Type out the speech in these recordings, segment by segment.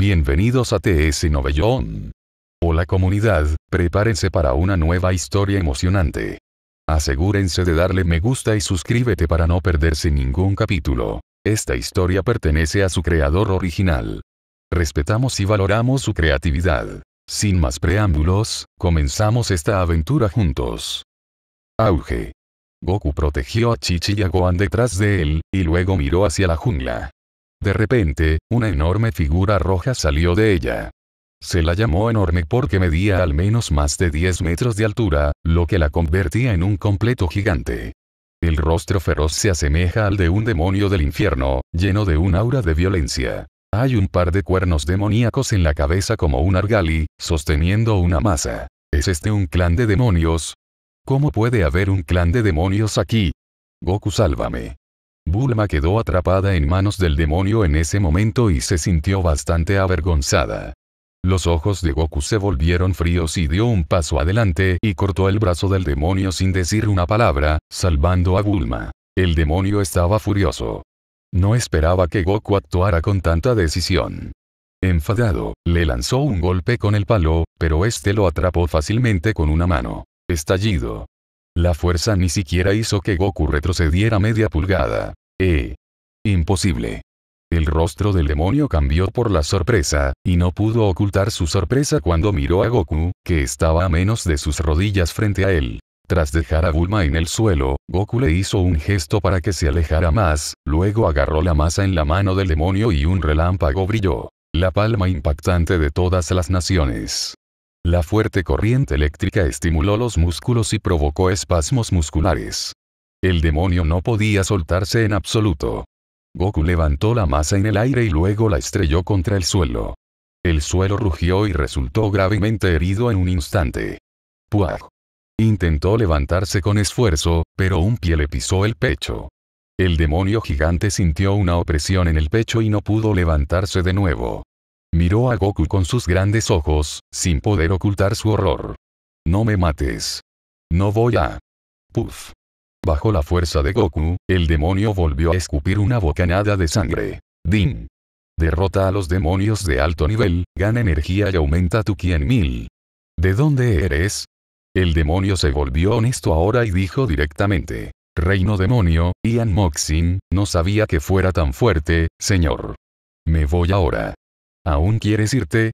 Bienvenidos a TS Novellón. Hola comunidad, prepárense para una nueva historia emocionante. Asegúrense de darle me gusta y suscríbete para no perderse ningún capítulo. Esta historia pertenece a su creador original. Respetamos y valoramos su creatividad. Sin más preámbulos, comenzamos esta aventura juntos. Auge. Goku protegió a Chichi y a Gohan detrás de él, y luego miró hacia la jungla. De repente, una enorme figura roja salió de ella. Se la llamó enorme porque medía al menos más de 10 metros de altura, lo que la convertía en un completo gigante. El rostro feroz se asemeja al de un demonio del infierno, lleno de un aura de violencia. Hay un par de cuernos demoníacos en la cabeza como un argali, sosteniendo una masa. ¿Es este un clan de demonios? ¿Cómo puede haber un clan de demonios aquí? Goku sálvame. Bulma quedó atrapada en manos del demonio en ese momento y se sintió bastante avergonzada. Los ojos de Goku se volvieron fríos y dio un paso adelante y cortó el brazo del demonio sin decir una palabra, salvando a Bulma. El demonio estaba furioso. No esperaba que Goku actuara con tanta decisión. Enfadado, le lanzó un golpe con el palo, pero este lo atrapó fácilmente con una mano. Estallido. La fuerza ni siquiera hizo que Goku retrocediera media pulgada. Eh. Imposible. El rostro del demonio cambió por la sorpresa, y no pudo ocultar su sorpresa cuando miró a Goku, que estaba a menos de sus rodillas frente a él. Tras dejar a Bulma en el suelo, Goku le hizo un gesto para que se alejara más, luego agarró la masa en la mano del demonio y un relámpago brilló. La palma impactante de todas las naciones. La fuerte corriente eléctrica estimuló los músculos y provocó espasmos musculares. El demonio no podía soltarse en absoluto. Goku levantó la masa en el aire y luego la estrelló contra el suelo. El suelo rugió y resultó gravemente herido en un instante. ¡Puah! Intentó levantarse con esfuerzo, pero un pie le pisó el pecho. El demonio gigante sintió una opresión en el pecho y no pudo levantarse de nuevo. Miró a Goku con sus grandes ojos, sin poder ocultar su horror. No me mates. No voy a. ¡Puf! Bajo la fuerza de Goku, el demonio volvió a escupir una bocanada de sangre. Din. Derrota a los demonios de alto nivel, gana energía y aumenta tu Kien mil. ¿De dónde eres? El demonio se volvió honesto ahora y dijo directamente. Reino demonio, Ian Moxin, no sabía que fuera tan fuerte, señor. Me voy ahora. ¿Aún quieres irte?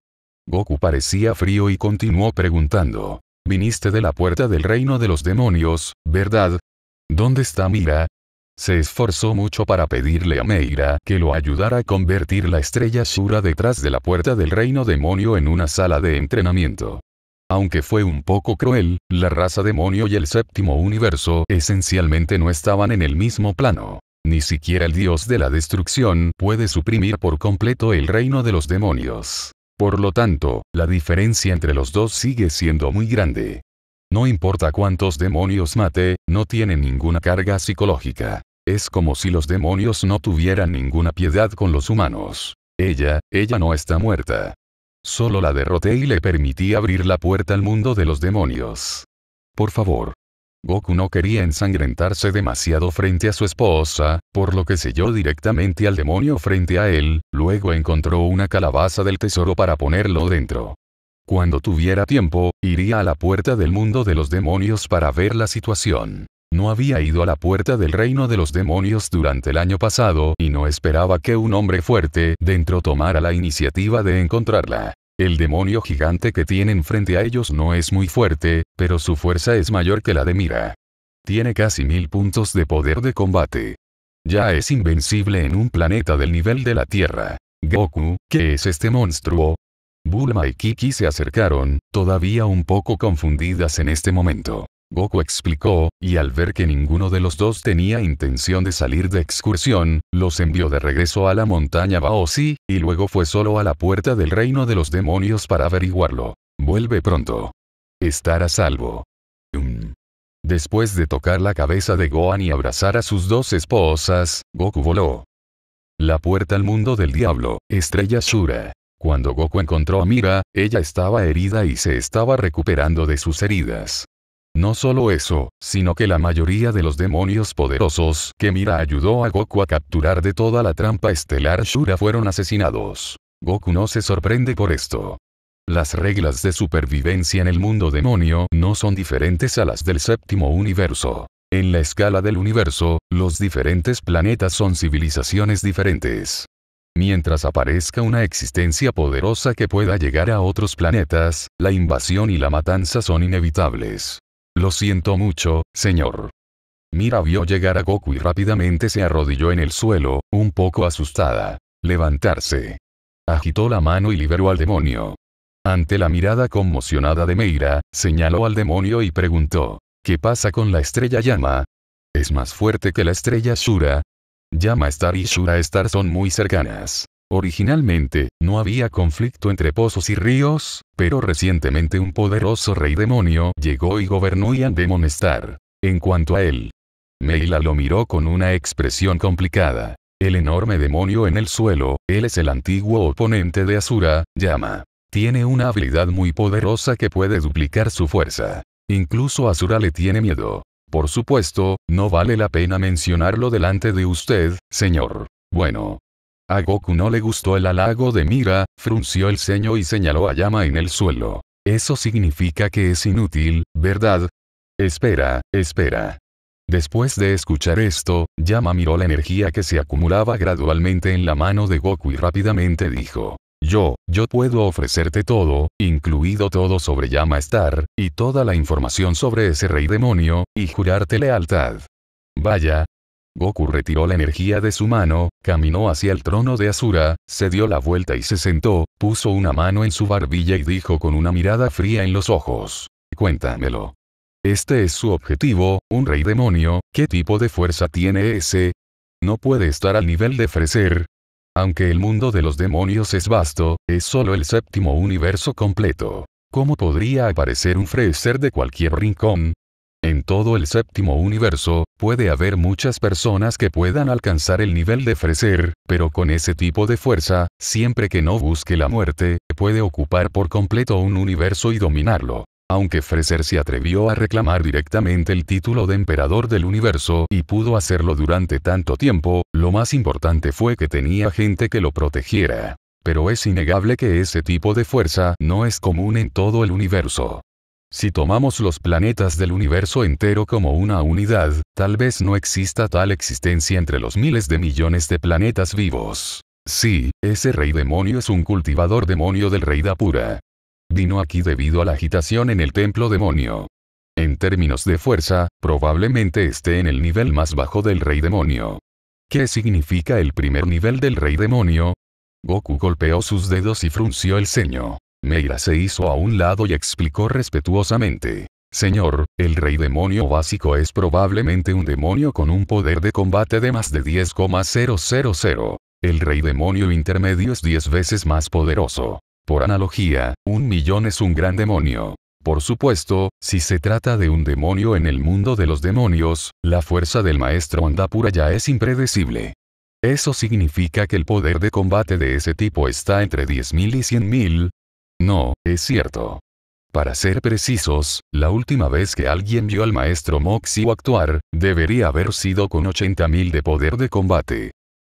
Goku parecía frío y continuó preguntando. Viniste de la puerta del reino de los demonios, ¿verdad? ¿Dónde está Mira? Se esforzó mucho para pedirle a Meira que lo ayudara a convertir la estrella Shura detrás de la puerta del reino demonio en una sala de entrenamiento. Aunque fue un poco cruel, la raza demonio y el séptimo universo esencialmente no estaban en el mismo plano. Ni siquiera el dios de la destrucción puede suprimir por completo el reino de los demonios. Por lo tanto, la diferencia entre los dos sigue siendo muy grande. No importa cuántos demonios mate, no tiene ninguna carga psicológica. Es como si los demonios no tuvieran ninguna piedad con los humanos. Ella, ella no está muerta. Solo la derroté y le permití abrir la puerta al mundo de los demonios. Por favor. Goku no quería ensangrentarse demasiado frente a su esposa, por lo que selló directamente al demonio frente a él, luego encontró una calabaza del tesoro para ponerlo dentro. Cuando tuviera tiempo, iría a la puerta del mundo de los demonios para ver la situación. No había ido a la puerta del reino de los demonios durante el año pasado y no esperaba que un hombre fuerte dentro tomara la iniciativa de encontrarla. El demonio gigante que tienen frente a ellos no es muy fuerte, pero su fuerza es mayor que la de Mira. Tiene casi mil puntos de poder de combate. Ya es invencible en un planeta del nivel de la Tierra. Goku, ¿qué es este monstruo? Bulma y Kiki se acercaron, todavía un poco confundidas en este momento. Goku explicó, y al ver que ninguno de los dos tenía intención de salir de excursión, los envió de regreso a la montaña Baosi, y luego fue solo a la puerta del reino de los demonios para averiguarlo. Vuelve pronto. Estará a salvo. Um. Después de tocar la cabeza de Gohan y abrazar a sus dos esposas, Goku voló. La puerta al mundo del diablo, estrella Shura. Cuando Goku encontró a Mira, ella estaba herida y se estaba recuperando de sus heridas. No solo eso, sino que la mayoría de los demonios poderosos que Mira ayudó a Goku a capturar de toda la trampa estelar Shura fueron asesinados. Goku no se sorprende por esto. Las reglas de supervivencia en el mundo demonio no son diferentes a las del séptimo universo. En la escala del universo, los diferentes planetas son civilizaciones diferentes. Mientras aparezca una existencia poderosa que pueda llegar a otros planetas, la invasión y la matanza son inevitables. Lo siento mucho, señor. Mira vio llegar a Goku y rápidamente se arrodilló en el suelo, un poco asustada. Levantarse. Agitó la mano y liberó al demonio. Ante la mirada conmocionada de Meira, señaló al demonio y preguntó, ¿qué pasa con la estrella llama? ¿Es más fuerte que la estrella Shura? yama Star y Shura Star son muy cercanas. Originalmente, no había conflicto entre pozos y ríos, pero recientemente un poderoso rey demonio llegó y gobernó y Demon Star. En cuanto a él, Meila lo miró con una expresión complicada. El enorme demonio en el suelo, él es el antiguo oponente de Asura, Yama. Tiene una habilidad muy poderosa que puede duplicar su fuerza. Incluso Asura le tiene miedo. Por supuesto, no vale la pena mencionarlo delante de usted, señor. Bueno. A Goku no le gustó el halago de Mira, frunció el ceño y señaló a Yama en el suelo. Eso significa que es inútil, ¿verdad? Espera, espera. Después de escuchar esto, Yama miró la energía que se acumulaba gradualmente en la mano de Goku y rápidamente dijo. Yo, yo puedo ofrecerte todo, incluido todo sobre Yama Star, y toda la información sobre ese rey demonio, y jurarte lealtad. Vaya. Goku retiró la energía de su mano, caminó hacia el trono de Asura, se dio la vuelta y se sentó, puso una mano en su barbilla y dijo con una mirada fría en los ojos. Cuéntamelo. Este es su objetivo, un rey demonio, ¿qué tipo de fuerza tiene ese? No puede estar al nivel de Freser, aunque el mundo de los demonios es vasto, es solo el séptimo universo completo. ¿Cómo podría aparecer un Freser de cualquier rincón? En todo el séptimo universo, puede haber muchas personas que puedan alcanzar el nivel de Freser, pero con ese tipo de fuerza, siempre que no busque la muerte, puede ocupar por completo un universo y dominarlo aunque Freser se atrevió a reclamar directamente el título de emperador del universo y pudo hacerlo durante tanto tiempo, lo más importante fue que tenía gente que lo protegiera. Pero es innegable que ese tipo de fuerza no es común en todo el universo. Si tomamos los planetas del universo entero como una unidad, tal vez no exista tal existencia entre los miles de millones de planetas vivos. Sí, ese rey demonio es un cultivador demonio del rey Dapura vino aquí debido a la agitación en el templo demonio. En términos de fuerza, probablemente esté en el nivel más bajo del rey demonio. ¿Qué significa el primer nivel del rey demonio? Goku golpeó sus dedos y frunció el ceño. Meira se hizo a un lado y explicó respetuosamente. Señor, el rey demonio básico es probablemente un demonio con un poder de combate de más de 10,000. El rey demonio intermedio es 10 veces más poderoso. Por analogía, un millón es un gran demonio. Por supuesto, si se trata de un demonio en el mundo de los demonios, la fuerza del maestro Andapura ya es impredecible. ¿Eso significa que el poder de combate de ese tipo está entre 10.000 y 100.000? No, es cierto. Para ser precisos, la última vez que alguien vio al maestro Moxio actuar, debería haber sido con 80.000 de poder de combate.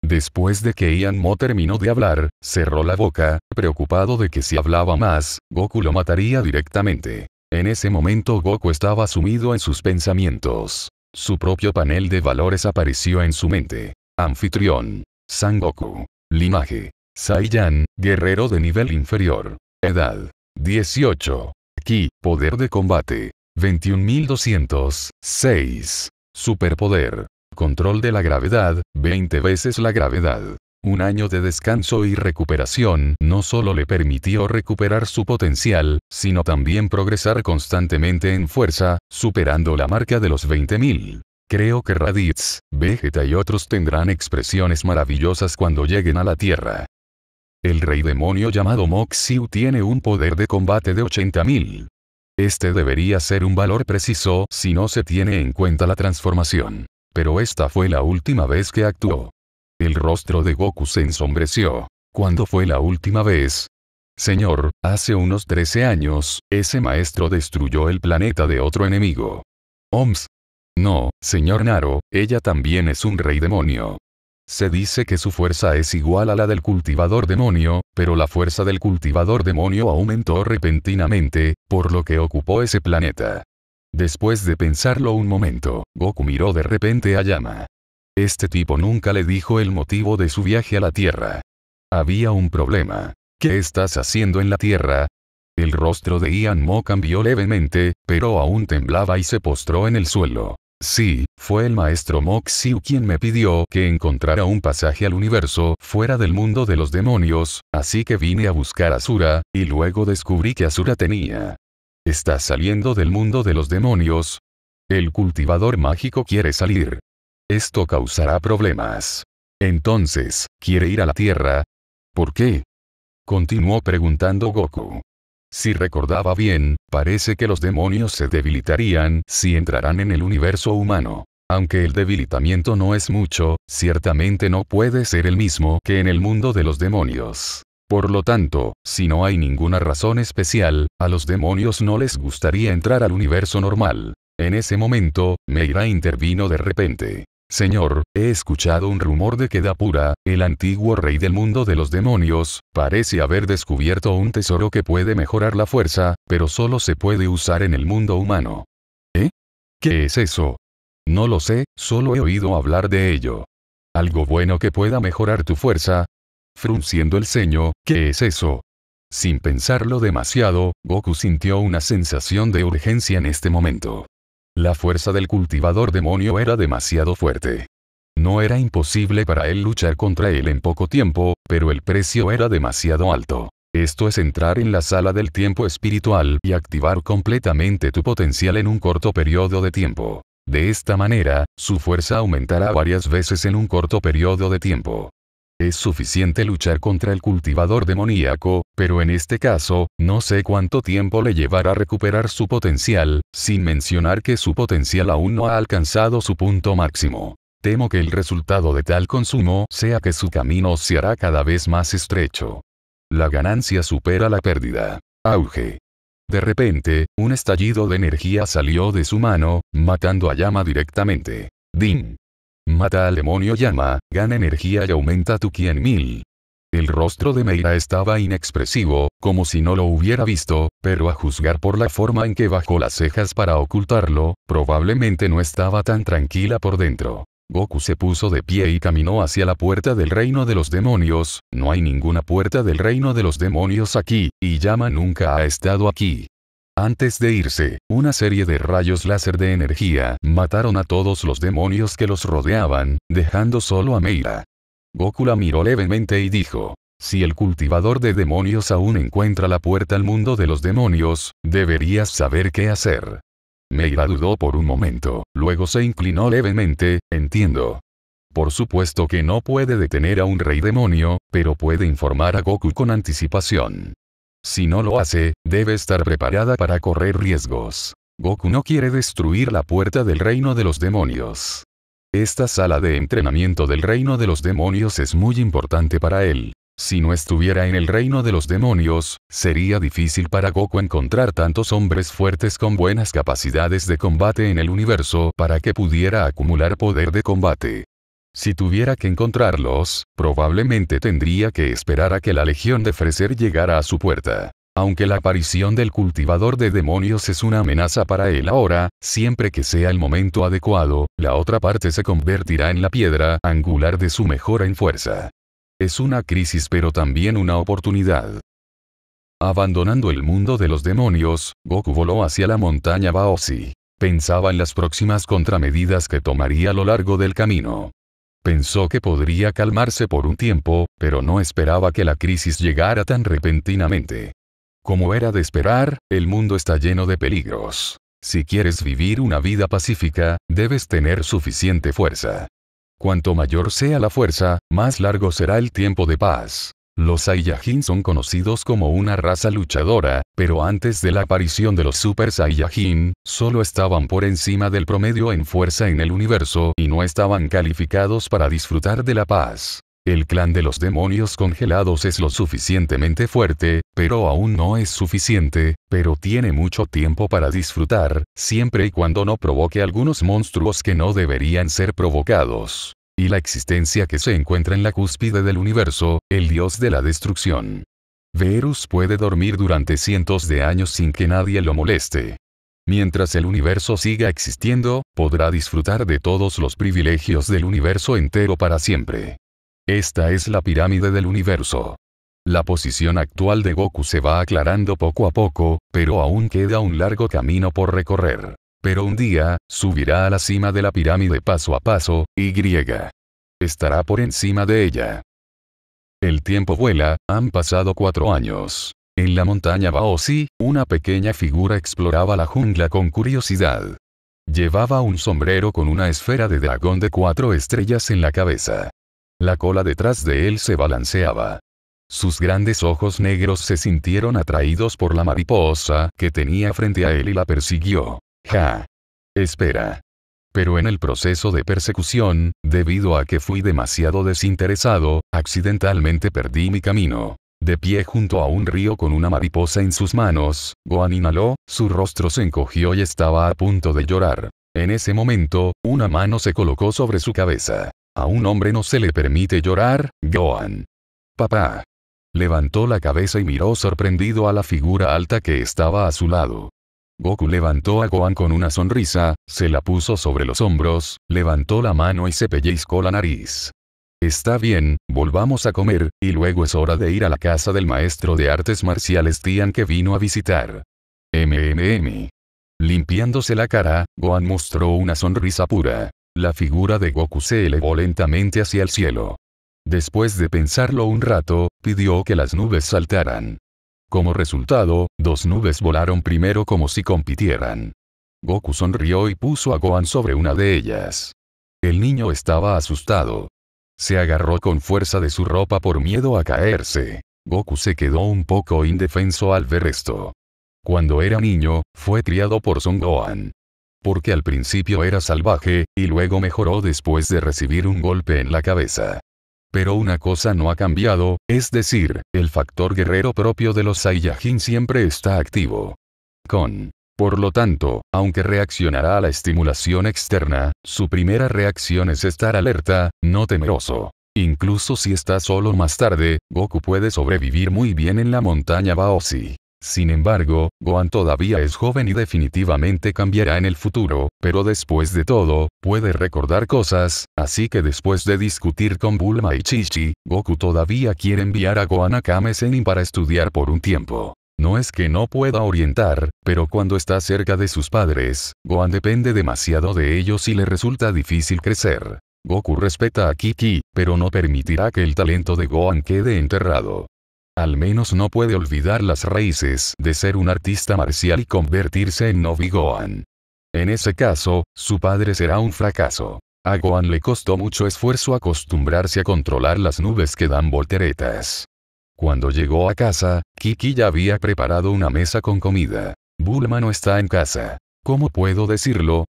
Después de que Ian Mo terminó de hablar, cerró la boca, preocupado de que si hablaba más, Goku lo mataría directamente. En ese momento Goku estaba sumido en sus pensamientos. Su propio panel de valores apareció en su mente. Anfitrión. San Goku. Linaje. Saiyan, guerrero de nivel inferior. Edad. 18. Ki, poder de combate. 21.206. Superpoder. Control de la gravedad, 20 veces la gravedad. Un año de descanso y recuperación no solo le permitió recuperar su potencial, sino también progresar constantemente en fuerza, superando la marca de los 20.000. Creo que Raditz, Vegeta y otros tendrán expresiones maravillosas cuando lleguen a la Tierra. El rey demonio llamado Moxiu tiene un poder de combate de 80.000. Este debería ser un valor preciso si no se tiene en cuenta la transformación pero esta fue la última vez que actuó. El rostro de Goku se ensombreció. ¿Cuándo fue la última vez? Señor, hace unos 13 años, ese maestro destruyó el planeta de otro enemigo. Oms. No, señor Naro, ella también es un rey demonio. Se dice que su fuerza es igual a la del cultivador demonio, pero la fuerza del cultivador demonio aumentó repentinamente, por lo que ocupó ese planeta. Después de pensarlo un momento, Goku miró de repente a Yama. Este tipo nunca le dijo el motivo de su viaje a la Tierra. Había un problema. ¿Qué estás haciendo en la Tierra? El rostro de Ian Mo cambió levemente, pero aún temblaba y se postró en el suelo. Sí, fue el maestro Moxiu quien me pidió que encontrara un pasaje al universo fuera del mundo de los demonios, así que vine a buscar a Asura, y luego descubrí que Asura tenía Estás saliendo del mundo de los demonios. El cultivador mágico quiere salir. Esto causará problemas. Entonces, ¿quiere ir a la Tierra? ¿Por qué? Continuó preguntando Goku. Si recordaba bien, parece que los demonios se debilitarían si entrarán en el universo humano. Aunque el debilitamiento no es mucho, ciertamente no puede ser el mismo que en el mundo de los demonios. Por lo tanto, si no hay ninguna razón especial, a los demonios no les gustaría entrar al universo normal. En ese momento, Meira intervino de repente. Señor, he escuchado un rumor de que Dapura, el antiguo rey del mundo de los demonios, parece haber descubierto un tesoro que puede mejorar la fuerza, pero solo se puede usar en el mundo humano. ¿Eh? ¿Qué es eso? No lo sé, solo he oído hablar de ello. Algo bueno que pueda mejorar tu fuerza, frunciendo el ceño, ¿qué es eso? Sin pensarlo demasiado, Goku sintió una sensación de urgencia en este momento. La fuerza del cultivador demonio era demasiado fuerte. No era imposible para él luchar contra él en poco tiempo, pero el precio era demasiado alto. Esto es entrar en la sala del tiempo espiritual y activar completamente tu potencial en un corto periodo de tiempo. De esta manera, su fuerza aumentará varias veces en un corto periodo de tiempo. Es suficiente luchar contra el cultivador demoníaco, pero en este caso, no sé cuánto tiempo le llevará a recuperar su potencial, sin mencionar que su potencial aún no ha alcanzado su punto máximo. Temo que el resultado de tal consumo sea que su camino se hará cada vez más estrecho. La ganancia supera la pérdida. Auge. De repente, un estallido de energía salió de su mano, matando a Llama directamente. Din. Mata al demonio Yama, gana energía y aumenta tu en mil. El rostro de Meira estaba inexpresivo, como si no lo hubiera visto, pero a juzgar por la forma en que bajó las cejas para ocultarlo, probablemente no estaba tan tranquila por dentro. Goku se puso de pie y caminó hacia la puerta del reino de los demonios, no hay ninguna puerta del reino de los demonios aquí, y Yama nunca ha estado aquí. Antes de irse, una serie de rayos láser de energía mataron a todos los demonios que los rodeaban, dejando solo a Meira. Goku la miró levemente y dijo, si el cultivador de demonios aún encuentra la puerta al mundo de los demonios, deberías saber qué hacer. Meira dudó por un momento, luego se inclinó levemente, entiendo. Por supuesto que no puede detener a un rey demonio, pero puede informar a Goku con anticipación. Si no lo hace, debe estar preparada para correr riesgos. Goku no quiere destruir la puerta del reino de los demonios. Esta sala de entrenamiento del reino de los demonios es muy importante para él. Si no estuviera en el reino de los demonios, sería difícil para Goku encontrar tantos hombres fuertes con buenas capacidades de combate en el universo para que pudiera acumular poder de combate. Si tuviera que encontrarlos, probablemente tendría que esperar a que la legión de Freser llegara a su puerta. Aunque la aparición del cultivador de demonios es una amenaza para él ahora, siempre que sea el momento adecuado, la otra parte se convertirá en la piedra angular de su mejora en fuerza. Es una crisis pero también una oportunidad. Abandonando el mundo de los demonios, Goku voló hacia la montaña Baosi. Pensaba en las próximas contramedidas que tomaría a lo largo del camino pensó que podría calmarse por un tiempo, pero no esperaba que la crisis llegara tan repentinamente. Como era de esperar, el mundo está lleno de peligros. Si quieres vivir una vida pacífica, debes tener suficiente fuerza. Cuanto mayor sea la fuerza, más largo será el tiempo de paz. Los Saiyajin son conocidos como una raza luchadora, pero antes de la aparición de los Super Saiyajin, solo estaban por encima del promedio en fuerza en el universo y no estaban calificados para disfrutar de la paz. El clan de los demonios congelados es lo suficientemente fuerte, pero aún no es suficiente, pero tiene mucho tiempo para disfrutar, siempre y cuando no provoque algunos monstruos que no deberían ser provocados. Y la existencia que se encuentra en la cúspide del universo, el dios de la destrucción. Verus puede dormir durante cientos de años sin que nadie lo moleste. Mientras el universo siga existiendo, podrá disfrutar de todos los privilegios del universo entero para siempre. Esta es la pirámide del universo. La posición actual de Goku se va aclarando poco a poco, pero aún queda un largo camino por recorrer. Pero un día, subirá a la cima de la pirámide paso a paso, y estará por encima de ella. El tiempo vuela, han pasado cuatro años. En la montaña Baosi, una pequeña figura exploraba la jungla con curiosidad. Llevaba un sombrero con una esfera de dragón de cuatro estrellas en la cabeza. La cola detrás de él se balanceaba. Sus grandes ojos negros se sintieron atraídos por la mariposa que tenía frente a él y la persiguió. ¡Ja! Espera. Pero en el proceso de persecución, debido a que fui demasiado desinteresado, accidentalmente perdí mi camino. De pie junto a un río con una mariposa en sus manos, Gohan inhaló, su rostro se encogió y estaba a punto de llorar. En ese momento, una mano se colocó sobre su cabeza. A un hombre no se le permite llorar, Gohan. Papá. Levantó la cabeza y miró sorprendido a la figura alta que estaba a su lado. Goku levantó a Gohan con una sonrisa, se la puso sobre los hombros, levantó la mano y se pellizcó la nariz. Está bien, volvamos a comer, y luego es hora de ir a la casa del maestro de artes marciales Tian que vino a visitar. MMM. Limpiándose la cara, Gohan mostró una sonrisa pura. La figura de Goku se elevó lentamente hacia el cielo. Después de pensarlo un rato, pidió que las nubes saltaran. Como resultado, dos nubes volaron primero como si compitieran. Goku sonrió y puso a Gohan sobre una de ellas. El niño estaba asustado. Se agarró con fuerza de su ropa por miedo a caerse. Goku se quedó un poco indefenso al ver esto. Cuando era niño, fue criado por Son Gohan. Porque al principio era salvaje, y luego mejoró después de recibir un golpe en la cabeza. Pero una cosa no ha cambiado, es decir, el factor guerrero propio de los Saiyajin siempre está activo. Con. Por lo tanto, aunque reaccionará a la estimulación externa, su primera reacción es estar alerta, no temeroso. Incluso si está solo más tarde, Goku puede sobrevivir muy bien en la montaña Baosi. Sin embargo, Gohan todavía es joven y definitivamente cambiará en el futuro, pero después de todo, puede recordar cosas, así que después de discutir con Bulma y Chichi, Goku todavía quiere enviar a Gohan a Kame para estudiar por un tiempo. No es que no pueda orientar, pero cuando está cerca de sus padres, Gohan depende demasiado de ellos y le resulta difícil crecer. Goku respeta a Kiki, pero no permitirá que el talento de Gohan quede enterrado. Al menos no puede olvidar las raíces de ser un artista marcial y convertirse en Gohan. En ese caso, su padre será un fracaso. A Gohan le costó mucho esfuerzo acostumbrarse a controlar las nubes que dan volteretas. Cuando llegó a casa, Kiki ya había preparado una mesa con comida. Bulma no está en casa. ¿Cómo puedo decirlo?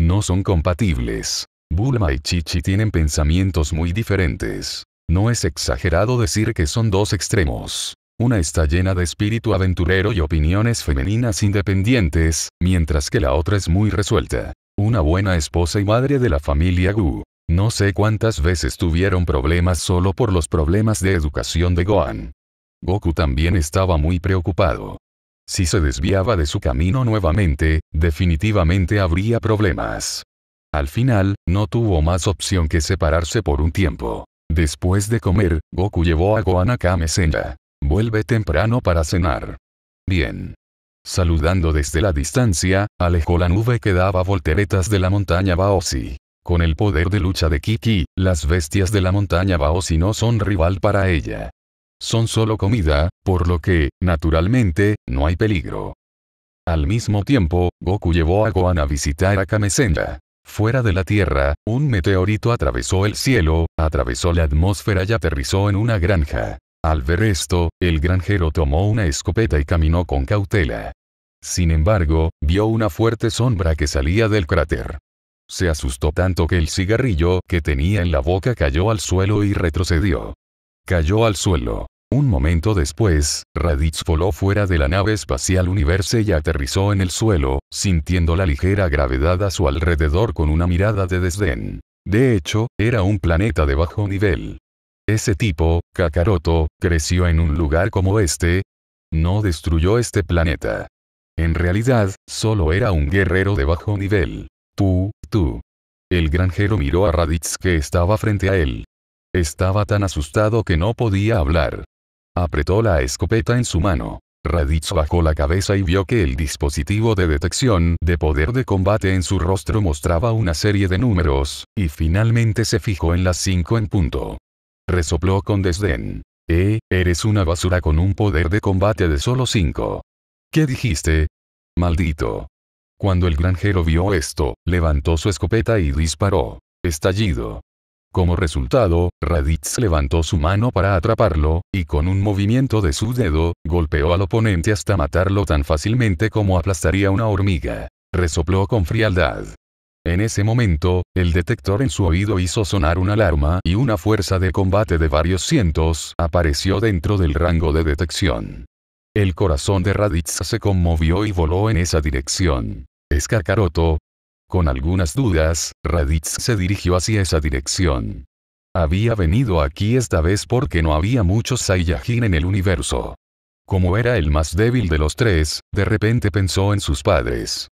No son compatibles. Bulma y Chichi tienen pensamientos muy diferentes. No es exagerado decir que son dos extremos. Una está llena de espíritu aventurero y opiniones femeninas independientes, mientras que la otra es muy resuelta. Una buena esposa y madre de la familia Gu. No sé cuántas veces tuvieron problemas solo por los problemas de educación de Gohan. Goku también estaba muy preocupado. Si se desviaba de su camino nuevamente, definitivamente habría problemas. Al final, no tuvo más opción que separarse por un tiempo. Después de comer, Goku llevó a Gohan a kame Vuelve temprano para cenar. Bien. Saludando desde la distancia, alejó la nube que daba volteretas de la montaña Baosi. Con el poder de lucha de Kiki, las bestias de la montaña Baosi no son rival para ella. Son solo comida, por lo que, naturalmente, no hay peligro. Al mismo tiempo, Goku llevó a Gohan a visitar a Kamesenda. Fuera de la Tierra, un meteorito atravesó el cielo, atravesó la atmósfera y aterrizó en una granja. Al ver esto, el granjero tomó una escopeta y caminó con cautela. Sin embargo, vio una fuerte sombra que salía del cráter. Se asustó tanto que el cigarrillo que tenía en la boca cayó al suelo y retrocedió. Cayó al suelo. Un momento después, Raditz voló fuera de la nave espacial Universe y aterrizó en el suelo, sintiendo la ligera gravedad a su alrededor con una mirada de desdén. De hecho, era un planeta de bajo nivel. Ese tipo, Kakaroto, creció en un lugar como este. No destruyó este planeta. En realidad, solo era un guerrero de bajo nivel. Tú, tú. El granjero miró a Raditz que estaba frente a él. Estaba tan asustado que no podía hablar. Apretó la escopeta en su mano. Raditz bajó la cabeza y vio que el dispositivo de detección de poder de combate en su rostro mostraba una serie de números, y finalmente se fijó en las cinco en punto. Resopló con desdén. Eh, eres una basura con un poder de combate de solo cinco. ¿Qué dijiste? Maldito. Cuando el granjero vio esto, levantó su escopeta y disparó. Estallido. Como resultado, Raditz levantó su mano para atraparlo, y con un movimiento de su dedo, golpeó al oponente hasta matarlo tan fácilmente como aplastaría una hormiga. Resopló con frialdad. En ese momento, el detector en su oído hizo sonar una alarma y una fuerza de combate de varios cientos apareció dentro del rango de detección. El corazón de Raditz se conmovió y voló en esa dirección. Escacaroto. Con algunas dudas, Raditz se dirigió hacia esa dirección. Había venido aquí esta vez porque no había muchos Saiyajin en el universo. Como era el más débil de los tres, de repente pensó en sus padres.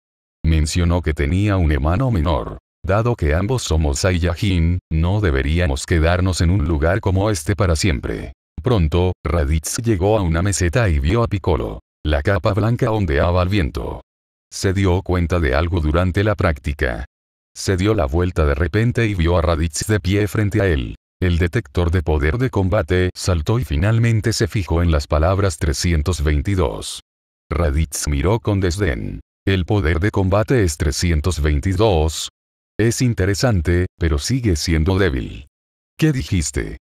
Mencionó que tenía un hermano menor. Dado que ambos somos Saiyajin, no deberíamos quedarnos en un lugar como este para siempre. Pronto, Raditz llegó a una meseta y vio a Piccolo. La capa blanca ondeaba al viento. Se dio cuenta de algo durante la práctica. Se dio la vuelta de repente y vio a Raditz de pie frente a él. El detector de poder de combate saltó y finalmente se fijó en las palabras 322. Raditz miró con desdén. El poder de combate es 322. Es interesante, pero sigue siendo débil. ¿Qué dijiste?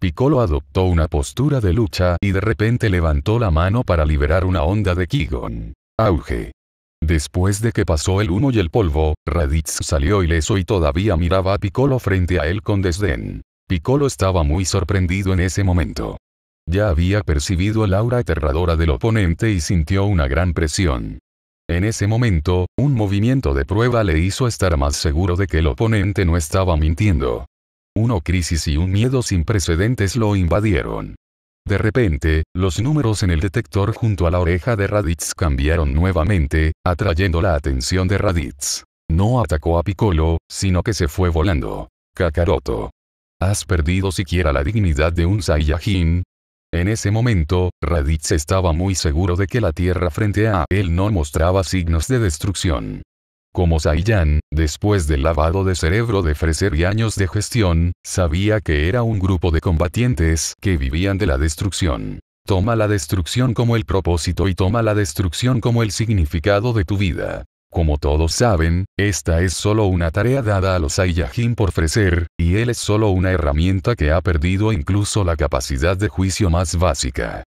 Piccolo adoptó una postura de lucha y de repente levantó la mano para liberar una onda de Kigon. Auge. Después de que pasó el humo y el polvo, Raditz salió ileso y todavía miraba a Piccolo frente a él con desdén. Piccolo estaba muy sorprendido en ese momento. Ya había percibido el aura aterradora del oponente y sintió una gran presión. En ese momento, un movimiento de prueba le hizo estar más seguro de que el oponente no estaba mintiendo. Uno crisis y un miedo sin precedentes lo invadieron. De repente, los números en el detector junto a la oreja de Raditz cambiaron nuevamente, atrayendo la atención de Raditz. No atacó a Piccolo, sino que se fue volando. Kakaroto. ¿Has perdido siquiera la dignidad de un Saiyajin? En ese momento, Raditz estaba muy seguro de que la Tierra frente a él no mostraba signos de destrucción. Como Saiyan, después del lavado de cerebro de Freser y años de gestión, sabía que era un grupo de combatientes que vivían de la destrucción. Toma la destrucción como el propósito y toma la destrucción como el significado de tu vida. Como todos saben, esta es solo una tarea dada a los Saiyajin por Freser, y él es solo una herramienta que ha perdido incluso la capacidad de juicio más básica.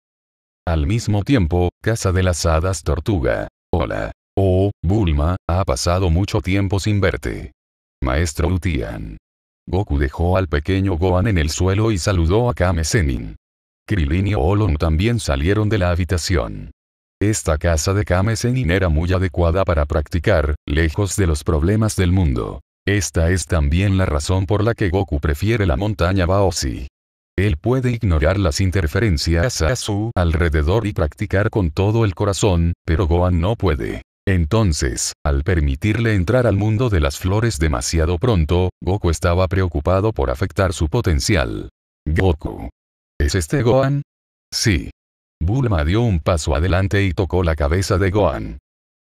Al mismo tiempo, Casa de las Hadas Tortuga. Hola. Bulma, ha pasado mucho tiempo sin verte. Maestro Utian. Goku dejó al pequeño Gohan en el suelo y saludó a Kame Senin. Krillin y Olon también salieron de la habitación. Esta casa de Kame Senin era muy adecuada para practicar, lejos de los problemas del mundo. Esta es también la razón por la que Goku prefiere la montaña Baosi. Él puede ignorar las interferencias a su alrededor y practicar con todo el corazón, pero Gohan no puede. Entonces, al permitirle entrar al mundo de las flores demasiado pronto, Goku estaba preocupado por afectar su potencial. Goku. ¿Es este Gohan? Sí. Bulma dio un paso adelante y tocó la cabeza de Gohan.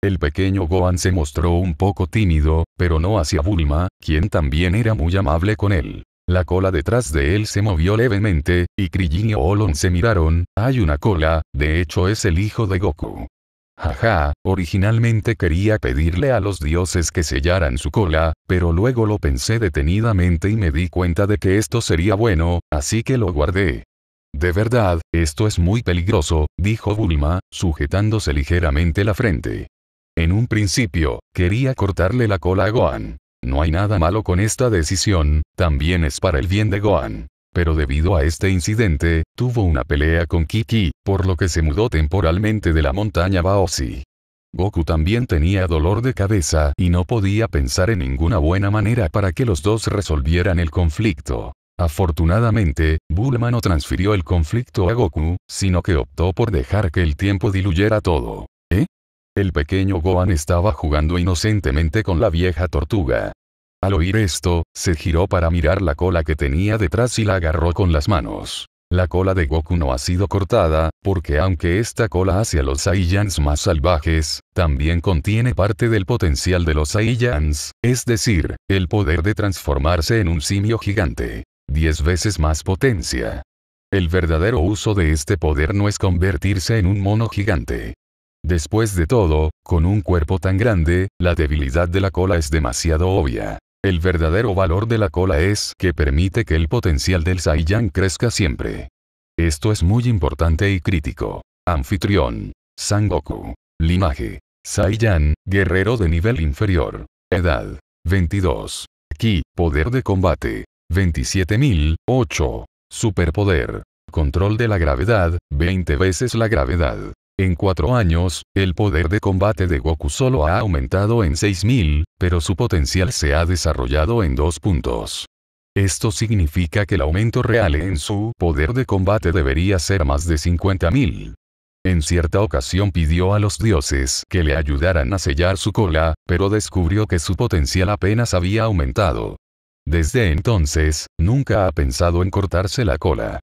El pequeño Gohan se mostró un poco tímido, pero no hacia Bulma, quien también era muy amable con él. La cola detrás de él se movió levemente, y Krillin y Olon se miraron, hay una cola, de hecho es el hijo de Goku. Ajá, originalmente quería pedirle a los dioses que sellaran su cola, pero luego lo pensé detenidamente y me di cuenta de que esto sería bueno, así que lo guardé. De verdad, esto es muy peligroso, dijo Bulma, sujetándose ligeramente la frente. En un principio, quería cortarle la cola a Gohan. No hay nada malo con esta decisión, también es para el bien de Gohan pero debido a este incidente, tuvo una pelea con Kiki, por lo que se mudó temporalmente de la montaña Baosi. Goku también tenía dolor de cabeza y no podía pensar en ninguna buena manera para que los dos resolvieran el conflicto. Afortunadamente, Bulma no transfirió el conflicto a Goku, sino que optó por dejar que el tiempo diluyera todo. ¿Eh? El pequeño Gohan estaba jugando inocentemente con la vieja tortuga. Al oír esto, se giró para mirar la cola que tenía detrás y la agarró con las manos. La cola de Goku no ha sido cortada, porque aunque esta cola hacia los Saiyans más salvajes, también contiene parte del potencial de los Saiyans, es decir, el poder de transformarse en un simio gigante. 10 veces más potencia. El verdadero uso de este poder no es convertirse en un mono gigante. Después de todo, con un cuerpo tan grande, la debilidad de la cola es demasiado obvia. El verdadero valor de la cola es que permite que el potencial del Saiyan crezca siempre. Esto es muy importante y crítico. Anfitrión. Sangoku. Limaje, Saiyan, guerrero de nivel inferior. Edad. 22. Ki, poder de combate. 27008. Superpoder. Control de la gravedad, 20 veces la gravedad. En cuatro años, el poder de combate de Goku solo ha aumentado en 6000, pero su potencial se ha desarrollado en dos puntos. Esto significa que el aumento real en su poder de combate debería ser más de 50.000. En cierta ocasión pidió a los dioses que le ayudaran a sellar su cola, pero descubrió que su potencial apenas había aumentado. Desde entonces, nunca ha pensado en cortarse la cola.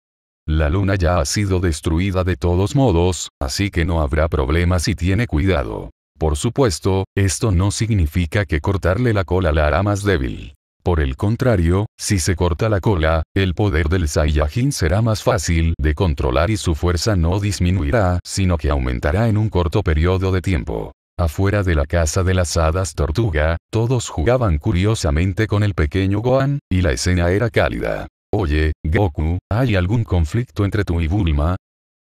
La luna ya ha sido destruida de todos modos, así que no habrá problemas si tiene cuidado. Por supuesto, esto no significa que cortarle la cola la hará más débil. Por el contrario, si se corta la cola, el poder del Saiyajin será más fácil de controlar y su fuerza no disminuirá, sino que aumentará en un corto periodo de tiempo. Afuera de la casa de las hadas tortuga, todos jugaban curiosamente con el pequeño Gohan, y la escena era cálida. Oye, Goku, ¿hay algún conflicto entre tú y Bulma?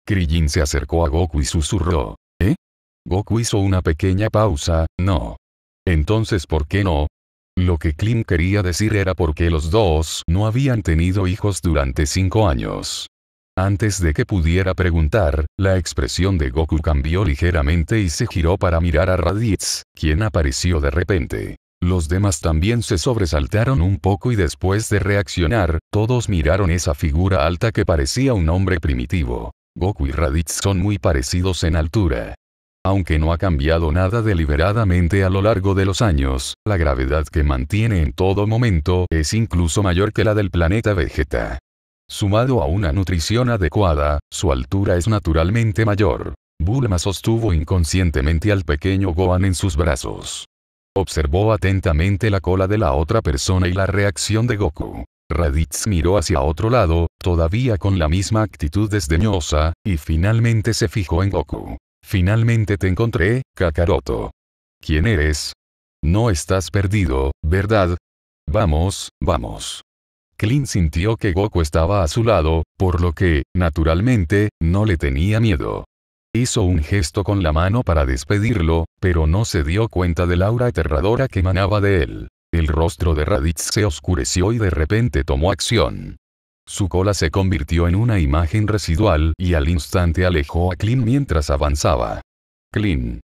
Krillin se acercó a Goku y susurró. ¿Eh? Goku hizo una pequeña pausa, no. Entonces, ¿por qué no? Lo que Klim quería decir era porque los dos no habían tenido hijos durante cinco años. Antes de que pudiera preguntar, la expresión de Goku cambió ligeramente y se giró para mirar a Raditz, quien apareció de repente. Los demás también se sobresaltaron un poco y después de reaccionar, todos miraron esa figura alta que parecía un hombre primitivo. Goku y Raditz son muy parecidos en altura. Aunque no ha cambiado nada deliberadamente a lo largo de los años, la gravedad que mantiene en todo momento es incluso mayor que la del planeta Vegeta. Sumado a una nutrición adecuada, su altura es naturalmente mayor. Bulma sostuvo inconscientemente al pequeño Gohan en sus brazos. Observó atentamente la cola de la otra persona y la reacción de Goku. Raditz miró hacia otro lado, todavía con la misma actitud desdeñosa, y finalmente se fijó en Goku. Finalmente te encontré, Kakaroto. ¿Quién eres? No estás perdido, ¿verdad? Vamos, vamos. Clint sintió que Goku estaba a su lado, por lo que, naturalmente, no le tenía miedo. Hizo un gesto con la mano para despedirlo, pero no se dio cuenta la aura aterradora que emanaba de él. El rostro de Raditz se oscureció y de repente tomó acción. Su cola se convirtió en una imagen residual y al instante alejó a Klin mientras avanzaba. Klin.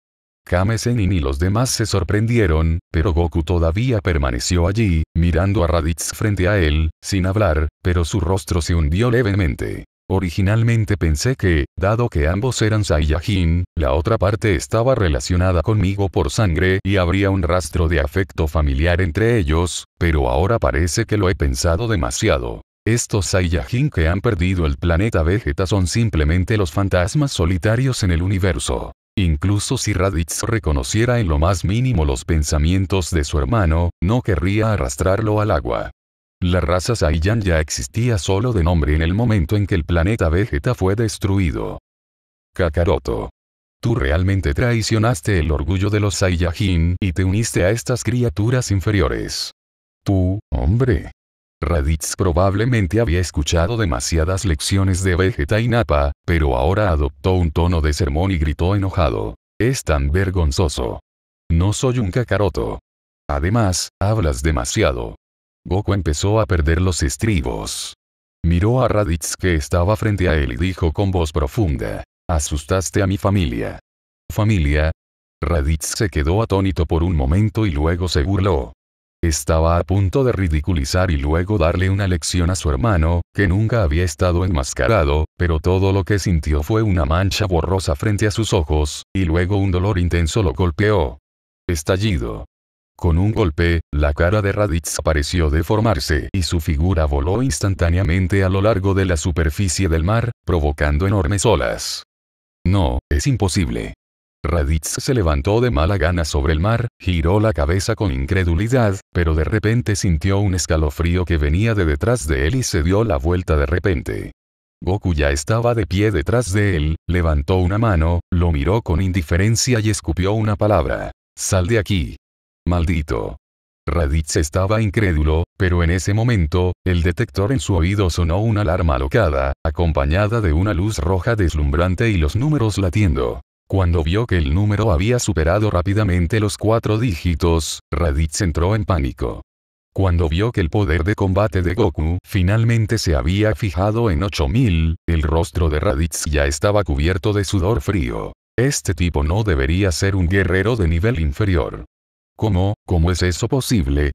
Kamesen y los demás se sorprendieron, pero Goku todavía permaneció allí, mirando a Raditz frente a él, sin hablar, pero su rostro se hundió levemente. Originalmente pensé que, dado que ambos eran Saiyajin, la otra parte estaba relacionada conmigo por sangre y habría un rastro de afecto familiar entre ellos, pero ahora parece que lo he pensado demasiado. Estos Saiyajin que han perdido el planeta Vegeta son simplemente los fantasmas solitarios en el universo. Incluso si Raditz reconociera en lo más mínimo los pensamientos de su hermano, no querría arrastrarlo al agua. La raza Saiyan ya existía solo de nombre en el momento en que el planeta Vegeta fue destruido. Kakaroto. Tú realmente traicionaste el orgullo de los Saiyajin y te uniste a estas criaturas inferiores. Tú, hombre. Raditz probablemente había escuchado demasiadas lecciones de Vegeta y Nappa, pero ahora adoptó un tono de sermón y gritó enojado. Es tan vergonzoso. No soy un Kakaroto. Además, hablas demasiado. Goku empezó a perder los estribos. Miró a Raditz que estaba frente a él y dijo con voz profunda. Asustaste a mi familia. ¿Familia? Raditz se quedó atónito por un momento y luego se burló. Estaba a punto de ridiculizar y luego darle una lección a su hermano, que nunca había estado enmascarado, pero todo lo que sintió fue una mancha borrosa frente a sus ojos, y luego un dolor intenso lo golpeó. Estallido. Con un golpe, la cara de Raditz pareció deformarse y su figura voló instantáneamente a lo largo de la superficie del mar, provocando enormes olas. No, es imposible. Raditz se levantó de mala gana sobre el mar, giró la cabeza con incredulidad, pero de repente sintió un escalofrío que venía de detrás de él y se dio la vuelta de repente. Goku ya estaba de pie detrás de él, levantó una mano, lo miró con indiferencia y escupió una palabra. Sal de aquí. Maldito. Raditz estaba incrédulo, pero en ese momento, el detector en su oído sonó una alarma alocada, acompañada de una luz roja deslumbrante y los números latiendo. Cuando vio que el número había superado rápidamente los cuatro dígitos, Raditz entró en pánico. Cuando vio que el poder de combate de Goku finalmente se había fijado en 8000, el rostro de Raditz ya estaba cubierto de sudor frío. Este tipo no debería ser un guerrero de nivel inferior. ¿Cómo, cómo es eso posible?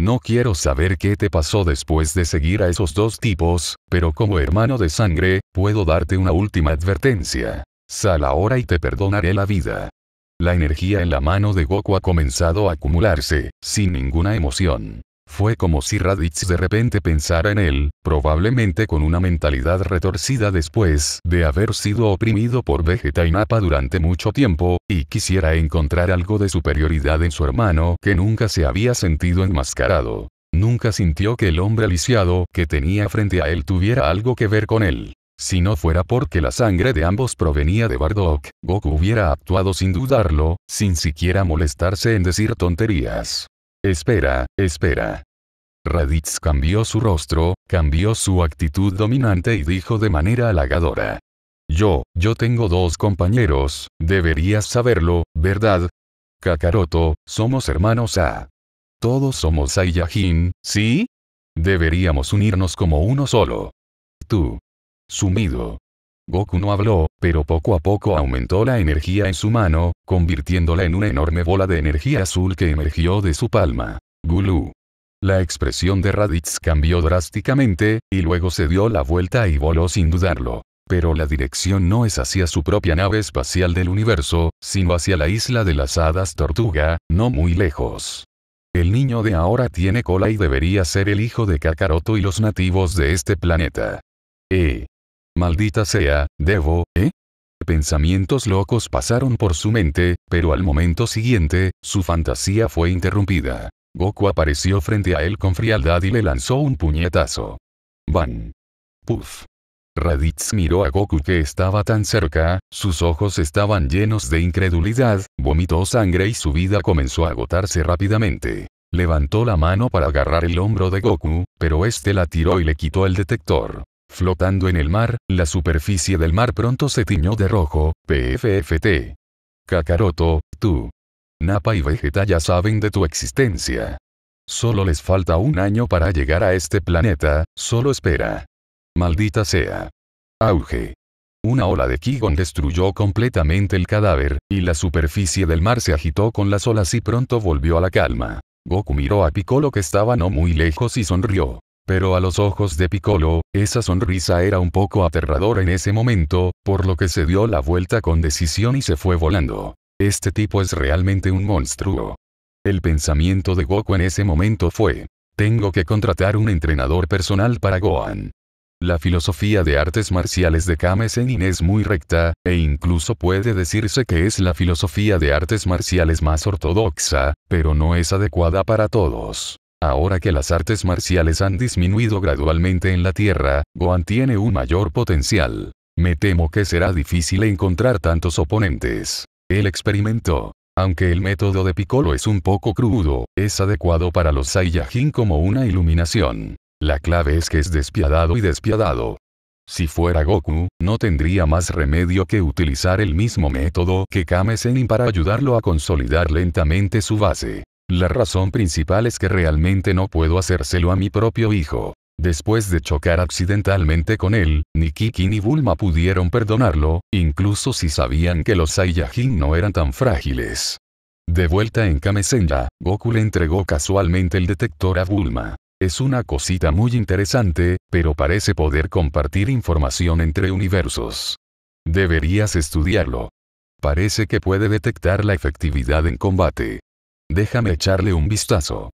No quiero saber qué te pasó después de seguir a esos dos tipos, pero como hermano de sangre, puedo darte una última advertencia. Sal ahora y te perdonaré la vida. La energía en la mano de Goku ha comenzado a acumularse, sin ninguna emoción. Fue como si Raditz de repente pensara en él, probablemente con una mentalidad retorcida después de haber sido oprimido por Vegeta y Nappa durante mucho tiempo, y quisiera encontrar algo de superioridad en su hermano que nunca se había sentido enmascarado. Nunca sintió que el hombre aliciado que tenía frente a él tuviera algo que ver con él. Si no fuera porque la sangre de ambos provenía de Bardock, Goku hubiera actuado sin dudarlo, sin siquiera molestarse en decir tonterías. Espera, espera. Raditz cambió su rostro, cambió su actitud dominante y dijo de manera halagadora. Yo, yo tengo dos compañeros, deberías saberlo, ¿verdad? Kakaroto, somos hermanos A. Todos somos Saiyajin, ¿sí? Deberíamos unirnos como uno solo. Tú. Sumido. Goku no habló, pero poco a poco aumentó la energía en su mano, convirtiéndola en una enorme bola de energía azul que emergió de su palma. Gulu. La expresión de Raditz cambió drásticamente, y luego se dio la vuelta y voló sin dudarlo. Pero la dirección no es hacia su propia nave espacial del universo, sino hacia la isla de las hadas tortuga, no muy lejos. El niño de ahora tiene cola y debería ser el hijo de Kakaroto y los nativos de este planeta. E. Maldita sea, debo, ¿eh? Pensamientos locos pasaron por su mente, pero al momento siguiente, su fantasía fue interrumpida. Goku apareció frente a él con frialdad y le lanzó un puñetazo. Van. ¡Puf! Raditz miró a Goku que estaba tan cerca, sus ojos estaban llenos de incredulidad, vomitó sangre y su vida comenzó a agotarse rápidamente. Levantó la mano para agarrar el hombro de Goku, pero este la tiró y le quitó el detector. Flotando en el mar, la superficie del mar pronto se tiñó de rojo, PFFT. Kakaroto, tú. Napa y Vegeta ya saben de tu existencia. Solo les falta un año para llegar a este planeta, solo espera. Maldita sea. Auge. Una ola de Kigon destruyó completamente el cadáver, y la superficie del mar se agitó con las olas y pronto volvió a la calma. Goku miró a Piccolo que estaba no muy lejos y sonrió pero a los ojos de Piccolo, esa sonrisa era un poco aterradora en ese momento, por lo que se dio la vuelta con decisión y se fue volando. Este tipo es realmente un monstruo. El pensamiento de Goku en ese momento fue, tengo que contratar un entrenador personal para Gohan. La filosofía de artes marciales de Kame Senin es muy recta, e incluso puede decirse que es la filosofía de artes marciales más ortodoxa, pero no es adecuada para todos. Ahora que las artes marciales han disminuido gradualmente en la Tierra, Gohan tiene un mayor potencial. Me temo que será difícil encontrar tantos oponentes. El experimento, Aunque el método de Piccolo es un poco crudo, es adecuado para los Saiyajin como una iluminación. La clave es que es despiadado y despiadado. Si fuera Goku, no tendría más remedio que utilizar el mismo método que Kame Senin para ayudarlo a consolidar lentamente su base. La razón principal es que realmente no puedo hacérselo a mi propio hijo. Después de chocar accidentalmente con él, ni Kiki ni Bulma pudieron perdonarlo, incluso si sabían que los Saiyajin no eran tan frágiles. De vuelta en Kame Goku le entregó casualmente el detector a Bulma. Es una cosita muy interesante, pero parece poder compartir información entre universos. Deberías estudiarlo. Parece que puede detectar la efectividad en combate. Déjame echarle un vistazo.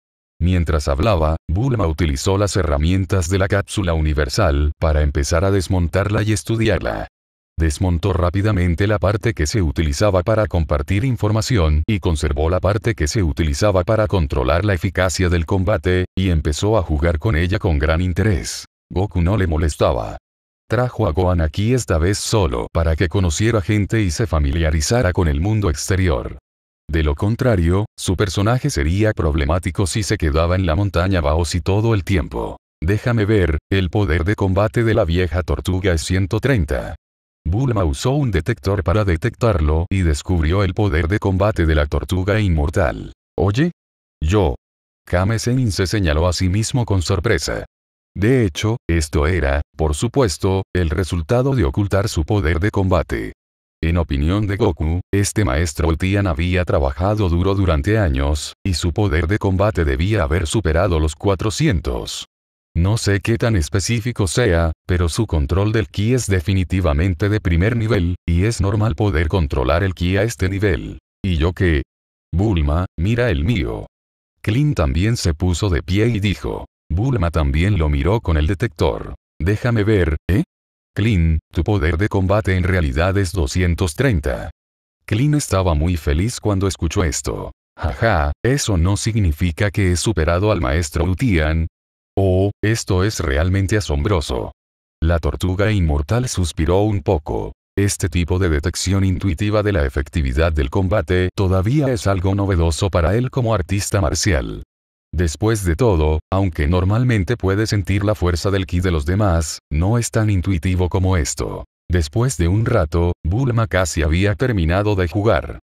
Mientras hablaba, Bulma utilizó las herramientas de la cápsula universal para empezar a desmontarla y estudiarla. Desmontó rápidamente la parte que se utilizaba para compartir información y conservó la parte que se utilizaba para controlar la eficacia del combate, y empezó a jugar con ella con gran interés. Goku no le molestaba. Trajo a Gohan aquí esta vez solo para que conociera gente y se familiarizara con el mundo exterior. De lo contrario, su personaje sería problemático si se quedaba en la montaña Baosi todo el tiempo. Déjame ver, el poder de combate de la vieja tortuga es 130. Bulma usó un detector para detectarlo y descubrió el poder de combate de la tortuga inmortal. Oye? Yo. Kame se señaló a sí mismo con sorpresa. De hecho, esto era, por supuesto, el resultado de ocultar su poder de combate. En opinión de Goku, este maestro Tian había trabajado duro durante años, y su poder de combate debía haber superado los 400. No sé qué tan específico sea, pero su control del ki es definitivamente de primer nivel, y es normal poder controlar el ki a este nivel. ¿Y yo qué? Bulma, mira el mío. Clint también se puso de pie y dijo. Bulma también lo miró con el detector. Déjame ver, ¿eh? Klin, tu poder de combate en realidad es 230. Klin estaba muy feliz cuando escuchó esto. Jaja, eso no significa que he superado al maestro Utian. Oh, esto es realmente asombroso. La tortuga inmortal suspiró un poco. Este tipo de detección intuitiva de la efectividad del combate todavía es algo novedoso para él como artista marcial. Después de todo, aunque normalmente puede sentir la fuerza del ki de los demás, no es tan intuitivo como esto. Después de un rato, Bulma casi había terminado de jugar.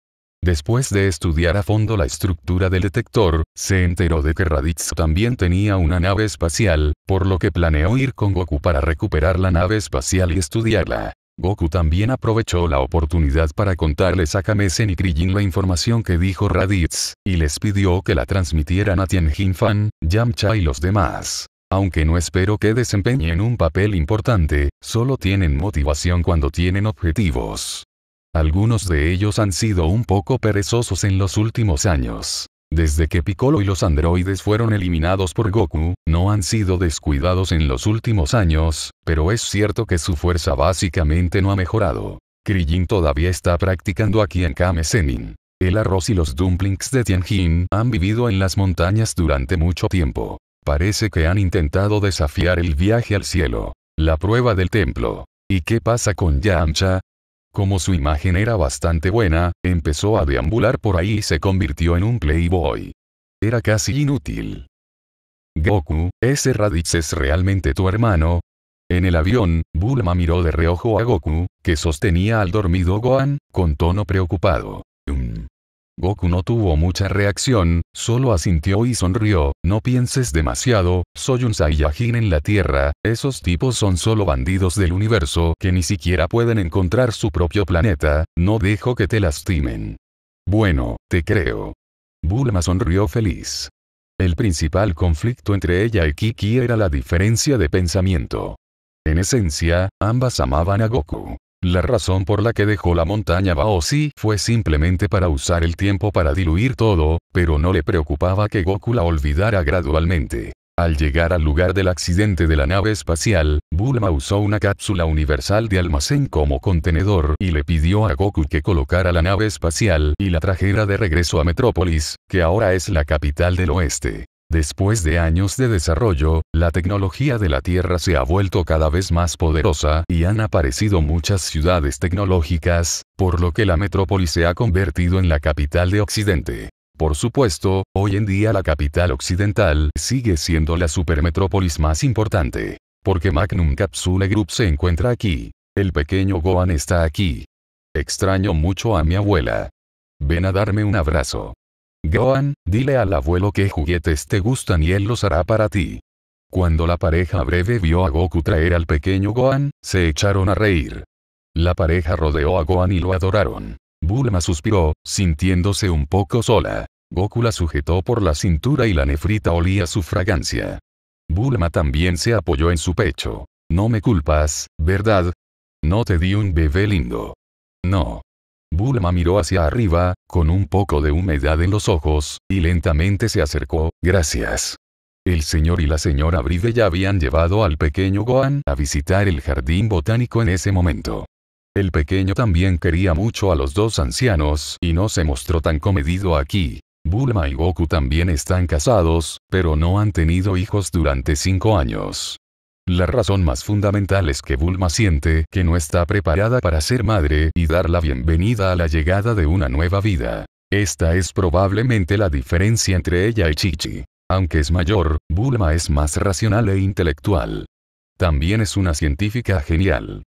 Después de estudiar a fondo la estructura del detector, se enteró de que Raditz también tenía una nave espacial, por lo que planeó ir con Goku para recuperar la nave espacial y estudiarla. Goku también aprovechó la oportunidad para contarles a Kamesen y Krillin la información que dijo Raditz, y les pidió que la transmitieran a Tianjin Fan, Yamcha y los demás. Aunque no espero que desempeñen un papel importante, solo tienen motivación cuando tienen objetivos. Algunos de ellos han sido un poco perezosos en los últimos años. Desde que Piccolo y los androides fueron eliminados por Goku, no han sido descuidados en los últimos años, pero es cierto que su fuerza básicamente no ha mejorado. Krillin todavía está practicando aquí en Kame Senin. El arroz y los dumplings de Tianjin han vivido en las montañas durante mucho tiempo. Parece que han intentado desafiar el viaje al cielo. La prueba del templo. ¿Y qué pasa con Yamcha? Como su imagen era bastante buena, empezó a deambular por ahí y se convirtió en un playboy. Era casi inútil. Goku, ese Raditz es realmente tu hermano. En el avión, Bulma miró de reojo a Goku, que sostenía al dormido Gohan, con tono preocupado. Goku no tuvo mucha reacción, solo asintió y sonrió, no pienses demasiado, soy un Saiyajin en la Tierra, esos tipos son solo bandidos del universo que ni siquiera pueden encontrar su propio planeta, no dejo que te lastimen. Bueno, te creo. Bulma sonrió feliz. El principal conflicto entre ella y Kiki era la diferencia de pensamiento. En esencia, ambas amaban a Goku. La razón por la que dejó la montaña Baosi fue simplemente para usar el tiempo para diluir todo, pero no le preocupaba que Goku la olvidara gradualmente. Al llegar al lugar del accidente de la nave espacial, Bulma usó una cápsula universal de almacén como contenedor y le pidió a Goku que colocara la nave espacial y la trajera de regreso a Metrópolis, que ahora es la capital del oeste. Después de años de desarrollo, la tecnología de la Tierra se ha vuelto cada vez más poderosa y han aparecido muchas ciudades tecnológicas, por lo que la metrópoli se ha convertido en la capital de Occidente. Por supuesto, hoy en día la capital occidental sigue siendo la supermetrópolis más importante, porque Magnum Capsule Group se encuentra aquí. El pequeño Gohan está aquí. Extraño mucho a mi abuela. Ven a darme un abrazo. Gohan, dile al abuelo qué juguetes te gustan y él los hará para ti. Cuando la pareja breve vio a Goku traer al pequeño Gohan, se echaron a reír. La pareja rodeó a Gohan y lo adoraron. Bulma suspiró, sintiéndose un poco sola. Goku la sujetó por la cintura y la nefrita olía su fragancia. Bulma también se apoyó en su pecho. No me culpas, ¿verdad? No te di un bebé lindo. No. Bulma miró hacia arriba, con un poco de humedad en los ojos, y lentamente se acercó, gracias. El señor y la señora Bride ya habían llevado al pequeño Gohan a visitar el jardín botánico en ese momento. El pequeño también quería mucho a los dos ancianos y no se mostró tan comedido aquí. Bulma y Goku también están casados, pero no han tenido hijos durante cinco años. La razón más fundamental es que Bulma siente que no está preparada para ser madre y dar la bienvenida a la llegada de una nueva vida. Esta es probablemente la diferencia entre ella y Chichi. Aunque es mayor, Bulma es más racional e intelectual. También es una científica genial.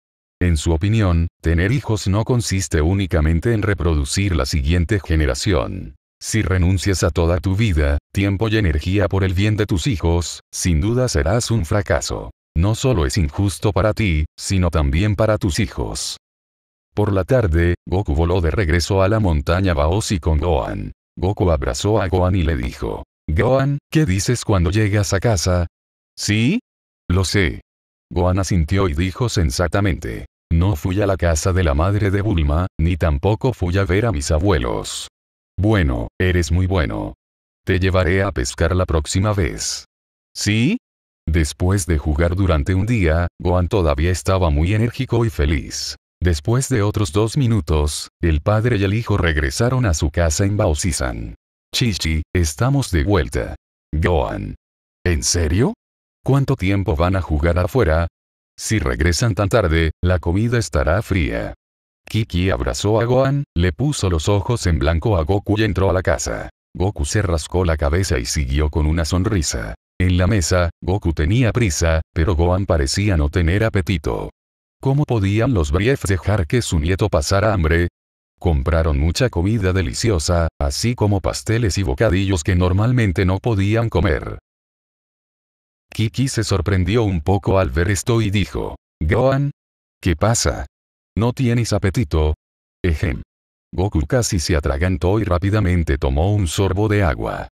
En su opinión, tener hijos no consiste únicamente en reproducir la siguiente generación. Si renuncias a toda tu vida, tiempo y energía por el bien de tus hijos, sin duda serás un fracaso. No solo es injusto para ti, sino también para tus hijos. Por la tarde, Goku voló de regreso a la montaña Baosi con Gohan. Goku abrazó a Gohan y le dijo, Gohan, ¿qué dices cuando llegas a casa? ¿Sí? Lo sé. Gohan asintió y dijo sensatamente, no fui a la casa de la madre de Bulma, ni tampoco fui a ver a mis abuelos. Bueno, eres muy bueno. Te llevaré a pescar la próxima vez. ¿Sí? Después de jugar durante un día, Gohan todavía estaba muy enérgico y feliz. Después de otros dos minutos, el padre y el hijo regresaron a su casa en Baosizan. Chichi, estamos de vuelta. Gohan. ¿En serio? ¿Cuánto tiempo van a jugar afuera? Si regresan tan tarde, la comida estará fría. Kiki abrazó a Gohan, le puso los ojos en blanco a Goku y entró a la casa. Goku se rascó la cabeza y siguió con una sonrisa. En la mesa, Goku tenía prisa, pero Gohan parecía no tener apetito. ¿Cómo podían los Briefs dejar que su nieto pasara hambre? Compraron mucha comida deliciosa, así como pasteles y bocadillos que normalmente no podían comer. Kiki se sorprendió un poco al ver esto y dijo, Gohan, ¿qué pasa? ¿No tienes apetito? Ejem. Goku casi se atragantó y rápidamente tomó un sorbo de agua.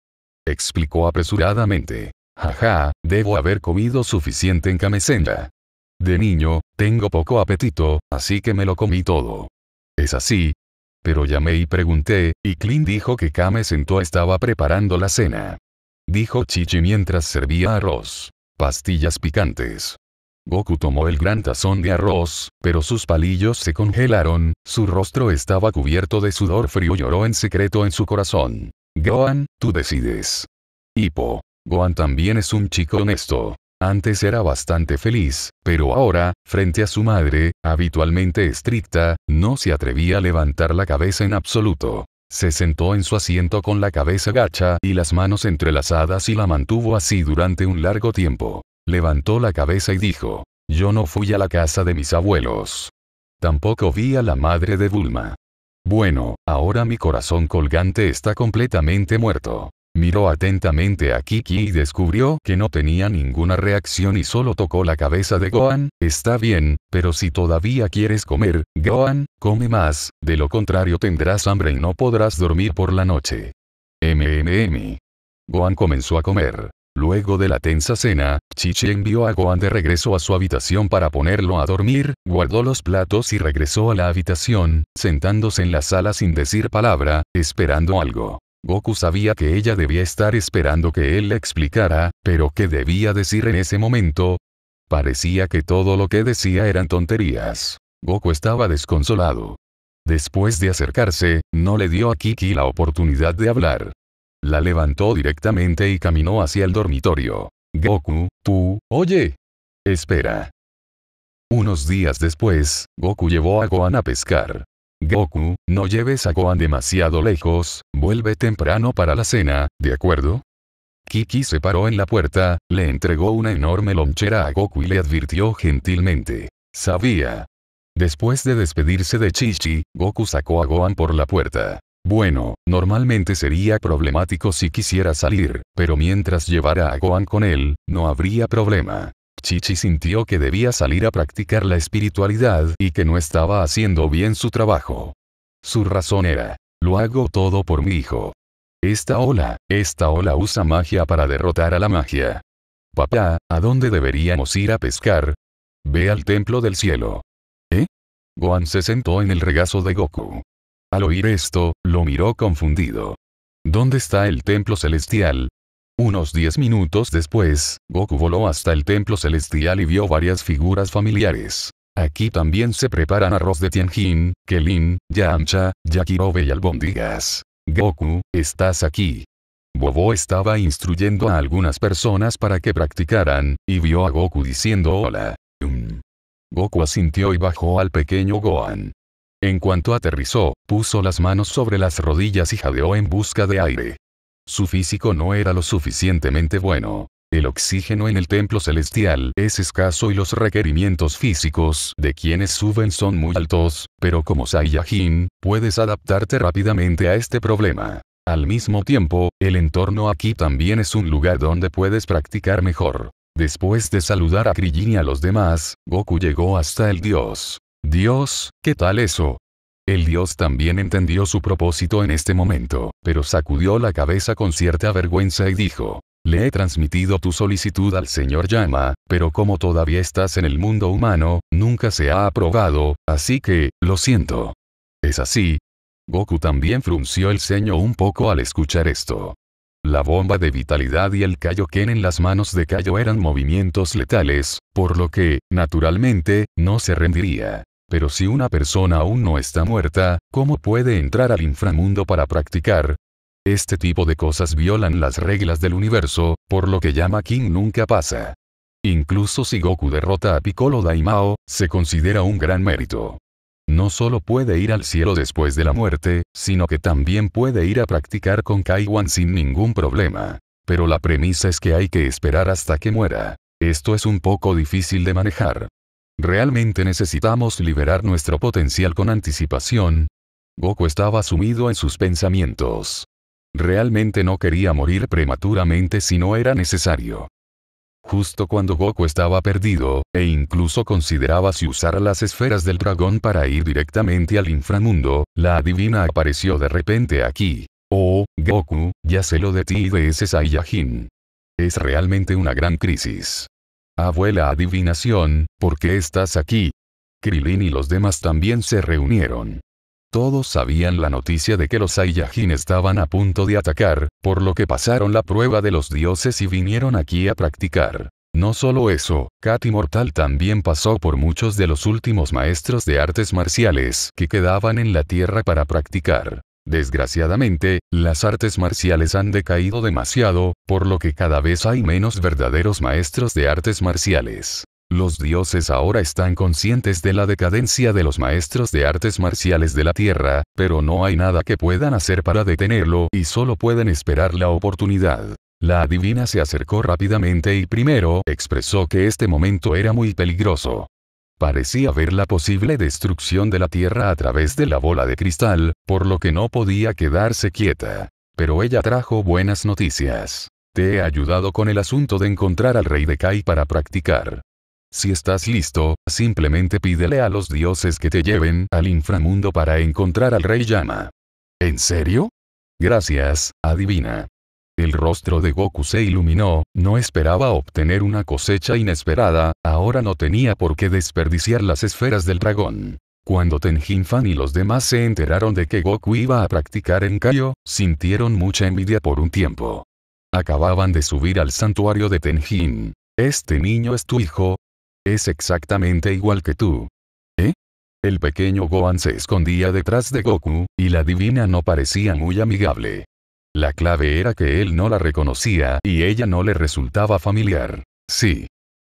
Explicó apresuradamente. Jaja, debo haber comido suficiente en De niño, tengo poco apetito, así que me lo comí todo. ¿Es así? Pero llamé y pregunté, y Clint dijo que Kame estaba preparando la cena. Dijo Chichi mientras servía arroz. Pastillas picantes. Goku tomó el gran tazón de arroz, pero sus palillos se congelaron, su rostro estaba cubierto de sudor frío y lloró en secreto en su corazón. Gohan, tú decides. Hipo. Gohan también es un chico honesto. Antes era bastante feliz, pero ahora, frente a su madre, habitualmente estricta, no se atrevía a levantar la cabeza en absoluto. Se sentó en su asiento con la cabeza gacha y las manos entrelazadas y la mantuvo así durante un largo tiempo. Levantó la cabeza y dijo, yo no fui a la casa de mis abuelos. Tampoco vi a la madre de Bulma. Bueno, ahora mi corazón colgante está completamente muerto. Miró atentamente a Kiki y descubrió que no tenía ninguna reacción y solo tocó la cabeza de Gohan, está bien, pero si todavía quieres comer, Gohan, come más, de lo contrario tendrás hambre y no podrás dormir por la noche. MMM. Gohan comenzó a comer. Luego de la tensa cena, Chichi envió a Gohan de regreso a su habitación para ponerlo a dormir, guardó los platos y regresó a la habitación, sentándose en la sala sin decir palabra, esperando algo. Goku sabía que ella debía estar esperando que él le explicara, pero ¿qué debía decir en ese momento? Parecía que todo lo que decía eran tonterías. Goku estaba desconsolado. Después de acercarse, no le dio a Kiki la oportunidad de hablar. La levantó directamente y caminó hacia el dormitorio. Goku, tú, oye. Espera. Unos días después, Goku llevó a Gohan a pescar. Goku, no lleves a Gohan demasiado lejos, vuelve temprano para la cena, ¿de acuerdo? Kiki se paró en la puerta, le entregó una enorme lonchera a Goku y le advirtió gentilmente. Sabía. Después de despedirse de Chichi, Goku sacó a Gohan por la puerta. Bueno, normalmente sería problemático si quisiera salir, pero mientras llevara a Gohan con él, no habría problema. Chichi sintió que debía salir a practicar la espiritualidad y que no estaba haciendo bien su trabajo. Su razón era, lo hago todo por mi hijo. Esta ola, esta ola usa magia para derrotar a la magia. Papá, ¿a dónde deberíamos ir a pescar? Ve al templo del cielo. ¿Eh? Gohan se sentó en el regazo de Goku. Al oír esto, lo miró confundido. ¿Dónde está el templo celestial? Unos 10 minutos después, Goku voló hasta el templo celestial y vio varias figuras familiares. Aquí también se preparan arroz de Tianjin, Kelin, Yamcha, Yakirobe y albóndigas. Goku, estás aquí. Bobo estaba instruyendo a algunas personas para que practicaran, y vio a Goku diciendo hola. Um. Goku asintió y bajó al pequeño Gohan. En cuanto aterrizó, puso las manos sobre las rodillas y jadeó en busca de aire. Su físico no era lo suficientemente bueno. El oxígeno en el templo celestial es escaso y los requerimientos físicos de quienes suben son muy altos, pero como Saiyajin, puedes adaptarte rápidamente a este problema. Al mismo tiempo, el entorno aquí también es un lugar donde puedes practicar mejor. Después de saludar a Krillin y a los demás, Goku llegó hasta el dios. Dios, ¿qué tal eso? El dios también entendió su propósito en este momento, pero sacudió la cabeza con cierta vergüenza y dijo, le he transmitido tu solicitud al señor Yama, pero como todavía estás en el mundo humano, nunca se ha aprobado, así que, lo siento. ¿Es así? Goku también frunció el ceño un poco al escuchar esto. La bomba de vitalidad y el Kaioken en las manos de Kaio eran movimientos letales, por lo que, naturalmente, no se rendiría. Pero si una persona aún no está muerta, ¿cómo puede entrar al inframundo para practicar? Este tipo de cosas violan las reglas del universo, por lo que llama King nunca pasa. Incluso si Goku derrota a Piccolo Daimao, se considera un gran mérito. No solo puede ir al cielo después de la muerte, sino que también puede ir a practicar con Kaiwan sin ningún problema. Pero la premisa es que hay que esperar hasta que muera. Esto es un poco difícil de manejar. Realmente necesitamos liberar nuestro potencial con anticipación. Goku estaba sumido en sus pensamientos. Realmente no quería morir prematuramente si no era necesario. Justo cuando Goku estaba perdido, e incluso consideraba si usar las esferas del dragón para ir directamente al inframundo, la adivina apareció de repente aquí. Oh, Goku, ya sé lo de ti y de ese Saiyajin. Es realmente una gran crisis. Abuela adivinación, ¿por qué estás aquí? Krilin y los demás también se reunieron. Todos sabían la noticia de que los Saiyajin estaban a punto de atacar, por lo que pasaron la prueba de los dioses y vinieron aquí a practicar. No solo eso, Kat Mortal también pasó por muchos de los últimos maestros de artes marciales que quedaban en la tierra para practicar. Desgraciadamente, las artes marciales han decaído demasiado, por lo que cada vez hay menos verdaderos maestros de artes marciales. Los dioses ahora están conscientes de la decadencia de los maestros de artes marciales de la Tierra, pero no hay nada que puedan hacer para detenerlo y solo pueden esperar la oportunidad. La adivina se acercó rápidamente y primero expresó que este momento era muy peligroso. Parecía ver la posible destrucción de la Tierra a través de la bola de cristal, por lo que no podía quedarse quieta. Pero ella trajo buenas noticias. Te he ayudado con el asunto de encontrar al rey de Kai para practicar. Si estás listo, simplemente pídele a los dioses que te lleven al inframundo para encontrar al rey Yama. ¿En serio? Gracias, adivina. El rostro de Goku se iluminó, no esperaba obtener una cosecha inesperada, ahora no tenía por qué desperdiciar las esferas del dragón. Cuando Tenjin Fan y los demás se enteraron de que Goku iba a practicar en Kaio, sintieron mucha envidia por un tiempo. Acababan de subir al santuario de Tenjin. ¿Este niño es tu hijo? Es exactamente igual que tú. ¿Eh? El pequeño Gohan se escondía detrás de Goku, y la divina no parecía muy amigable. La clave era que él no la reconocía y ella no le resultaba familiar. Sí.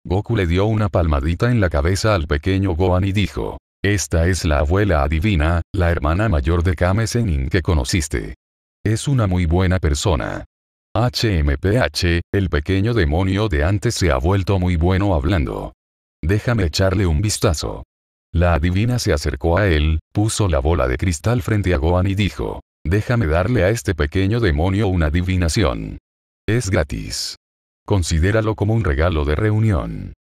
Goku le dio una palmadita en la cabeza al pequeño Gohan y dijo, esta es la abuela adivina, la hermana mayor de Kame Senin que conociste. Es una muy buena persona. HMPH, el pequeño demonio de antes se ha vuelto muy bueno hablando. Déjame echarle un vistazo. La adivina se acercó a él, puso la bola de cristal frente a Gohan y dijo, Déjame darle a este pequeño demonio una adivinación. Es gratis. Considéralo como un regalo de reunión.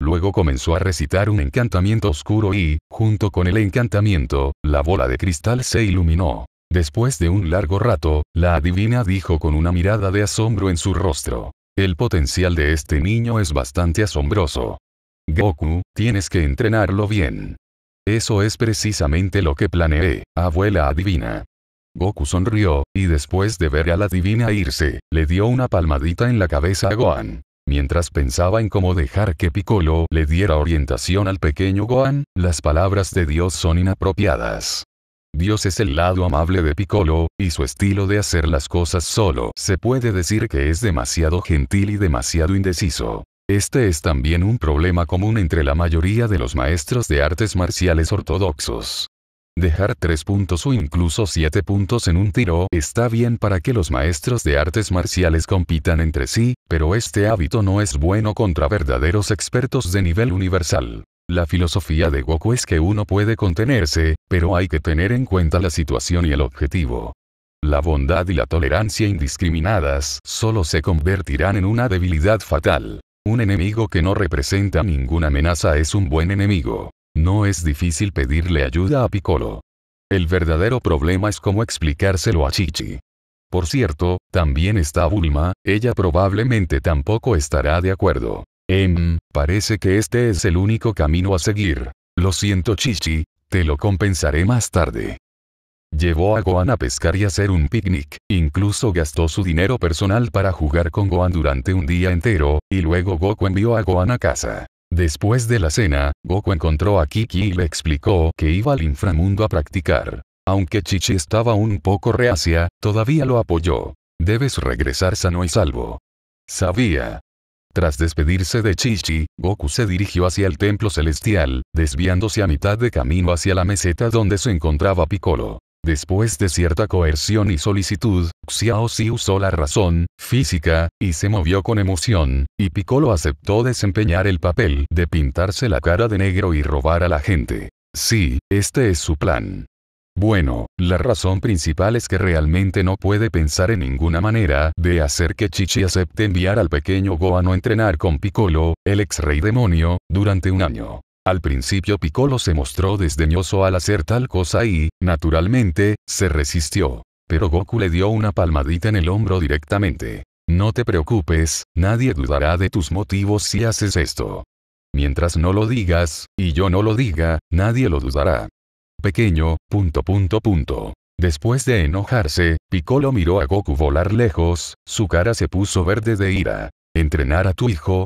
Luego comenzó a recitar un encantamiento oscuro y, junto con el encantamiento, la bola de cristal se iluminó. Después de un largo rato, la adivina dijo con una mirada de asombro en su rostro. El potencial de este niño es bastante asombroso. Goku, tienes que entrenarlo bien. Eso es precisamente lo que planeé, abuela adivina. Goku sonrió, y después de ver a la divina irse, le dio una palmadita en la cabeza a Gohan. Mientras pensaba en cómo dejar que Piccolo le diera orientación al pequeño Gohan, las palabras de Dios son inapropiadas. Dios es el lado amable de Piccolo, y su estilo de hacer las cosas solo se puede decir que es demasiado gentil y demasiado indeciso. Este es también un problema común entre la mayoría de los maestros de artes marciales ortodoxos. Dejar 3 puntos o incluso 7 puntos en un tiro está bien para que los maestros de artes marciales compitan entre sí, pero este hábito no es bueno contra verdaderos expertos de nivel universal. La filosofía de Goku es que uno puede contenerse, pero hay que tener en cuenta la situación y el objetivo. La bondad y la tolerancia indiscriminadas solo se convertirán en una debilidad fatal. Un enemigo que no representa ninguna amenaza es un buen enemigo. No es difícil pedirle ayuda a Piccolo. El verdadero problema es cómo explicárselo a Chichi. Por cierto, también está Bulma, ella probablemente tampoco estará de acuerdo. Em, parece que este es el único camino a seguir. Lo siento Chichi, te lo compensaré más tarde. Llevó a Gohan a pescar y hacer un picnic, incluso gastó su dinero personal para jugar con Gohan durante un día entero, y luego Goku envió a Gohan a casa. Después de la cena, Goku encontró a Kiki y le explicó que iba al inframundo a practicar. Aunque Chichi estaba un poco reacia, todavía lo apoyó. Debes regresar sano y salvo. Sabía. Tras despedirse de Chichi, Goku se dirigió hacia el templo celestial, desviándose a mitad de camino hacia la meseta donde se encontraba Piccolo. Después de cierta coerción y solicitud, Xiao Si usó la razón, física, y se movió con emoción, y Piccolo aceptó desempeñar el papel de pintarse la cara de negro y robar a la gente. Sí, este es su plan. Bueno, la razón principal es que realmente no puede pensar en ninguna manera de hacer que Chichi acepte enviar al pequeño Gohan a entrenar con Piccolo, el ex rey demonio, durante un año. Al principio Piccolo se mostró desdeñoso al hacer tal cosa y, naturalmente, se resistió. Pero Goku le dio una palmadita en el hombro directamente. No te preocupes, nadie dudará de tus motivos si haces esto. Mientras no lo digas, y yo no lo diga, nadie lo dudará. Pequeño, punto punto punto. Después de enojarse, Piccolo miró a Goku volar lejos, su cara se puso verde de ira. ¿Entrenar a tu hijo?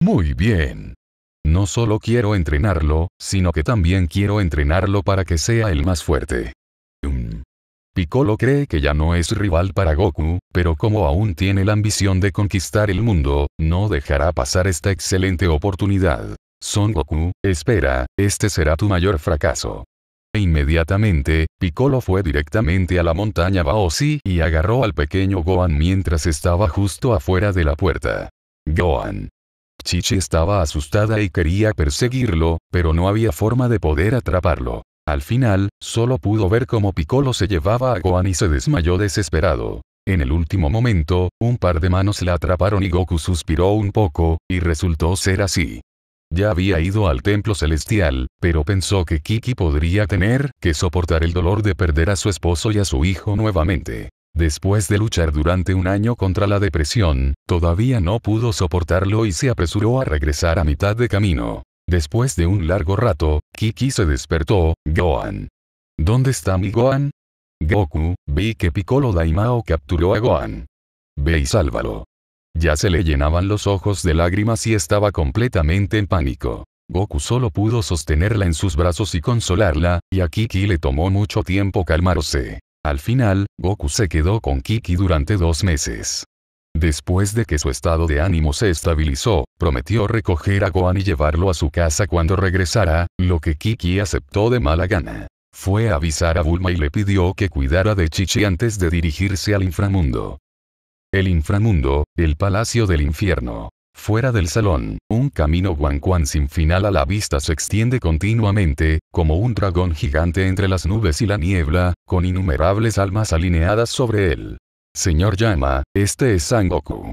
Muy bien. No solo quiero entrenarlo, sino que también quiero entrenarlo para que sea el más fuerte. Um. Piccolo cree que ya no es rival para Goku, pero como aún tiene la ambición de conquistar el mundo, no dejará pasar esta excelente oportunidad. Son Goku, espera, este será tu mayor fracaso. E inmediatamente, Piccolo fue directamente a la montaña Baoshi y agarró al pequeño Gohan mientras estaba justo afuera de la puerta. Gohan, Chichi estaba asustada y quería perseguirlo, pero no había forma de poder atraparlo. Al final, solo pudo ver cómo Piccolo se llevaba a Gohan y se desmayó desesperado. En el último momento, un par de manos la atraparon y Goku suspiró un poco, y resultó ser así. Ya había ido al templo celestial, pero pensó que Kiki podría tener que soportar el dolor de perder a su esposo y a su hijo nuevamente. Después de luchar durante un año contra la depresión, todavía no pudo soportarlo y se apresuró a regresar a mitad de camino. Después de un largo rato, Kiki se despertó, Gohan. ¿Dónde está mi Gohan? Goku, vi que Piccolo Daimao capturó a Gohan. Ve y sálvalo. Ya se le llenaban los ojos de lágrimas y estaba completamente en pánico. Goku solo pudo sostenerla en sus brazos y consolarla, y a Kiki le tomó mucho tiempo calmarse. Al final, Goku se quedó con Kiki durante dos meses. Después de que su estado de ánimo se estabilizó, prometió recoger a Gohan y llevarlo a su casa cuando regresara, lo que Kiki aceptó de mala gana. Fue a avisar a Bulma y le pidió que cuidara de Chichi antes de dirigirse al inframundo. El inframundo, el palacio del infierno. Fuera del salón, un camino guanquan sin final a la vista se extiende continuamente, como un dragón gigante entre las nubes y la niebla, con innumerables almas alineadas sobre él. Señor Yama, este es Goku.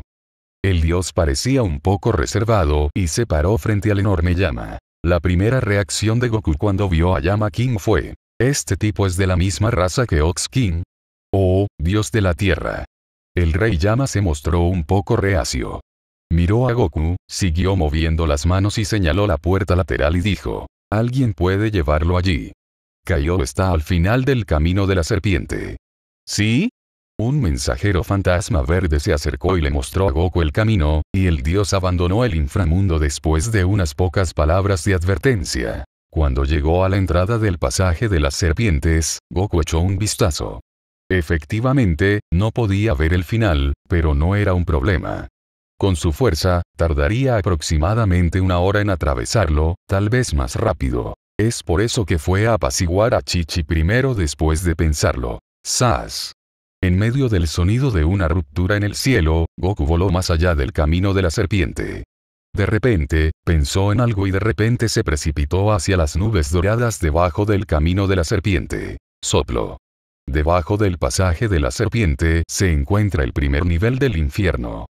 El dios parecía un poco reservado y se paró frente al enorme Yama. La primera reacción de Goku cuando vio a Yama King fue, ¿este tipo es de la misma raza que Ox King? Oh, dios de la tierra. El rey Yama se mostró un poco reacio. Miró a Goku, siguió moviendo las manos y señaló la puerta lateral y dijo, alguien puede llevarlo allí. Kaio está al final del camino de la serpiente. ¿Sí? Un mensajero fantasma verde se acercó y le mostró a Goku el camino, y el dios abandonó el inframundo después de unas pocas palabras de advertencia. Cuando llegó a la entrada del pasaje de las serpientes, Goku echó un vistazo. Efectivamente, no podía ver el final, pero no era un problema. Con su fuerza, tardaría aproximadamente una hora en atravesarlo, tal vez más rápido. Es por eso que fue a apaciguar a Chichi primero después de pensarlo. ¡Sas! En medio del sonido de una ruptura en el cielo, Goku voló más allá del camino de la serpiente. De repente, pensó en algo y de repente se precipitó hacia las nubes doradas debajo del camino de la serpiente. Soplo. Debajo del pasaje de la serpiente se encuentra el primer nivel del infierno.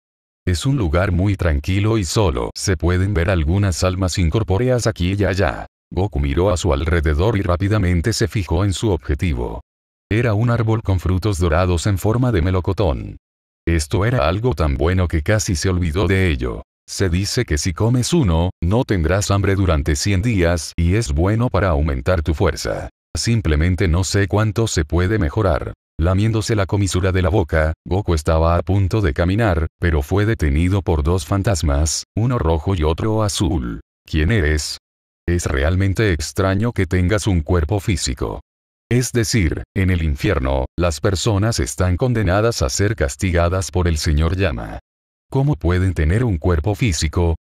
Es un lugar muy tranquilo y solo se pueden ver algunas almas incorpóreas aquí y allá. Goku miró a su alrededor y rápidamente se fijó en su objetivo. Era un árbol con frutos dorados en forma de melocotón. Esto era algo tan bueno que casi se olvidó de ello. Se dice que si comes uno, no tendrás hambre durante 100 días y es bueno para aumentar tu fuerza. Simplemente no sé cuánto se puede mejorar. Lamiéndose la comisura de la boca, Goku estaba a punto de caminar, pero fue detenido por dos fantasmas, uno rojo y otro azul. ¿Quién eres? Es realmente extraño que tengas un cuerpo físico. Es decir, en el infierno, las personas están condenadas a ser castigadas por el Señor Yama. ¿Cómo pueden tener un cuerpo físico?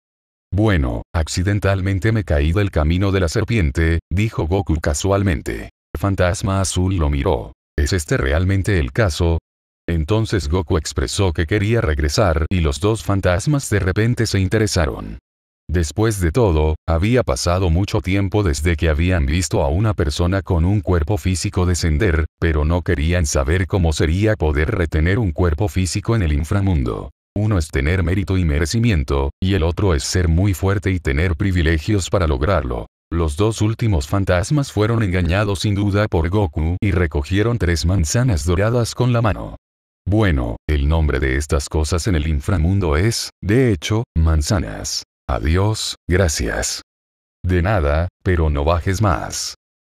Bueno, accidentalmente me caí del camino de la serpiente, dijo Goku casualmente. Fantasma Azul lo miró. ¿Es este realmente el caso? Entonces Goku expresó que quería regresar y los dos fantasmas de repente se interesaron. Después de todo, había pasado mucho tiempo desde que habían visto a una persona con un cuerpo físico descender, pero no querían saber cómo sería poder retener un cuerpo físico en el inframundo. Uno es tener mérito y merecimiento, y el otro es ser muy fuerte y tener privilegios para lograrlo. Los dos últimos fantasmas fueron engañados sin duda por Goku y recogieron tres manzanas doradas con la mano. Bueno, el nombre de estas cosas en el inframundo es, de hecho, manzanas. Adiós, gracias. De nada, pero no bajes más.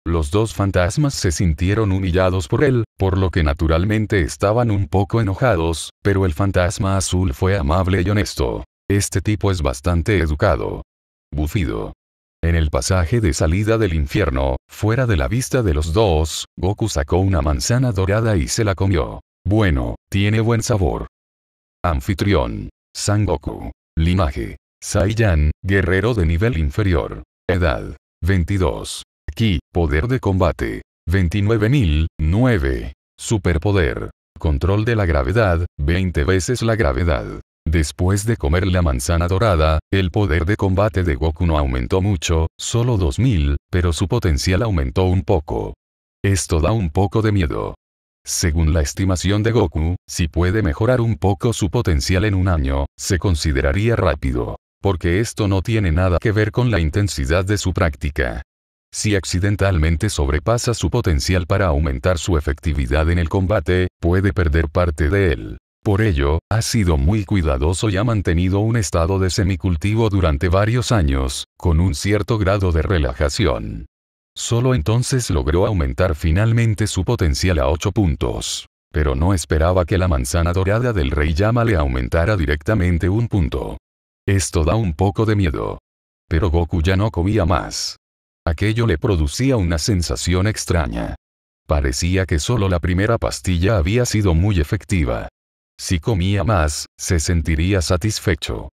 Los dos fantasmas se sintieron humillados por él, por lo que naturalmente estaban un poco enojados, pero el fantasma azul fue amable y honesto. Este tipo es bastante educado. Bufido. En el pasaje de salida del infierno, fuera de la vista de los dos, Goku sacó una manzana dorada y se la comió. Bueno, tiene buen sabor. Anfitrión. San Goku. Linaje. Saiyan, guerrero de nivel inferior. Edad. 22. Ki, poder de combate. 29.009. Superpoder. Control de la gravedad, 20 veces la gravedad. Después de comer la manzana dorada, el poder de combate de Goku no aumentó mucho, solo 2000, pero su potencial aumentó un poco. Esto da un poco de miedo. Según la estimación de Goku, si puede mejorar un poco su potencial en un año, se consideraría rápido. Porque esto no tiene nada que ver con la intensidad de su práctica. Si accidentalmente sobrepasa su potencial para aumentar su efectividad en el combate, puede perder parte de él. Por ello, ha sido muy cuidadoso y ha mantenido un estado de semicultivo durante varios años, con un cierto grado de relajación. Solo entonces logró aumentar finalmente su potencial a 8 puntos. Pero no esperaba que la manzana dorada del rey llama le aumentara directamente un punto. Esto da un poco de miedo. Pero Goku ya no comía más. Aquello le producía una sensación extraña. Parecía que solo la primera pastilla había sido muy efectiva. Si comía más, se sentiría satisfecho.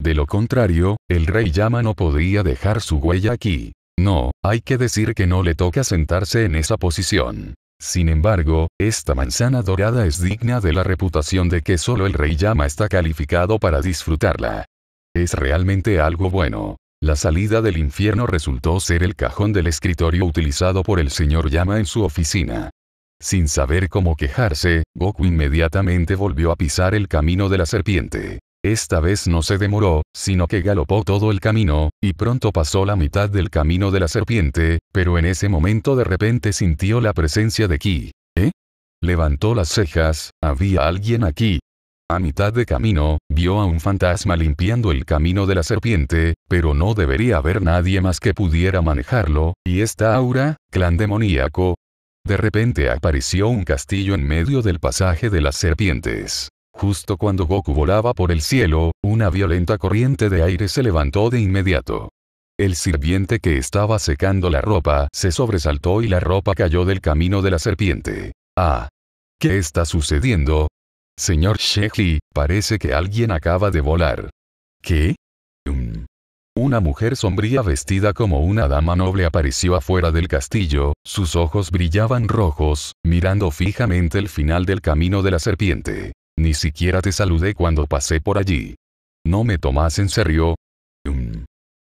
De lo contrario, el rey Yama no podía dejar su huella aquí. No, hay que decir que no le toca sentarse en esa posición. Sin embargo, esta manzana dorada es digna de la reputación de que solo el rey Yama está calificado para disfrutarla. Es realmente algo bueno. La salida del infierno resultó ser el cajón del escritorio utilizado por el señor Yama en su oficina. Sin saber cómo quejarse, Goku inmediatamente volvió a pisar el camino de la serpiente. Esta vez no se demoró, sino que galopó todo el camino, y pronto pasó la mitad del camino de la serpiente, pero en ese momento de repente sintió la presencia de Ki. ¿Eh? Levantó las cejas, había alguien aquí. A mitad de camino, vio a un fantasma limpiando el camino de la serpiente, pero no debería haber nadie más que pudiera manejarlo, y esta aura, clan demoníaco, de repente apareció un castillo en medio del pasaje de las serpientes. Justo cuando Goku volaba por el cielo, una violenta corriente de aire se levantó de inmediato. El sirviente que estaba secando la ropa se sobresaltó y la ropa cayó del camino de la serpiente. Ah. ¿Qué está sucediendo? Señor Shehli, parece que alguien acaba de volar. ¿Qué? Mm. Una mujer sombría vestida como una dama noble apareció afuera del castillo, sus ojos brillaban rojos, mirando fijamente el final del camino de la serpiente. Ni siquiera te saludé cuando pasé por allí. ¿No me tomas en serio? Mm.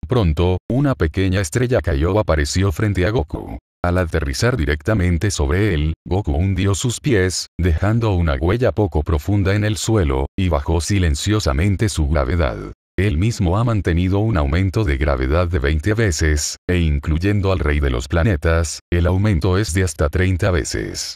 Pronto, una pequeña estrella cayó apareció frente a Goku. Al aterrizar directamente sobre él, Goku hundió sus pies, dejando una huella poco profunda en el suelo, y bajó silenciosamente su gravedad. Él mismo ha mantenido un aumento de gravedad de 20 veces, e incluyendo al rey de los planetas, el aumento es de hasta 30 veces.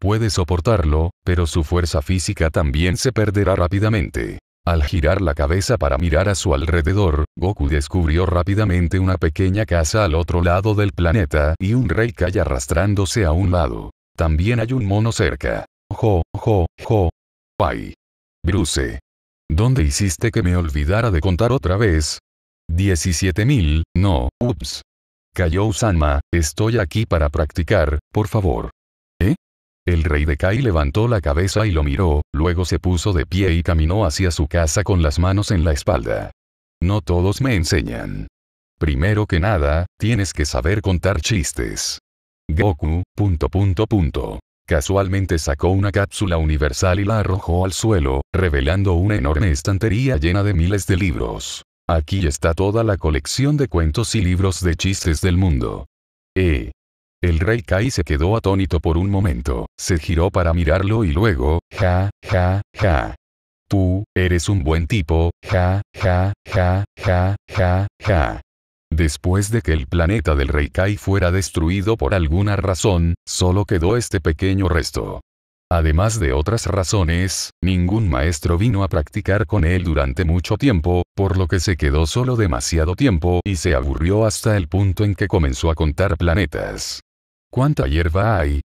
Puede soportarlo, pero su fuerza física también se perderá rápidamente. Al girar la cabeza para mirar a su alrededor, Goku descubrió rápidamente una pequeña casa al otro lado del planeta y un rey cae arrastrándose a un lado. También hay un mono cerca. Jo, jo, jo. Pai. Bruce. ¿Dónde hiciste que me olvidara de contar otra vez? 17.000, no, ups. Cayó Usama, estoy aquí para practicar, por favor. ¿Eh? El rey de Kai levantó la cabeza y lo miró, luego se puso de pie y caminó hacia su casa con las manos en la espalda. No todos me enseñan. Primero que nada, tienes que saber contar chistes. Goku, punto punto punto. Casualmente sacó una cápsula universal y la arrojó al suelo, revelando una enorme estantería llena de miles de libros. Aquí está toda la colección de cuentos y libros de chistes del mundo. Eh. El rey Kai se quedó atónito por un momento, se giró para mirarlo y luego, ja, ja, ja. Tú, eres un buen tipo, ja, ja, ja, ja, ja, ja. Después de que el planeta del Rey Kai fuera destruido por alguna razón, solo quedó este pequeño resto. Además de otras razones, ningún maestro vino a practicar con él durante mucho tiempo, por lo que se quedó solo demasiado tiempo y se aburrió hasta el punto en que comenzó a contar planetas. ¿Cuánta hierba hay?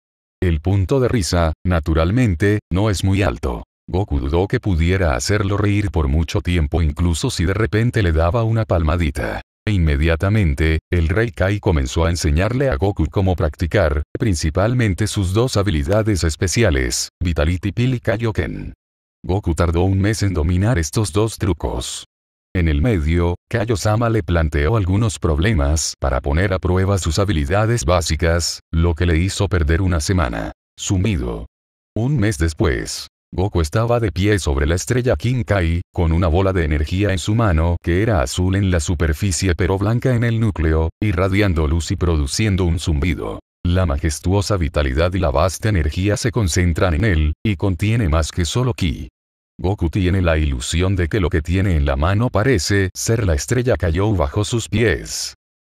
El punto de risa, naturalmente, no es muy alto. Goku dudó que pudiera hacerlo reír por mucho tiempo incluso si de repente le daba una palmadita. E inmediatamente, el rey Kai comenzó a enseñarle a Goku cómo practicar, principalmente sus dos habilidades especiales, Vitality Pill y Kaioken. Goku tardó un mes en dominar estos dos trucos. En el medio, Kaiosama le planteó algunos problemas para poner a prueba sus habilidades básicas, lo que le hizo perder una semana. Sumido. Un mes después, Goku estaba de pie sobre la estrella Kinkai, con una bola de energía en su mano que era azul en la superficie pero blanca en el núcleo, irradiando luz y produciendo un zumbido. La majestuosa vitalidad y la vasta energía se concentran en él, y contiene más que solo ki. Goku tiene la ilusión de que lo que tiene en la mano parece ser la estrella cayó bajo sus pies.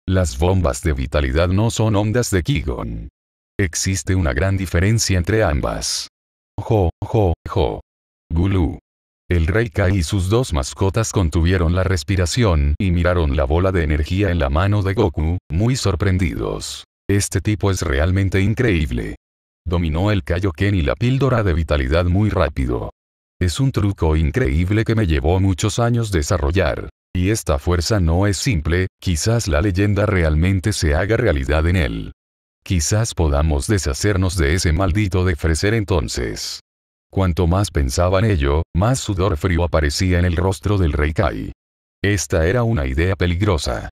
Las bombas de vitalidad no son ondas de Kigon. Existe una gran diferencia entre ambas. Jo, jo, jo. Gulu. El rey Kai y sus dos mascotas contuvieron la respiración y miraron la bola de energía en la mano de Goku, muy sorprendidos. Este tipo es realmente increíble. Dominó el Kaioken y la píldora de vitalidad muy rápido. Es un truco increíble que me llevó muchos años desarrollar. Y esta fuerza no es simple, quizás la leyenda realmente se haga realidad en él. Quizás podamos deshacernos de ese maldito de freser entonces. Cuanto más pensaba en ello, más sudor frío aparecía en el rostro del rey Kai. Esta era una idea peligrosa.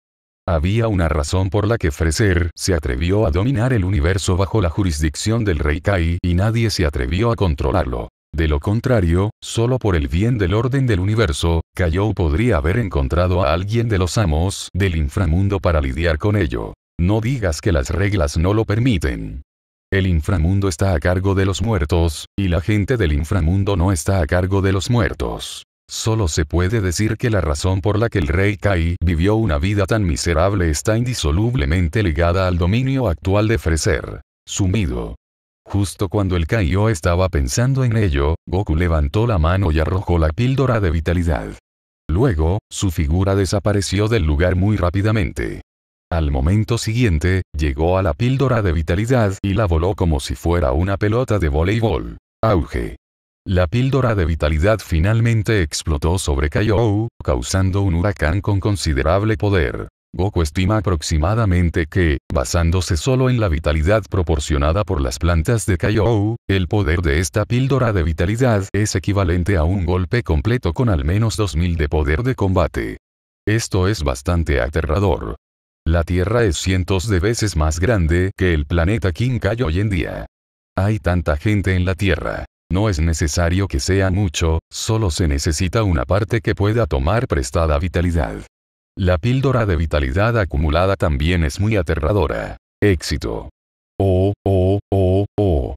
Había una razón por la que Freser se atrevió a dominar el universo bajo la jurisdicción del rey Kai y nadie se atrevió a controlarlo. De lo contrario, solo por el bien del orden del universo, Kayou podría haber encontrado a alguien de los amos del inframundo para lidiar con ello. No digas que las reglas no lo permiten. El inframundo está a cargo de los muertos, y la gente del inframundo no está a cargo de los muertos. Solo se puede decir que la razón por la que el rey Kai vivió una vida tan miserable está indisolublemente ligada al dominio actual de Freser. Sumido. Justo cuando el Kaio estaba pensando en ello, Goku levantó la mano y arrojó la píldora de vitalidad. Luego, su figura desapareció del lugar muy rápidamente. Al momento siguiente, llegó a la píldora de vitalidad y la voló como si fuera una pelota de voleibol. Auge. La píldora de vitalidad finalmente explotó sobre Kaiou, causando un huracán con considerable poder. Goku estima aproximadamente que, basándose solo en la vitalidad proporcionada por las plantas de Kaiou, el poder de esta píldora de vitalidad es equivalente a un golpe completo con al menos 2000 de poder de combate. Esto es bastante aterrador. La Tierra es cientos de veces más grande que el planeta Kinkai hoy en día. Hay tanta gente en la Tierra. No es necesario que sea mucho, solo se necesita una parte que pueda tomar prestada vitalidad. La píldora de vitalidad acumulada también es muy aterradora. Éxito. Oh, oh, oh, oh.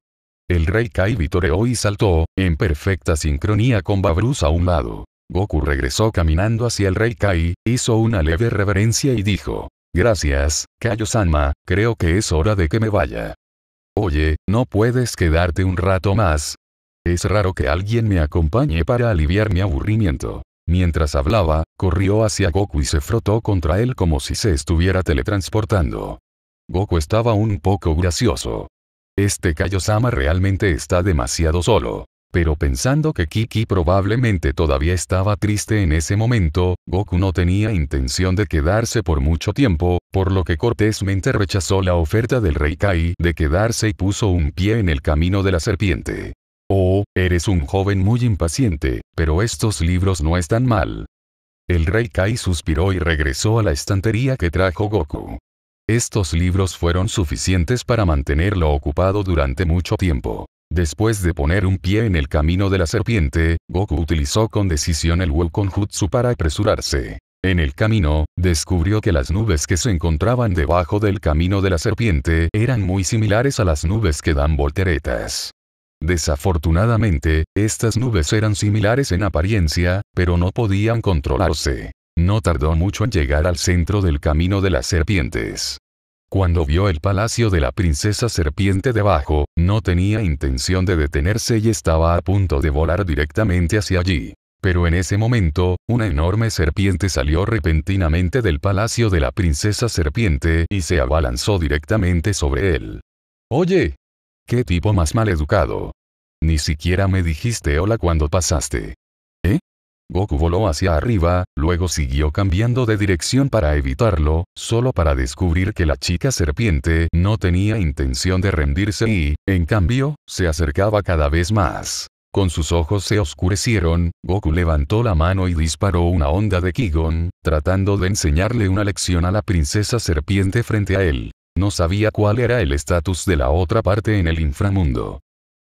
El rey Kai vitoreó y saltó, en perfecta sincronía con Babrus a un lado. Goku regresó caminando hacia el rey Kai, hizo una leve reverencia y dijo, Gracias, Kayo-sama, creo que es hora de que me vaya. Oye, ¿no puedes quedarte un rato más? Es raro que alguien me acompañe para aliviar mi aburrimiento. Mientras hablaba, corrió hacia Goku y se frotó contra él como si se estuviera teletransportando. Goku estaba un poco gracioso. Este Kayo-sama realmente está demasiado solo. Pero pensando que Kiki probablemente todavía estaba triste en ese momento, Goku no tenía intención de quedarse por mucho tiempo, por lo que cortésmente rechazó la oferta del rey Kai de quedarse y puso un pie en el camino de la serpiente. Oh, eres un joven muy impaciente, pero estos libros no están mal. El rey Kai suspiró y regresó a la estantería que trajo Goku. Estos libros fueron suficientes para mantenerlo ocupado durante mucho tiempo. Después de poner un pie en el camino de la serpiente, Goku utilizó con decisión el Wukong Jutsu para apresurarse. En el camino, descubrió que las nubes que se encontraban debajo del camino de la serpiente eran muy similares a las nubes que dan volteretas. Desafortunadamente, estas nubes eran similares en apariencia, pero no podían controlarse. No tardó mucho en llegar al centro del camino de las serpientes. Cuando vio el palacio de la princesa serpiente debajo, no tenía intención de detenerse y estaba a punto de volar directamente hacia allí. Pero en ese momento, una enorme serpiente salió repentinamente del palacio de la princesa serpiente y se abalanzó directamente sobre él. Oye, qué tipo más maleducado. Ni siquiera me dijiste hola cuando pasaste. Goku voló hacia arriba, luego siguió cambiando de dirección para evitarlo, solo para descubrir que la chica serpiente no tenía intención de rendirse y, en cambio, se acercaba cada vez más. Con sus ojos se oscurecieron, Goku levantó la mano y disparó una onda de Kigon, tratando de enseñarle una lección a la princesa serpiente frente a él. No sabía cuál era el estatus de la otra parte en el inframundo.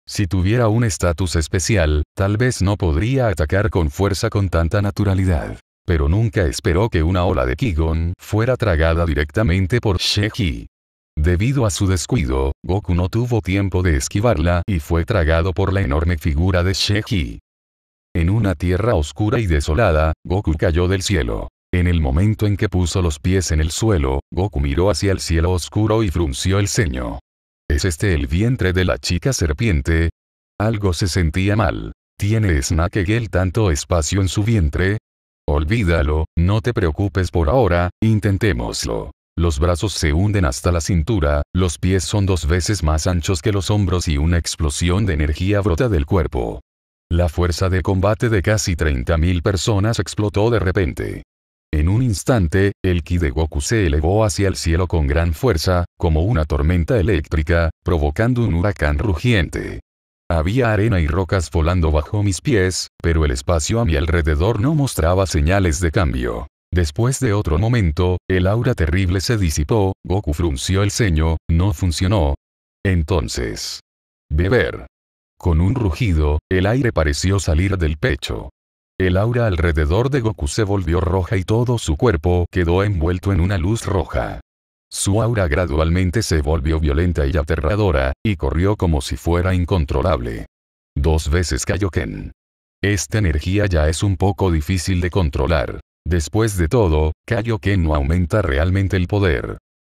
Si tuviera un estatus especial, tal vez no podría atacar con fuerza con tanta naturalidad. Pero nunca esperó que una ola de Kigon fuera tragada directamente por Sheki. Debido a su descuido, Goku no tuvo tiempo de esquivarla y fue tragado por la enorme figura de Sheki. En una tierra oscura y desolada, Goku cayó del cielo. En el momento en que puso los pies en el suelo, Goku miró hacia el cielo oscuro y frunció el ceño. ¿Es este el vientre de la chica serpiente? Algo se sentía mal. ¿Tiene Snakegel tanto espacio en su vientre? Olvídalo, no te preocupes por ahora, intentémoslo. Los brazos se hunden hasta la cintura, los pies son dos veces más anchos que los hombros y una explosión de energía brota del cuerpo. La fuerza de combate de casi 30.000 personas explotó de repente. En un instante, el ki de Goku se elevó hacia el cielo con gran fuerza, como una tormenta eléctrica, provocando un huracán rugiente. Había arena y rocas volando bajo mis pies, pero el espacio a mi alrededor no mostraba señales de cambio. Después de otro momento, el aura terrible se disipó, Goku frunció el ceño, no funcionó. Entonces. Beber. Con un rugido, el aire pareció salir del pecho. El aura alrededor de Goku se volvió roja y todo su cuerpo quedó envuelto en una luz roja. Su aura gradualmente se volvió violenta y aterradora, y corrió como si fuera incontrolable. Dos veces Kaioken. Esta energía ya es un poco difícil de controlar. Después de todo, Kaioken no aumenta realmente el poder.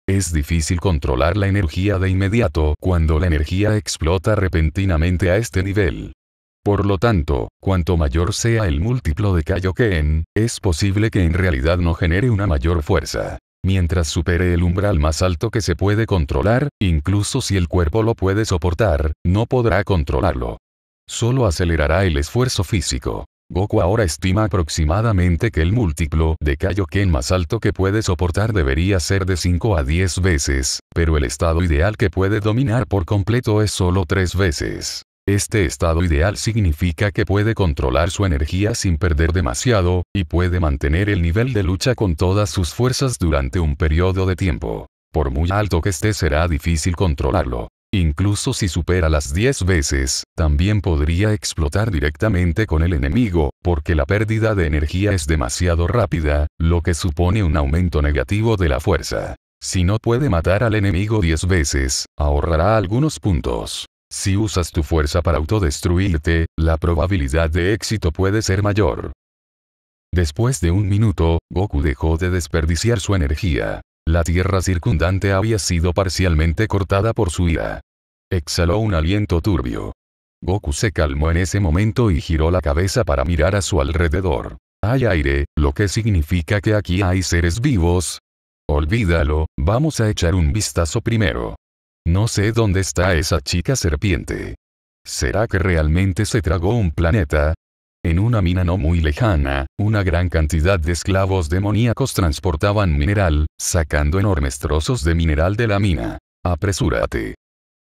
Es difícil controlar la energía de inmediato cuando la energía explota repentinamente a este nivel. Por lo tanto, cuanto mayor sea el múltiplo de Kaioken, es posible que en realidad no genere una mayor fuerza. Mientras supere el umbral más alto que se puede controlar, incluso si el cuerpo lo puede soportar, no podrá controlarlo. Solo acelerará el esfuerzo físico. Goku ahora estima aproximadamente que el múltiplo de Kaioken más alto que puede soportar debería ser de 5 a 10 veces, pero el estado ideal que puede dominar por completo es solo 3 veces. Este estado ideal significa que puede controlar su energía sin perder demasiado, y puede mantener el nivel de lucha con todas sus fuerzas durante un periodo de tiempo. Por muy alto que esté será difícil controlarlo. Incluso si supera las 10 veces, también podría explotar directamente con el enemigo, porque la pérdida de energía es demasiado rápida, lo que supone un aumento negativo de la fuerza. Si no puede matar al enemigo 10 veces, ahorrará algunos puntos. Si usas tu fuerza para autodestruirte, la probabilidad de éxito puede ser mayor. Después de un minuto, Goku dejó de desperdiciar su energía. La tierra circundante había sido parcialmente cortada por su ira. Exhaló un aliento turbio. Goku se calmó en ese momento y giró la cabeza para mirar a su alrededor. Hay aire, lo que significa que aquí hay seres vivos. Olvídalo, vamos a echar un vistazo primero. No sé dónde está esa chica serpiente. ¿Será que realmente se tragó un planeta? En una mina no muy lejana, una gran cantidad de esclavos demoníacos transportaban mineral, sacando enormes trozos de mineral de la mina. Apresúrate.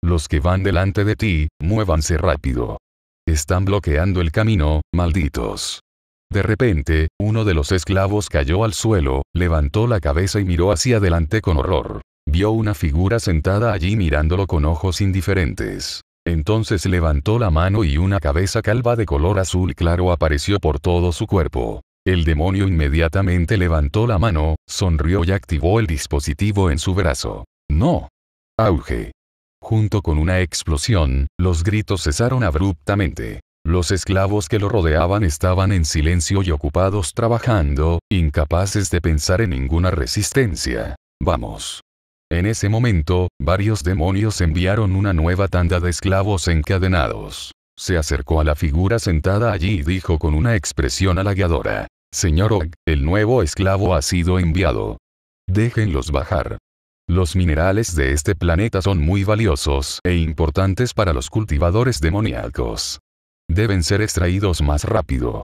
Los que van delante de ti, muévanse rápido. Están bloqueando el camino, malditos. De repente, uno de los esclavos cayó al suelo, levantó la cabeza y miró hacia adelante con horror. Vio una figura sentada allí mirándolo con ojos indiferentes. Entonces levantó la mano y una cabeza calva de color azul claro apareció por todo su cuerpo. El demonio inmediatamente levantó la mano, sonrió y activó el dispositivo en su brazo. ¡No! Auge. Junto con una explosión, los gritos cesaron abruptamente. Los esclavos que lo rodeaban estaban en silencio y ocupados trabajando, incapaces de pensar en ninguna resistencia. Vamos. En ese momento, varios demonios enviaron una nueva tanda de esclavos encadenados. Se acercó a la figura sentada allí y dijo con una expresión halagadora. Señor Og, el nuevo esclavo ha sido enviado. Déjenlos bajar. Los minerales de este planeta son muy valiosos e importantes para los cultivadores demoníacos. Deben ser extraídos más rápido.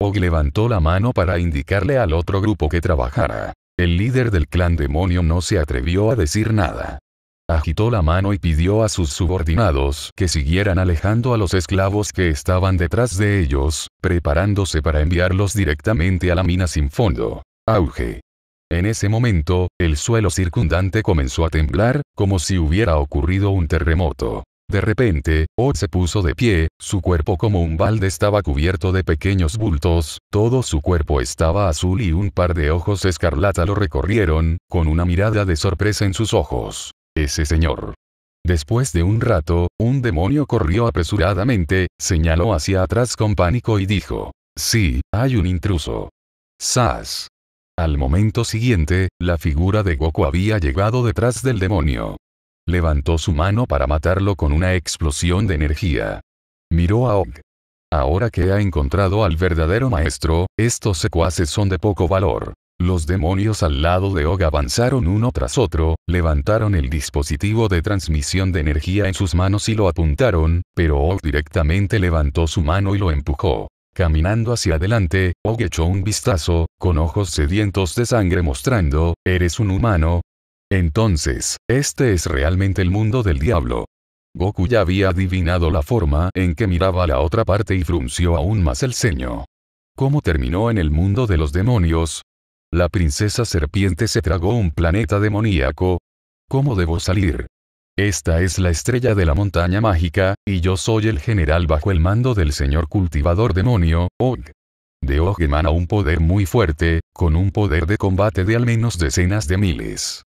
Og levantó la mano para indicarle al otro grupo que trabajara. El líder del clan demonio no se atrevió a decir nada. Agitó la mano y pidió a sus subordinados que siguieran alejando a los esclavos que estaban detrás de ellos, preparándose para enviarlos directamente a la mina sin fondo. Auge. En ese momento, el suelo circundante comenzó a temblar, como si hubiera ocurrido un terremoto. De repente, O se puso de pie, su cuerpo como un balde estaba cubierto de pequeños bultos, todo su cuerpo estaba azul y un par de ojos escarlata lo recorrieron, con una mirada de sorpresa en sus ojos. Ese señor. Después de un rato, un demonio corrió apresuradamente, señaló hacia atrás con pánico y dijo, Sí, hay un intruso. Sas. Al momento siguiente, la figura de Goku había llegado detrás del demonio. Levantó su mano para matarlo con una explosión de energía. Miró a Og. Ahora que ha encontrado al verdadero maestro, estos secuaces son de poco valor. Los demonios al lado de Og avanzaron uno tras otro, levantaron el dispositivo de transmisión de energía en sus manos y lo apuntaron, pero Og directamente levantó su mano y lo empujó. Caminando hacia adelante, Og echó un vistazo, con ojos sedientos de sangre mostrando, eres un humano, entonces, este es realmente el mundo del diablo. Goku ya había adivinado la forma en que miraba la otra parte y frunció aún más el ceño. ¿Cómo terminó en el mundo de los demonios? La princesa serpiente se tragó un planeta demoníaco. ¿Cómo debo salir? Esta es la estrella de la montaña mágica, y yo soy el general bajo el mando del señor cultivador demonio, Og. De Og emana un poder muy fuerte, con un poder de combate de al menos decenas de miles.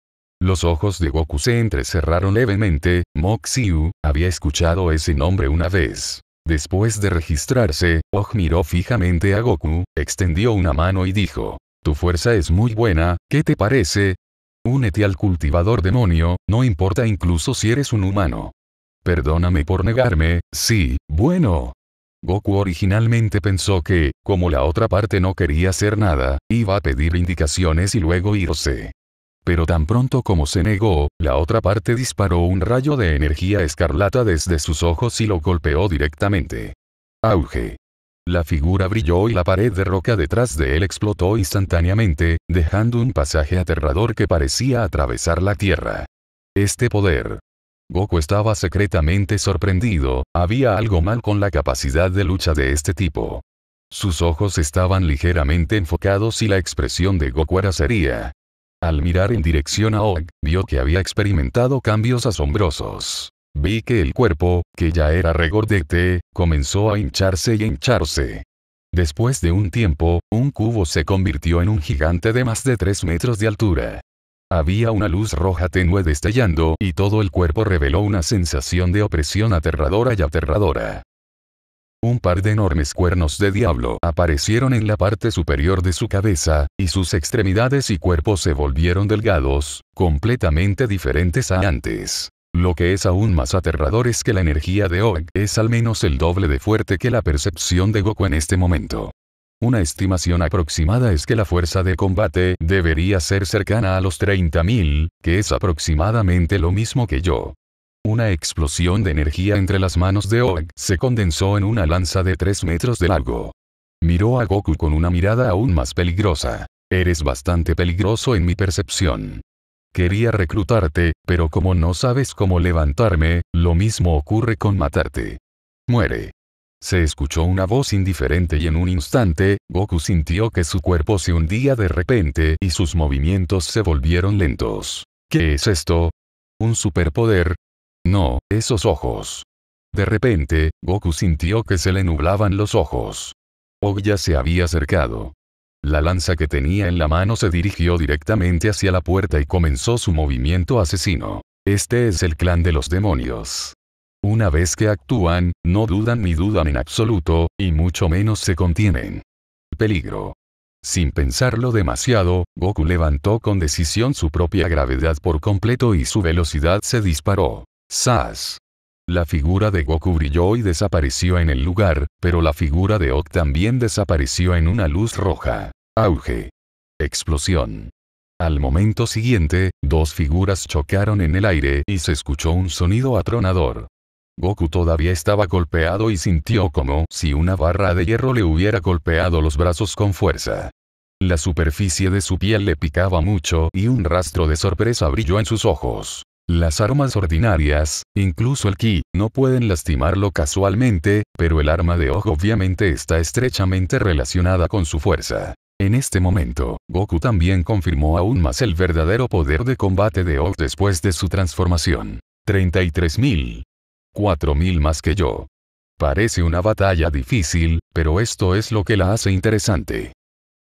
Los ojos de Goku se entrecerraron levemente, Moxiu, había escuchado ese nombre una vez. Después de registrarse, Og miró fijamente a Goku, extendió una mano y dijo, Tu fuerza es muy buena, ¿qué te parece? Únete al cultivador demonio, no importa incluso si eres un humano. Perdóname por negarme, sí, bueno, Goku originalmente pensó que, como la otra parte no quería hacer nada, iba a pedir indicaciones y luego irse pero tan pronto como se negó, la otra parte disparó un rayo de energía escarlata desde sus ojos y lo golpeó directamente. Auge. La figura brilló y la pared de roca detrás de él explotó instantáneamente, dejando un pasaje aterrador que parecía atravesar la tierra. Este poder. Goku estaba secretamente sorprendido, había algo mal con la capacidad de lucha de este tipo. Sus ojos estaban ligeramente enfocados y la expresión de Goku era seria, al mirar en dirección a Og, vio que había experimentado cambios asombrosos. Vi que el cuerpo, que ya era regordete, comenzó a hincharse y hincharse. Después de un tiempo, un cubo se convirtió en un gigante de más de 3 metros de altura. Había una luz roja tenue destellando y todo el cuerpo reveló una sensación de opresión aterradora y aterradora. Un par de enormes cuernos de diablo aparecieron en la parte superior de su cabeza, y sus extremidades y cuerpo se volvieron delgados, completamente diferentes a antes. Lo que es aún más aterrador es que la energía de Og es al menos el doble de fuerte que la percepción de Goku en este momento. Una estimación aproximada es que la fuerza de combate debería ser cercana a los 30.000, que es aproximadamente lo mismo que yo. Una explosión de energía entre las manos de Og se condensó en una lanza de 3 metros de largo. Miró a Goku con una mirada aún más peligrosa. Eres bastante peligroso en mi percepción. Quería reclutarte, pero como no sabes cómo levantarme, lo mismo ocurre con matarte. Muere. Se escuchó una voz indiferente y en un instante, Goku sintió que su cuerpo se hundía de repente y sus movimientos se volvieron lentos. ¿Qué es esto? ¿Un superpoder? No, esos ojos. De repente, Goku sintió que se le nublaban los ojos. ya se había acercado. La lanza que tenía en la mano se dirigió directamente hacia la puerta y comenzó su movimiento asesino. Este es el clan de los demonios. Una vez que actúan, no dudan ni dudan en absoluto, y mucho menos se contienen. Peligro. Sin pensarlo demasiado, Goku levantó con decisión su propia gravedad por completo y su velocidad se disparó. Sas. La figura de Goku brilló y desapareció en el lugar, pero la figura de Ok también desapareció en una luz roja. Auge. Explosión. Al momento siguiente, dos figuras chocaron en el aire y se escuchó un sonido atronador. Goku todavía estaba golpeado y sintió como si una barra de hierro le hubiera golpeado los brazos con fuerza. La superficie de su piel le picaba mucho y un rastro de sorpresa brilló en sus ojos. Las armas ordinarias, incluso el ki, no pueden lastimarlo casualmente, pero el arma de ojo obviamente está estrechamente relacionada con su fuerza. En este momento, Goku también confirmó aún más el verdadero poder de combate de Og después de su transformación. 33.000. 4.000 más que yo. Parece una batalla difícil, pero esto es lo que la hace interesante.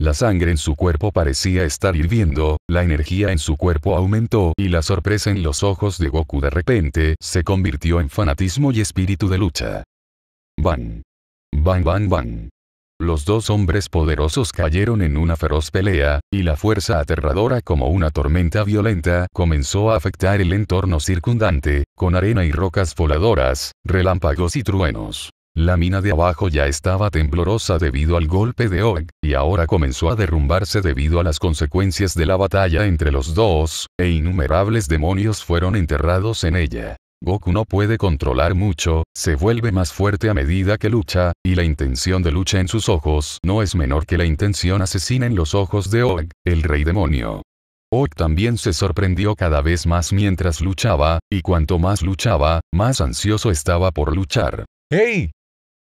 La sangre en su cuerpo parecía estar hirviendo, la energía en su cuerpo aumentó y la sorpresa en los ojos de Goku de repente se convirtió en fanatismo y espíritu de lucha. Van. Van, Ban ¡Bang! Los dos hombres poderosos cayeron en una feroz pelea, y la fuerza aterradora como una tormenta violenta comenzó a afectar el entorno circundante, con arena y rocas voladoras, relámpagos y truenos. La mina de abajo ya estaba temblorosa debido al golpe de Og, y ahora comenzó a derrumbarse debido a las consecuencias de la batalla entre los dos, e innumerables demonios fueron enterrados en ella. Goku no puede controlar mucho, se vuelve más fuerte a medida que lucha, y la intención de lucha en sus ojos no es menor que la intención asesina en los ojos de Og, el rey demonio. Og también se sorprendió cada vez más mientras luchaba, y cuanto más luchaba, más ansioso estaba por luchar. ¡Hey!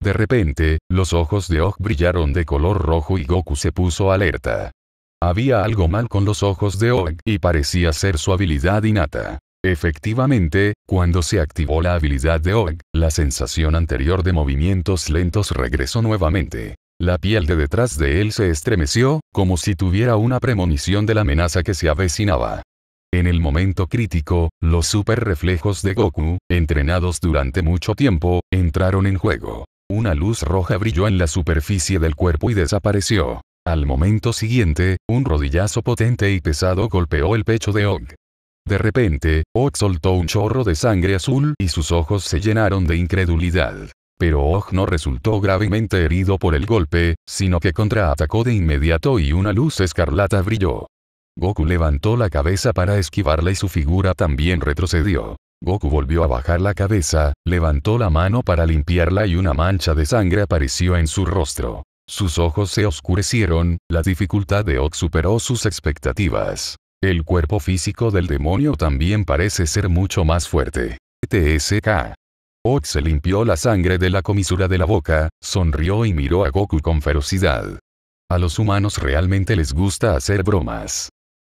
De repente, los ojos de Og brillaron de color rojo y Goku se puso alerta. Había algo mal con los ojos de Og y parecía ser su habilidad innata. Efectivamente, cuando se activó la habilidad de Og, la sensación anterior de movimientos lentos regresó nuevamente. La piel de detrás de él se estremeció, como si tuviera una premonición de la amenaza que se avecinaba. En el momento crítico, los super reflejos de Goku, entrenados durante mucho tiempo, entraron en juego una luz roja brilló en la superficie del cuerpo y desapareció. Al momento siguiente, un rodillazo potente y pesado golpeó el pecho de Og. De repente, Og soltó un chorro de sangre azul y sus ojos se llenaron de incredulidad. Pero Og no resultó gravemente herido por el golpe, sino que contraatacó de inmediato y una luz escarlata brilló. Goku levantó la cabeza para esquivarla y su figura también retrocedió. Goku volvió a bajar la cabeza, levantó la mano para limpiarla y una mancha de sangre apareció en su rostro. Sus ojos se oscurecieron, la dificultad de Ox superó sus expectativas. El cuerpo físico del demonio también parece ser mucho más fuerte. TSK. Ox se limpió la sangre de la comisura de la boca, sonrió y miró a Goku con ferocidad. A los humanos realmente les gusta hacer bromas.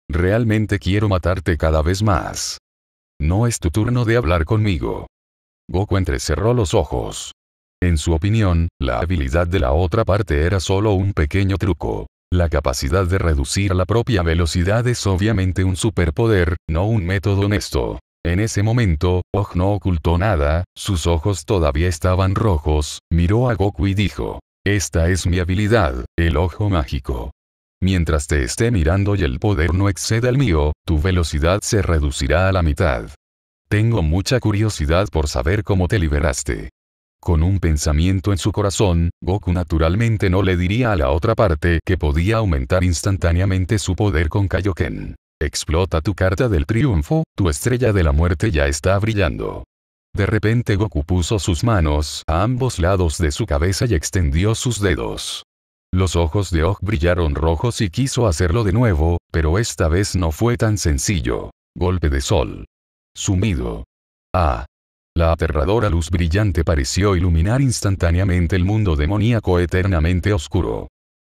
Realmente quiero matarte cada vez más. No es tu turno de hablar conmigo. Goku entrecerró los ojos. En su opinión, la habilidad de la otra parte era solo un pequeño truco. La capacidad de reducir la propia velocidad es obviamente un superpoder, no un método honesto. En ese momento, Og no ocultó nada, sus ojos todavía estaban rojos, miró a Goku y dijo. Esta es mi habilidad, el ojo mágico. Mientras te esté mirando y el poder no exceda el mío, tu velocidad se reducirá a la mitad. Tengo mucha curiosidad por saber cómo te liberaste. Con un pensamiento en su corazón, Goku naturalmente no le diría a la otra parte que podía aumentar instantáneamente su poder con Kaioken. Explota tu carta del triunfo, tu estrella de la muerte ya está brillando. De repente Goku puso sus manos a ambos lados de su cabeza y extendió sus dedos. Los ojos de Og brillaron rojos y quiso hacerlo de nuevo, pero esta vez no fue tan sencillo. Golpe de sol. Sumido. Ah. La aterradora luz brillante pareció iluminar instantáneamente el mundo demoníaco eternamente oscuro.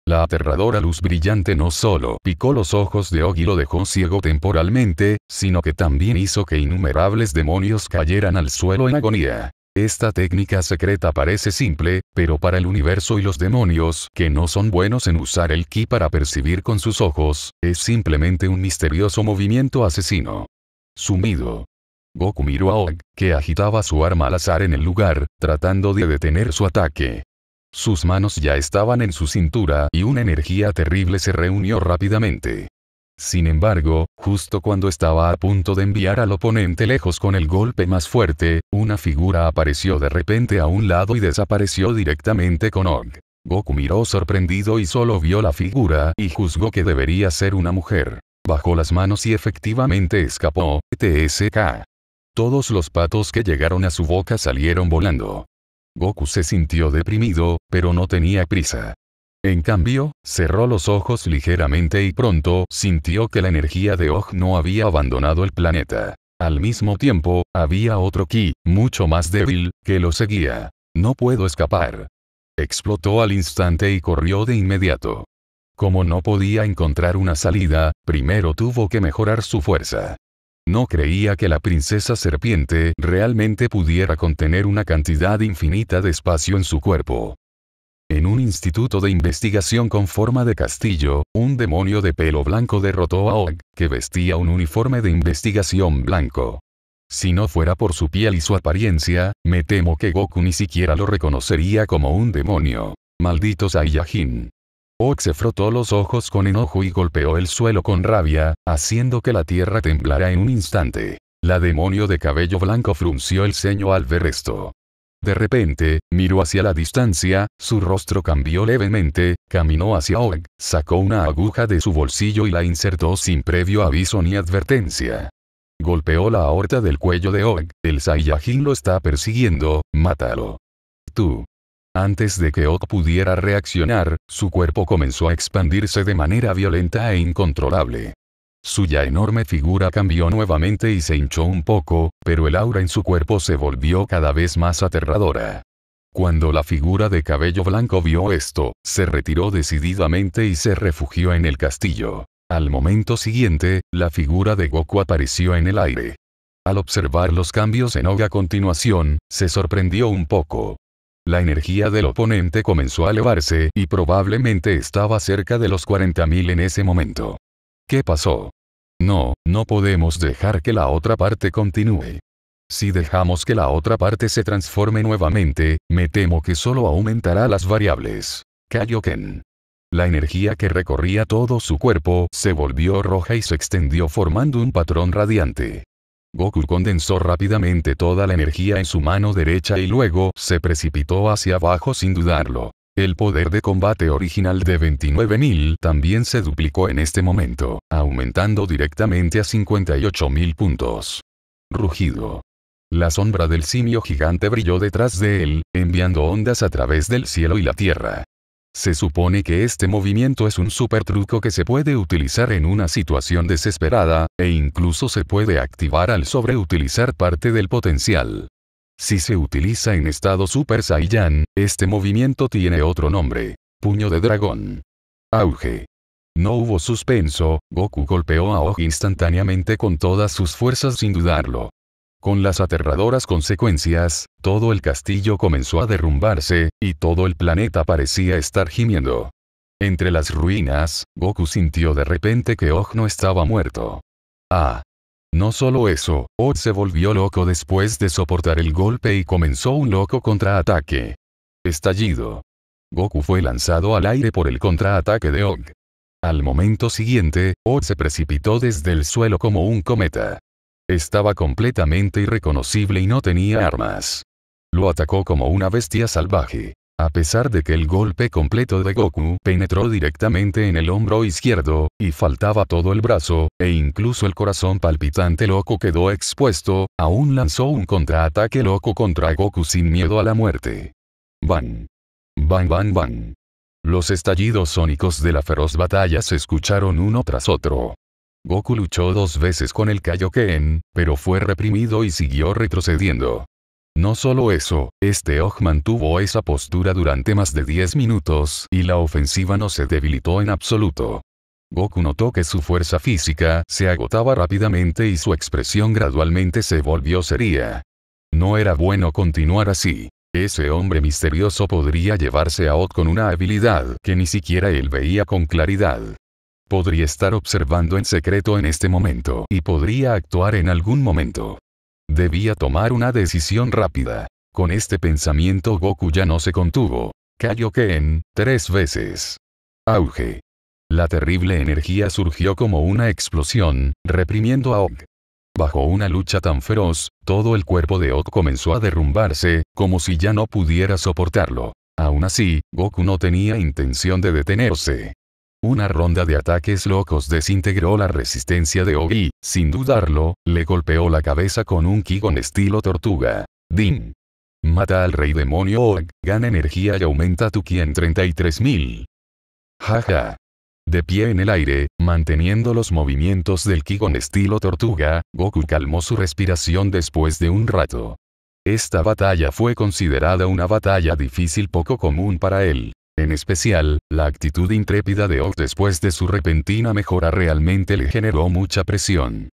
La aterradora luz brillante no solo picó los ojos de Og y lo dejó ciego temporalmente, sino que también hizo que innumerables demonios cayeran al suelo en agonía. Esta técnica secreta parece simple, pero para el universo y los demonios, que no son buenos en usar el ki para percibir con sus ojos, es simplemente un misterioso movimiento asesino. Sumido. Goku miró a Og, que agitaba su arma al azar en el lugar, tratando de detener su ataque. Sus manos ya estaban en su cintura y una energía terrible se reunió rápidamente. Sin embargo, justo cuando estaba a punto de enviar al oponente lejos con el golpe más fuerte, una figura apareció de repente a un lado y desapareció directamente con Og. Goku miró sorprendido y solo vio la figura y juzgó que debería ser una mujer. Bajó las manos y efectivamente escapó, TSK. Todos los patos que llegaron a su boca salieron volando. Goku se sintió deprimido, pero no tenía prisa. En cambio, cerró los ojos ligeramente y pronto sintió que la energía de Og no había abandonado el planeta. Al mismo tiempo, había otro ki, mucho más débil, que lo seguía. No puedo escapar. Explotó al instante y corrió de inmediato. Como no podía encontrar una salida, primero tuvo que mejorar su fuerza. No creía que la princesa serpiente realmente pudiera contener una cantidad infinita de espacio en su cuerpo. En un instituto de investigación con forma de castillo, un demonio de pelo blanco derrotó a Og, que vestía un uniforme de investigación blanco. Si no fuera por su piel y su apariencia, me temo que Goku ni siquiera lo reconocería como un demonio. Maldito Saiyajin. Og se frotó los ojos con enojo y golpeó el suelo con rabia, haciendo que la tierra temblara en un instante. La demonio de cabello blanco frunció el ceño al ver esto. De repente, miró hacia la distancia, su rostro cambió levemente, caminó hacia Ogg, sacó una aguja de su bolsillo y la insertó sin previo aviso ni advertencia. Golpeó la aorta del cuello de Og, el Saiyajin lo está persiguiendo, mátalo. Tú. Antes de que Og pudiera reaccionar, su cuerpo comenzó a expandirse de manera violenta e incontrolable. Suya enorme figura cambió nuevamente y se hinchó un poco, pero el aura en su cuerpo se volvió cada vez más aterradora. Cuando la figura de cabello blanco vio esto, se retiró decididamente y se refugió en el castillo. Al momento siguiente, la figura de Goku apareció en el aire. Al observar los cambios en Oga a continuación, se sorprendió un poco. La energía del oponente comenzó a elevarse y probablemente estaba cerca de los 40.000 en ese momento. ¿Qué pasó? No, no podemos dejar que la otra parte continúe. Si dejamos que la otra parte se transforme nuevamente, me temo que solo aumentará las variables. Kaioken. La energía que recorría todo su cuerpo se volvió roja y se extendió formando un patrón radiante. Goku condensó rápidamente toda la energía en su mano derecha y luego se precipitó hacia abajo sin dudarlo. El poder de combate original de 29.000 también se duplicó en este momento, aumentando directamente a 58.000 puntos. Rugido. La sombra del simio gigante brilló detrás de él, enviando ondas a través del cielo y la tierra. Se supone que este movimiento es un super truco que se puede utilizar en una situación desesperada, e incluso se puede activar al sobreutilizar parte del potencial. Si se utiliza en estado Super Saiyan, este movimiento tiene otro nombre. Puño de dragón. Auge. No hubo suspenso, Goku golpeó a Og instantáneamente con todas sus fuerzas sin dudarlo. Con las aterradoras consecuencias, todo el castillo comenzó a derrumbarse, y todo el planeta parecía estar gimiendo. Entre las ruinas, Goku sintió de repente que Og no estaba muerto. Ah, no solo eso, Og se volvió loco después de soportar el golpe y comenzó un loco contraataque. Estallido. Goku fue lanzado al aire por el contraataque de Og. Al momento siguiente, Od se precipitó desde el suelo como un cometa. Estaba completamente irreconocible y no tenía armas. Lo atacó como una bestia salvaje. A pesar de que el golpe completo de Goku penetró directamente en el hombro izquierdo, y faltaba todo el brazo, e incluso el corazón palpitante loco quedó expuesto, aún lanzó un contraataque loco contra Goku sin miedo a la muerte. Bang. Bang Bang Bang. Los estallidos sónicos de la feroz batalla se escucharon uno tras otro. Goku luchó dos veces con el Kaioken, pero fue reprimido y siguió retrocediendo. No solo eso, este OG mantuvo esa postura durante más de 10 minutos y la ofensiva no se debilitó en absoluto. Goku notó que su fuerza física se agotaba rápidamente y su expresión gradualmente se volvió seria. No era bueno continuar así. Ese hombre misterioso podría llevarse a Og con una habilidad que ni siquiera él veía con claridad. Podría estar observando en secreto en este momento y podría actuar en algún momento. Debía tomar una decisión rápida. Con este pensamiento Goku ya no se contuvo. Kaioken, tres veces. Auge. La terrible energía surgió como una explosión, reprimiendo a Og. Bajo una lucha tan feroz, todo el cuerpo de Og comenzó a derrumbarse, como si ya no pudiera soportarlo. Aún así, Goku no tenía intención de detenerse. Una ronda de ataques locos desintegró la resistencia de Ogi, sin dudarlo, le golpeó la cabeza con un Kigon estilo tortuga. Din. Mata al rey demonio Og, gana energía y aumenta tu ki en 33.000. Jaja. De pie en el aire, manteniendo los movimientos del ki con estilo tortuga, Goku calmó su respiración después de un rato. Esta batalla fue considerada una batalla difícil poco común para él. En especial, la actitud intrépida de Ogg después de su repentina mejora realmente le generó mucha presión.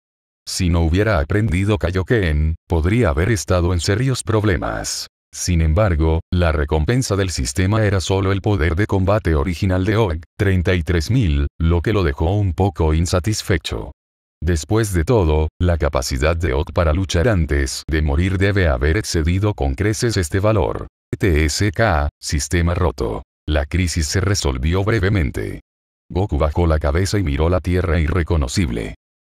Si no hubiera aprendido Kaioken, podría haber estado en serios problemas. Sin embargo, la recompensa del sistema era solo el poder de combate original de Og, 33.000, lo que lo dejó un poco insatisfecho. Después de todo, la capacidad de Og para luchar antes de morir debe haber excedido con creces este valor. TSK, sistema roto. La crisis se resolvió brevemente. Goku bajó la cabeza y miró la tierra irreconocible.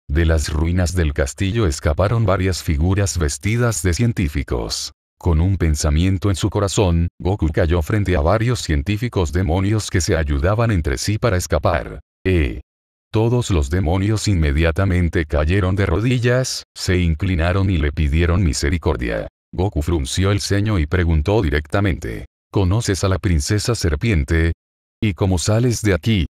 De las ruinas del castillo escaparon varias figuras vestidas de científicos. Con un pensamiento en su corazón, Goku cayó frente a varios científicos demonios que se ayudaban entre sí para escapar. Eh. Todos los demonios inmediatamente cayeron de rodillas, se inclinaron y le pidieron misericordia. Goku frunció el ceño y preguntó directamente. ¿Conoces a la princesa serpiente? ¿Y cómo sales de aquí?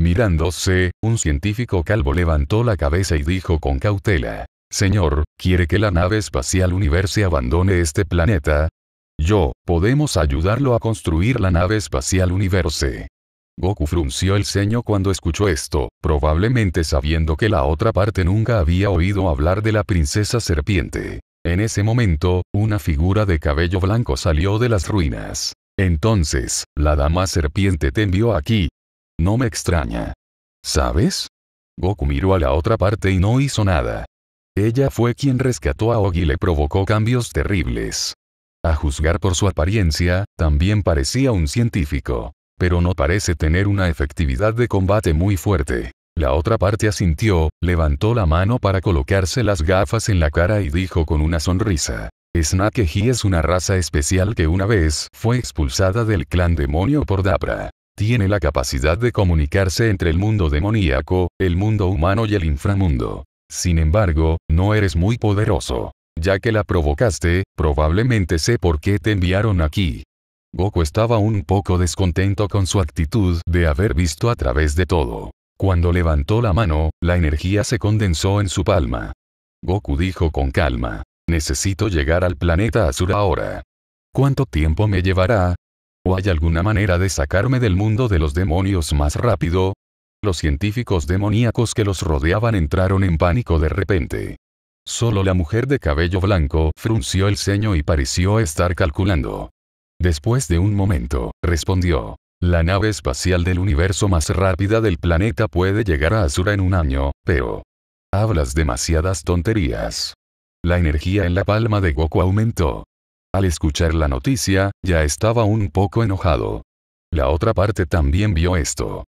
Mirándose, un científico calvo levantó la cabeza y dijo con cautela, Señor, ¿quiere que la nave espacial Universe abandone este planeta? Yo, podemos ayudarlo a construir la nave espacial Universe. Goku frunció el ceño cuando escuchó esto, probablemente sabiendo que la otra parte nunca había oído hablar de la princesa serpiente. En ese momento, una figura de cabello blanco salió de las ruinas. Entonces, la dama serpiente te envió aquí. No me extraña. ¿Sabes? Goku miró a la otra parte y no hizo nada. Ella fue quien rescató a Ogi y le provocó cambios terribles. A juzgar por su apariencia, también parecía un científico. Pero no parece tener una efectividad de combate muy fuerte. La otra parte asintió, levantó la mano para colocarse las gafas en la cara y dijo con una sonrisa. Snakeji es una raza especial que una vez fue expulsada del clan demonio por Dabra. Tiene la capacidad de comunicarse entre el mundo demoníaco, el mundo humano y el inframundo. Sin embargo, no eres muy poderoso. Ya que la provocaste, probablemente sé por qué te enviaron aquí. Goku estaba un poco descontento con su actitud de haber visto a través de todo. Cuando levantó la mano, la energía se condensó en su palma. Goku dijo con calma, Necesito llegar al planeta Azura ahora. ¿Cuánto tiempo me llevará? ¿O hay alguna manera de sacarme del mundo de los demonios más rápido? Los científicos demoníacos que los rodeaban entraron en pánico de repente. Solo la mujer de cabello blanco frunció el ceño y pareció estar calculando. Después de un momento, respondió. La nave espacial del universo más rápida del planeta puede llegar a Azura en un año, pero... Hablas demasiadas tonterías. La energía en la palma de Goku aumentó. Al escuchar la noticia, ya estaba un poco enojado. La otra parte también vio esto.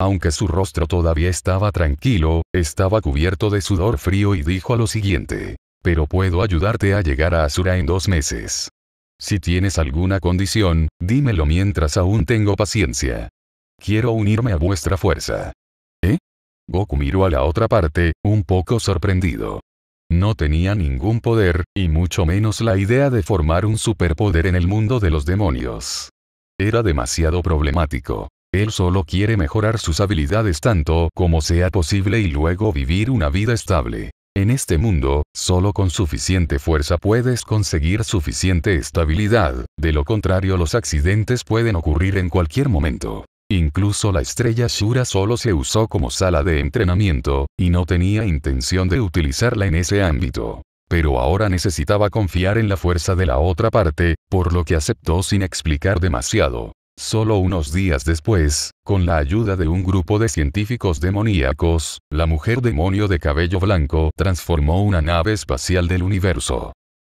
Aunque su rostro todavía estaba tranquilo, estaba cubierto de sudor frío y dijo lo siguiente. Pero puedo ayudarte a llegar a Asura en dos meses. Si tienes alguna condición, dímelo mientras aún tengo paciencia. Quiero unirme a vuestra fuerza. ¿Eh? Goku miró a la otra parte, un poco sorprendido. No tenía ningún poder, y mucho menos la idea de formar un superpoder en el mundo de los demonios. Era demasiado problemático. Él solo quiere mejorar sus habilidades tanto como sea posible y luego vivir una vida estable. En este mundo, solo con suficiente fuerza puedes conseguir suficiente estabilidad, de lo contrario los accidentes pueden ocurrir en cualquier momento. Incluso la estrella Shura solo se usó como sala de entrenamiento, y no tenía intención de utilizarla en ese ámbito. Pero ahora necesitaba confiar en la fuerza de la otra parte, por lo que aceptó sin explicar demasiado. Solo unos días después, con la ayuda de un grupo de científicos demoníacos, la mujer demonio de cabello blanco transformó una nave espacial del universo.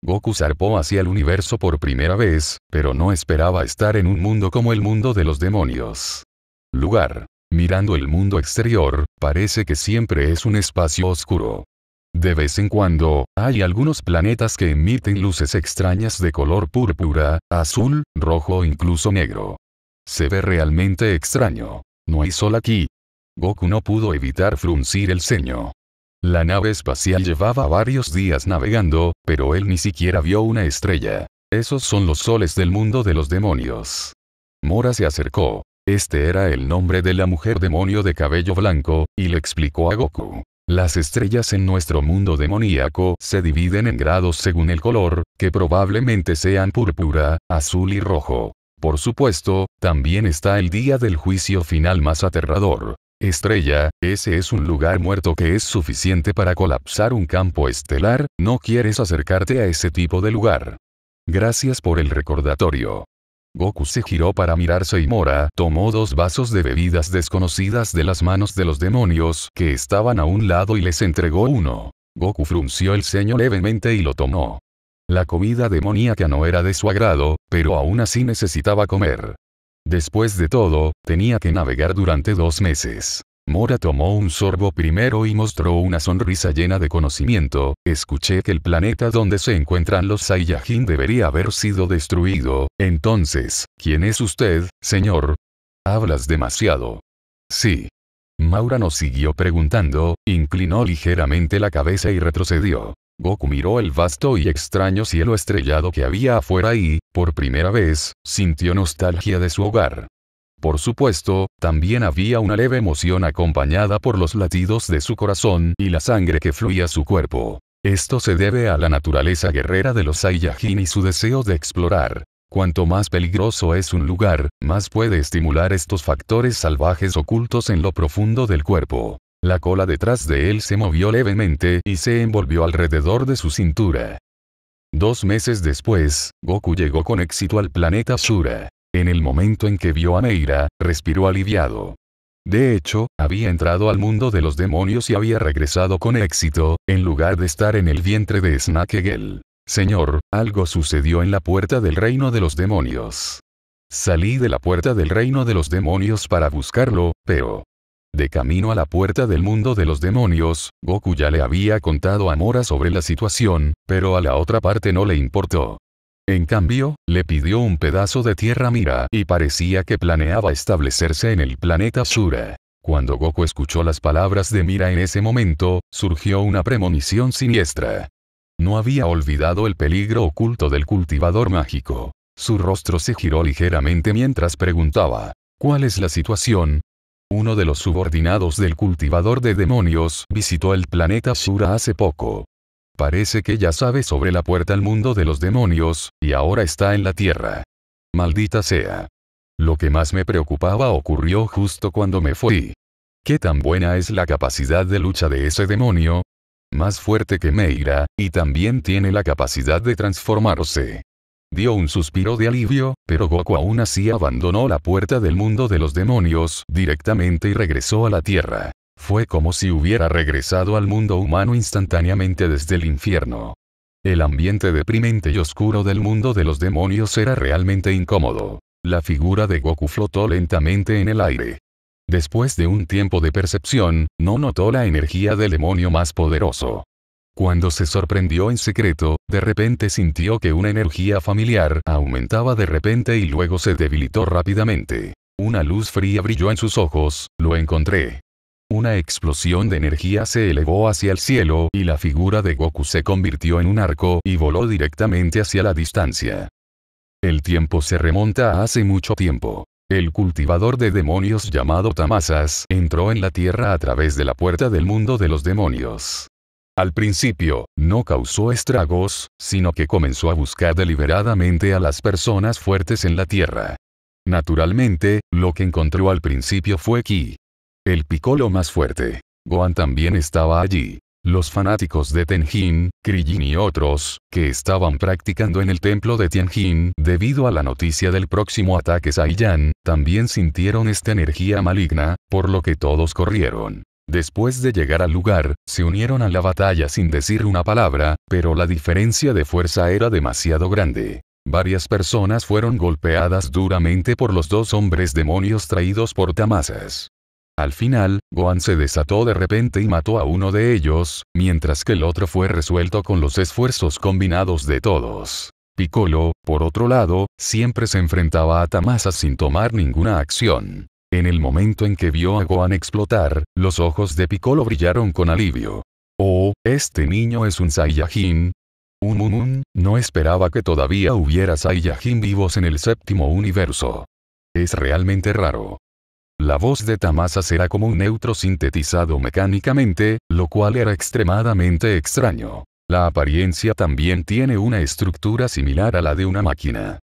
Goku zarpó hacia el universo por primera vez, pero no esperaba estar en un mundo como el mundo de los demonios. Lugar. Mirando el mundo exterior, parece que siempre es un espacio oscuro. De vez en cuando, hay algunos planetas que emiten luces extrañas de color púrpura, azul, rojo o incluso negro. Se ve realmente extraño. No hay sol aquí. Goku no pudo evitar fruncir el ceño. La nave espacial llevaba varios días navegando, pero él ni siquiera vio una estrella. Esos son los soles del mundo de los demonios. Mora se acercó. Este era el nombre de la mujer demonio de cabello blanco, y le explicó a Goku. Las estrellas en nuestro mundo demoníaco se dividen en grados según el color, que probablemente sean púrpura, azul y rojo. Por supuesto, también está el día del juicio final más aterrador estrella, ese es un lugar muerto que es suficiente para colapsar un campo estelar, no quieres acercarte a ese tipo de lugar. Gracias por el recordatorio. Goku se giró para mirarse y Mora tomó dos vasos de bebidas desconocidas de las manos de los demonios que estaban a un lado y les entregó uno. Goku frunció el ceño levemente y lo tomó. La comida demoníaca no era de su agrado, pero aún así necesitaba comer. Después de todo, tenía que navegar durante dos meses. Mora tomó un sorbo primero y mostró una sonrisa llena de conocimiento, escuché que el planeta donde se encuentran los Saiyajin debería haber sido destruido, entonces, ¿quién es usted, señor? Hablas demasiado. Sí. Maura nos siguió preguntando, inclinó ligeramente la cabeza y retrocedió. Goku miró el vasto y extraño cielo estrellado que había afuera y, por primera vez, sintió nostalgia de su hogar. Por supuesto, también había una leve emoción acompañada por los latidos de su corazón y la sangre que fluía a su cuerpo. Esto se debe a la naturaleza guerrera de los Saiyajin y su deseo de explorar. Cuanto más peligroso es un lugar, más puede estimular estos factores salvajes ocultos en lo profundo del cuerpo. La cola detrás de él se movió levemente y se envolvió alrededor de su cintura. Dos meses después, Goku llegó con éxito al planeta Shura. En el momento en que vio a Neira, respiró aliviado. De hecho, había entrado al mundo de los demonios y había regresado con éxito, en lugar de estar en el vientre de Snakegel. Señor, algo sucedió en la puerta del reino de los demonios. Salí de la puerta del reino de los demonios para buscarlo, pero... De camino a la puerta del mundo de los demonios, Goku ya le había contado a Mora sobre la situación, pero a la otra parte no le importó. En cambio, le pidió un pedazo de tierra Mira y parecía que planeaba establecerse en el planeta Shura. Cuando Goku escuchó las palabras de Mira en ese momento, surgió una premonición siniestra. No había olvidado el peligro oculto del cultivador mágico. Su rostro se giró ligeramente mientras preguntaba, ¿cuál es la situación? uno de los subordinados del cultivador de demonios, visitó el planeta Shura hace poco. Parece que ya sabe sobre la puerta al mundo de los demonios, y ahora está en la Tierra. Maldita sea. Lo que más me preocupaba ocurrió justo cuando me fui. ¿Qué tan buena es la capacidad de lucha de ese demonio? Más fuerte que Meira, y también tiene la capacidad de transformarse. Dio un suspiro de alivio, pero Goku aún así abandonó la puerta del mundo de los demonios directamente y regresó a la Tierra. Fue como si hubiera regresado al mundo humano instantáneamente desde el infierno. El ambiente deprimente y oscuro del mundo de los demonios era realmente incómodo. La figura de Goku flotó lentamente en el aire. Después de un tiempo de percepción, no notó la energía del demonio más poderoso. Cuando se sorprendió en secreto, de repente sintió que una energía familiar aumentaba de repente y luego se debilitó rápidamente. Una luz fría brilló en sus ojos, lo encontré. Una explosión de energía se elevó hacia el cielo y la figura de Goku se convirtió en un arco y voló directamente hacia la distancia. El tiempo se remonta a hace mucho tiempo. El cultivador de demonios llamado Tamasas entró en la Tierra a través de la puerta del mundo de los demonios. Al principio, no causó estragos, sino que comenzó a buscar deliberadamente a las personas fuertes en la Tierra. Naturalmente, lo que encontró al principio fue Ki. El picolo más fuerte. Gohan también estaba allí. Los fanáticos de Tenjin, Krillin y otros, que estaban practicando en el templo de Tianjin debido a la noticia del próximo ataque Saiyan, también sintieron esta energía maligna, por lo que todos corrieron. Después de llegar al lugar, se unieron a la batalla sin decir una palabra, pero la diferencia de fuerza era demasiado grande. Varias personas fueron golpeadas duramente por los dos hombres demonios traídos por Tamasas. Al final, Gohan se desató de repente y mató a uno de ellos, mientras que el otro fue resuelto con los esfuerzos combinados de todos. Piccolo, por otro lado, siempre se enfrentaba a Tamasas sin tomar ninguna acción. En el momento en que vio a Gohan explotar, los ojos de Piccolo brillaron con alivio. Oh, este niño es un Saiyajin. Un, un, no esperaba que todavía hubiera Saiyajin vivos en el séptimo universo. Es realmente raro. La voz de Tamasa será como un neutro sintetizado mecánicamente, lo cual era extremadamente extraño. La apariencia también tiene una estructura similar a la de una máquina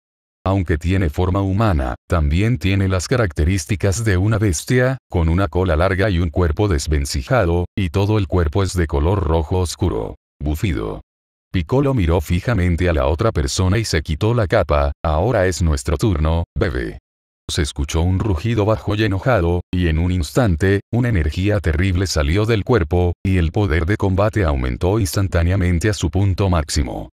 aunque tiene forma humana, también tiene las características de una bestia, con una cola larga y un cuerpo desvencijado, y todo el cuerpo es de color rojo oscuro. Bufido. Piccolo miró fijamente a la otra persona y se quitó la capa, ahora es nuestro turno, bebé. Se escuchó un rugido bajo y enojado, y en un instante, una energía terrible salió del cuerpo, y el poder de combate aumentó instantáneamente a su punto máximo.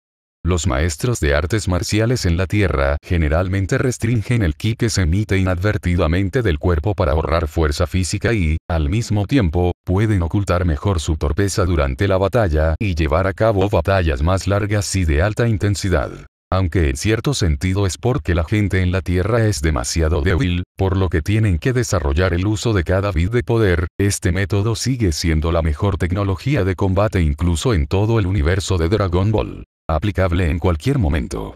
Los maestros de artes marciales en la Tierra generalmente restringen el ki que se emite inadvertidamente del cuerpo para ahorrar fuerza física y, al mismo tiempo, pueden ocultar mejor su torpeza durante la batalla y llevar a cabo batallas más largas y de alta intensidad. Aunque en cierto sentido es porque la gente en la Tierra es demasiado débil, por lo que tienen que desarrollar el uso de cada bit de poder, este método sigue siendo la mejor tecnología de combate incluso en todo el universo de Dragon Ball aplicable en cualquier momento.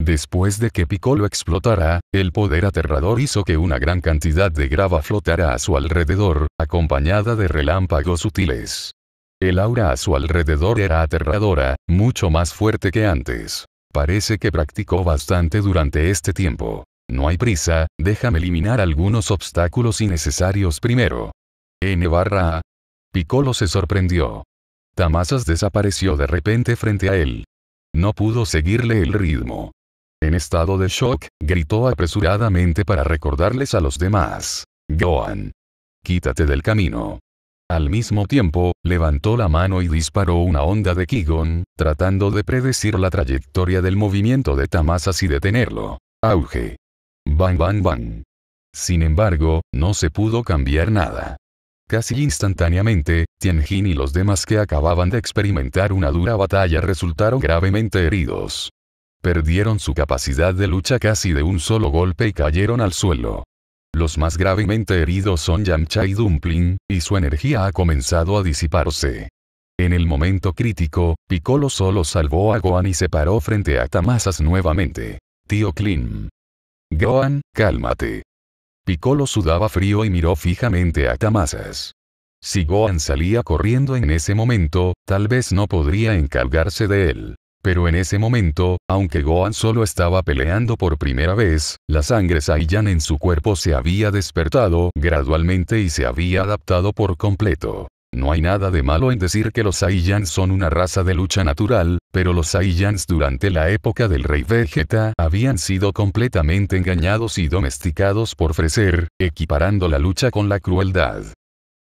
Después de que Piccolo explotara, el poder aterrador hizo que una gran cantidad de grava flotara a su alrededor, acompañada de relámpagos sutiles. El aura a su alrededor era aterradora, mucho más fuerte que antes. Parece que practicó bastante durante este tiempo. No hay prisa, déjame eliminar algunos obstáculos innecesarios primero. N barra A. Piccolo se sorprendió. Tamasas desapareció de repente frente a él. No pudo seguirle el ritmo. En estado de shock, gritó apresuradamente para recordarles a los demás. Gohan. Quítate del camino. Al mismo tiempo, levantó la mano y disparó una onda de Kigon, tratando de predecir la trayectoria del movimiento de Tamasas y detenerlo. Auge. Bang bang bang. Sin embargo, no se pudo cambiar nada. Casi instantáneamente, Tianjin y los demás que acababan de experimentar una dura batalla resultaron gravemente heridos. Perdieron su capacidad de lucha casi de un solo golpe y cayeron al suelo. Los más gravemente heridos son Yamcha y Dumpling, y su energía ha comenzado a disiparse. En el momento crítico, Piccolo solo salvó a Gohan y se paró frente a Tamasas nuevamente. Tío Klim. Gohan, cálmate. Piccolo sudaba frío y miró fijamente a Tamasas. Si Gohan salía corriendo en ese momento, tal vez no podría encargarse de él. Pero en ese momento, aunque Gohan solo estaba peleando por primera vez, la sangre Saiyan en su cuerpo se había despertado gradualmente y se había adaptado por completo. No hay nada de malo en decir que los Saiyans son una raza de lucha natural, pero los Saiyans durante la época del rey Vegeta habían sido completamente engañados y domesticados por Freser, equiparando la lucha con la crueldad.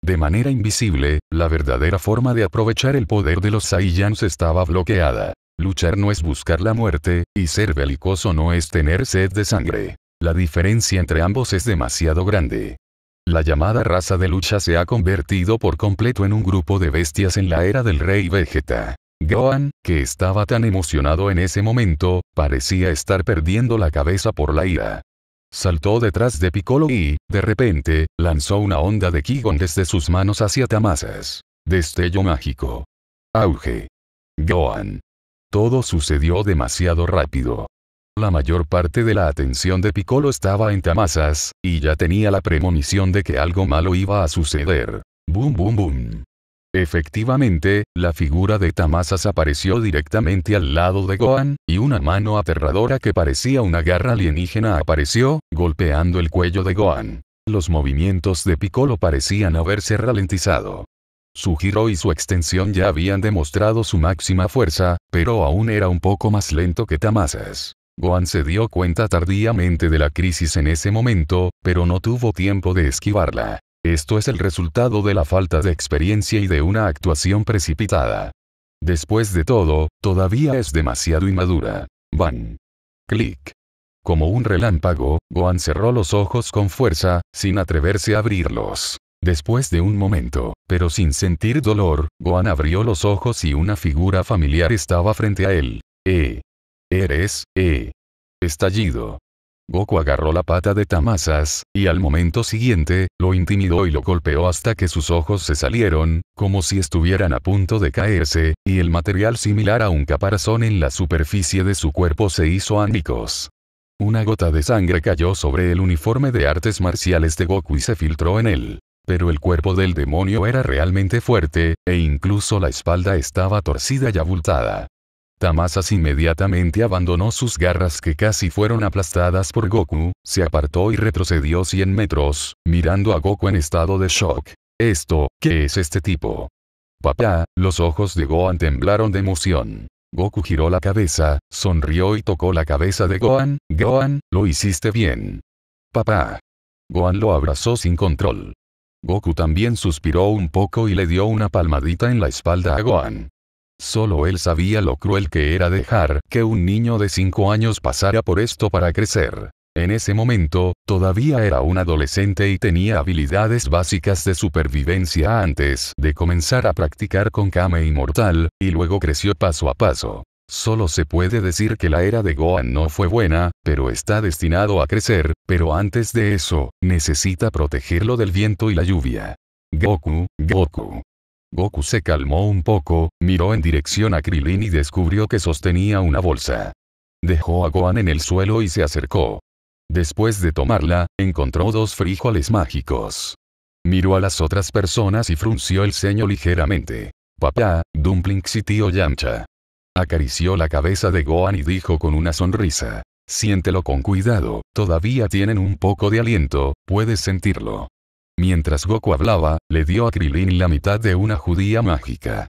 De manera invisible, la verdadera forma de aprovechar el poder de los Saiyans estaba bloqueada. Luchar no es buscar la muerte, y ser belicoso no es tener sed de sangre. La diferencia entre ambos es demasiado grande. La llamada raza de lucha se ha convertido por completo en un grupo de bestias en la era del rey Vegeta. Gohan, que estaba tan emocionado en ese momento, parecía estar perdiendo la cabeza por la ira. Saltó detrás de Piccolo y, de repente, lanzó una onda de Kigon desde sus manos hacia Tamasas. Destello mágico. Auge. Gohan. Todo sucedió demasiado rápido. La mayor parte de la atención de Piccolo estaba en Tamasas, y ya tenía la premonición de que algo malo iba a suceder. Bum bum bum. Efectivamente, la figura de Tamasas apareció directamente al lado de Gohan, y una mano aterradora que parecía una garra alienígena apareció, golpeando el cuello de Gohan. Los movimientos de Piccolo parecían haberse ralentizado. Su giro y su extensión ya habían demostrado su máxima fuerza, pero aún era un poco más lento que Tamasas. Gohan se dio cuenta tardíamente de la crisis en ese momento, pero no tuvo tiempo de esquivarla. Esto es el resultado de la falta de experiencia y de una actuación precipitada. Después de todo, todavía es demasiado inmadura. Van. Clic. Como un relámpago, Gohan cerró los ojos con fuerza, sin atreverse a abrirlos. Después de un momento, pero sin sentir dolor, Gohan abrió los ojos y una figura familiar estaba frente a él. E. Eres, eh. Estallido. Goku agarró la pata de Tamasas, y al momento siguiente, lo intimidó y lo golpeó hasta que sus ojos se salieron, como si estuvieran a punto de caerse, y el material similar a un caparazón en la superficie de su cuerpo se hizo ánicos. Una gota de sangre cayó sobre el uniforme de artes marciales de Goku y se filtró en él. Pero el cuerpo del demonio era realmente fuerte, e incluso la espalda estaba torcida y abultada. Tamasas inmediatamente abandonó sus garras que casi fueron aplastadas por Goku, se apartó y retrocedió 100 metros, mirando a Goku en estado de shock. Esto, ¿qué es este tipo? Papá, los ojos de Gohan temblaron de emoción. Goku giró la cabeza, sonrió y tocó la cabeza de Gohan, Gohan, lo hiciste bien. Papá. Gohan lo abrazó sin control. Goku también suspiró un poco y le dio una palmadita en la espalda a Gohan. Solo él sabía lo cruel que era dejar que un niño de 5 años pasara por esto para crecer. En ese momento, todavía era un adolescente y tenía habilidades básicas de supervivencia antes de comenzar a practicar con Kame Inmortal, y luego creció paso a paso. Solo se puede decir que la era de Gohan no fue buena, pero está destinado a crecer, pero antes de eso, necesita protegerlo del viento y la lluvia. Goku, Goku, Goku se calmó un poco, miró en dirección a Krilin y descubrió que sostenía una bolsa. Dejó a Gohan en el suelo y se acercó. Después de tomarla, encontró dos frijoles mágicos. Miró a las otras personas y frunció el ceño ligeramente. Papá, Dumplings y tío Yamcha. Acarició la cabeza de Gohan y dijo con una sonrisa. Siéntelo con cuidado, todavía tienen un poco de aliento, puedes sentirlo. Mientras Goku hablaba, le dio a Krilin la mitad de una judía mágica.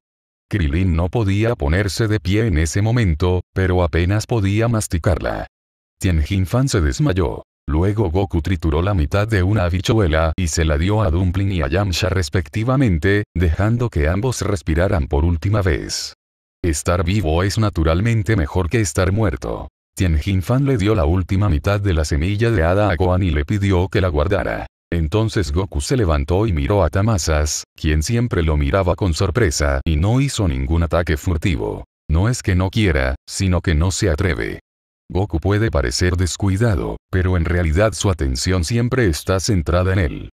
Krilin no podía ponerse de pie en ese momento, pero apenas podía masticarla. Tianjin Fan se desmayó. Luego Goku trituró la mitad de una habichuela y se la dio a Dumpling y a Yamcha respectivamente, dejando que ambos respiraran por última vez. Estar vivo es naturalmente mejor que estar muerto. Tianjin Fan le dio la última mitad de la semilla de hada a Gohan y le pidió que la guardara. Entonces Goku se levantó y miró a Tamasas, quien siempre lo miraba con sorpresa y no hizo ningún ataque furtivo. No es que no quiera, sino que no se atreve. Goku puede parecer descuidado, pero en realidad su atención siempre está centrada en él.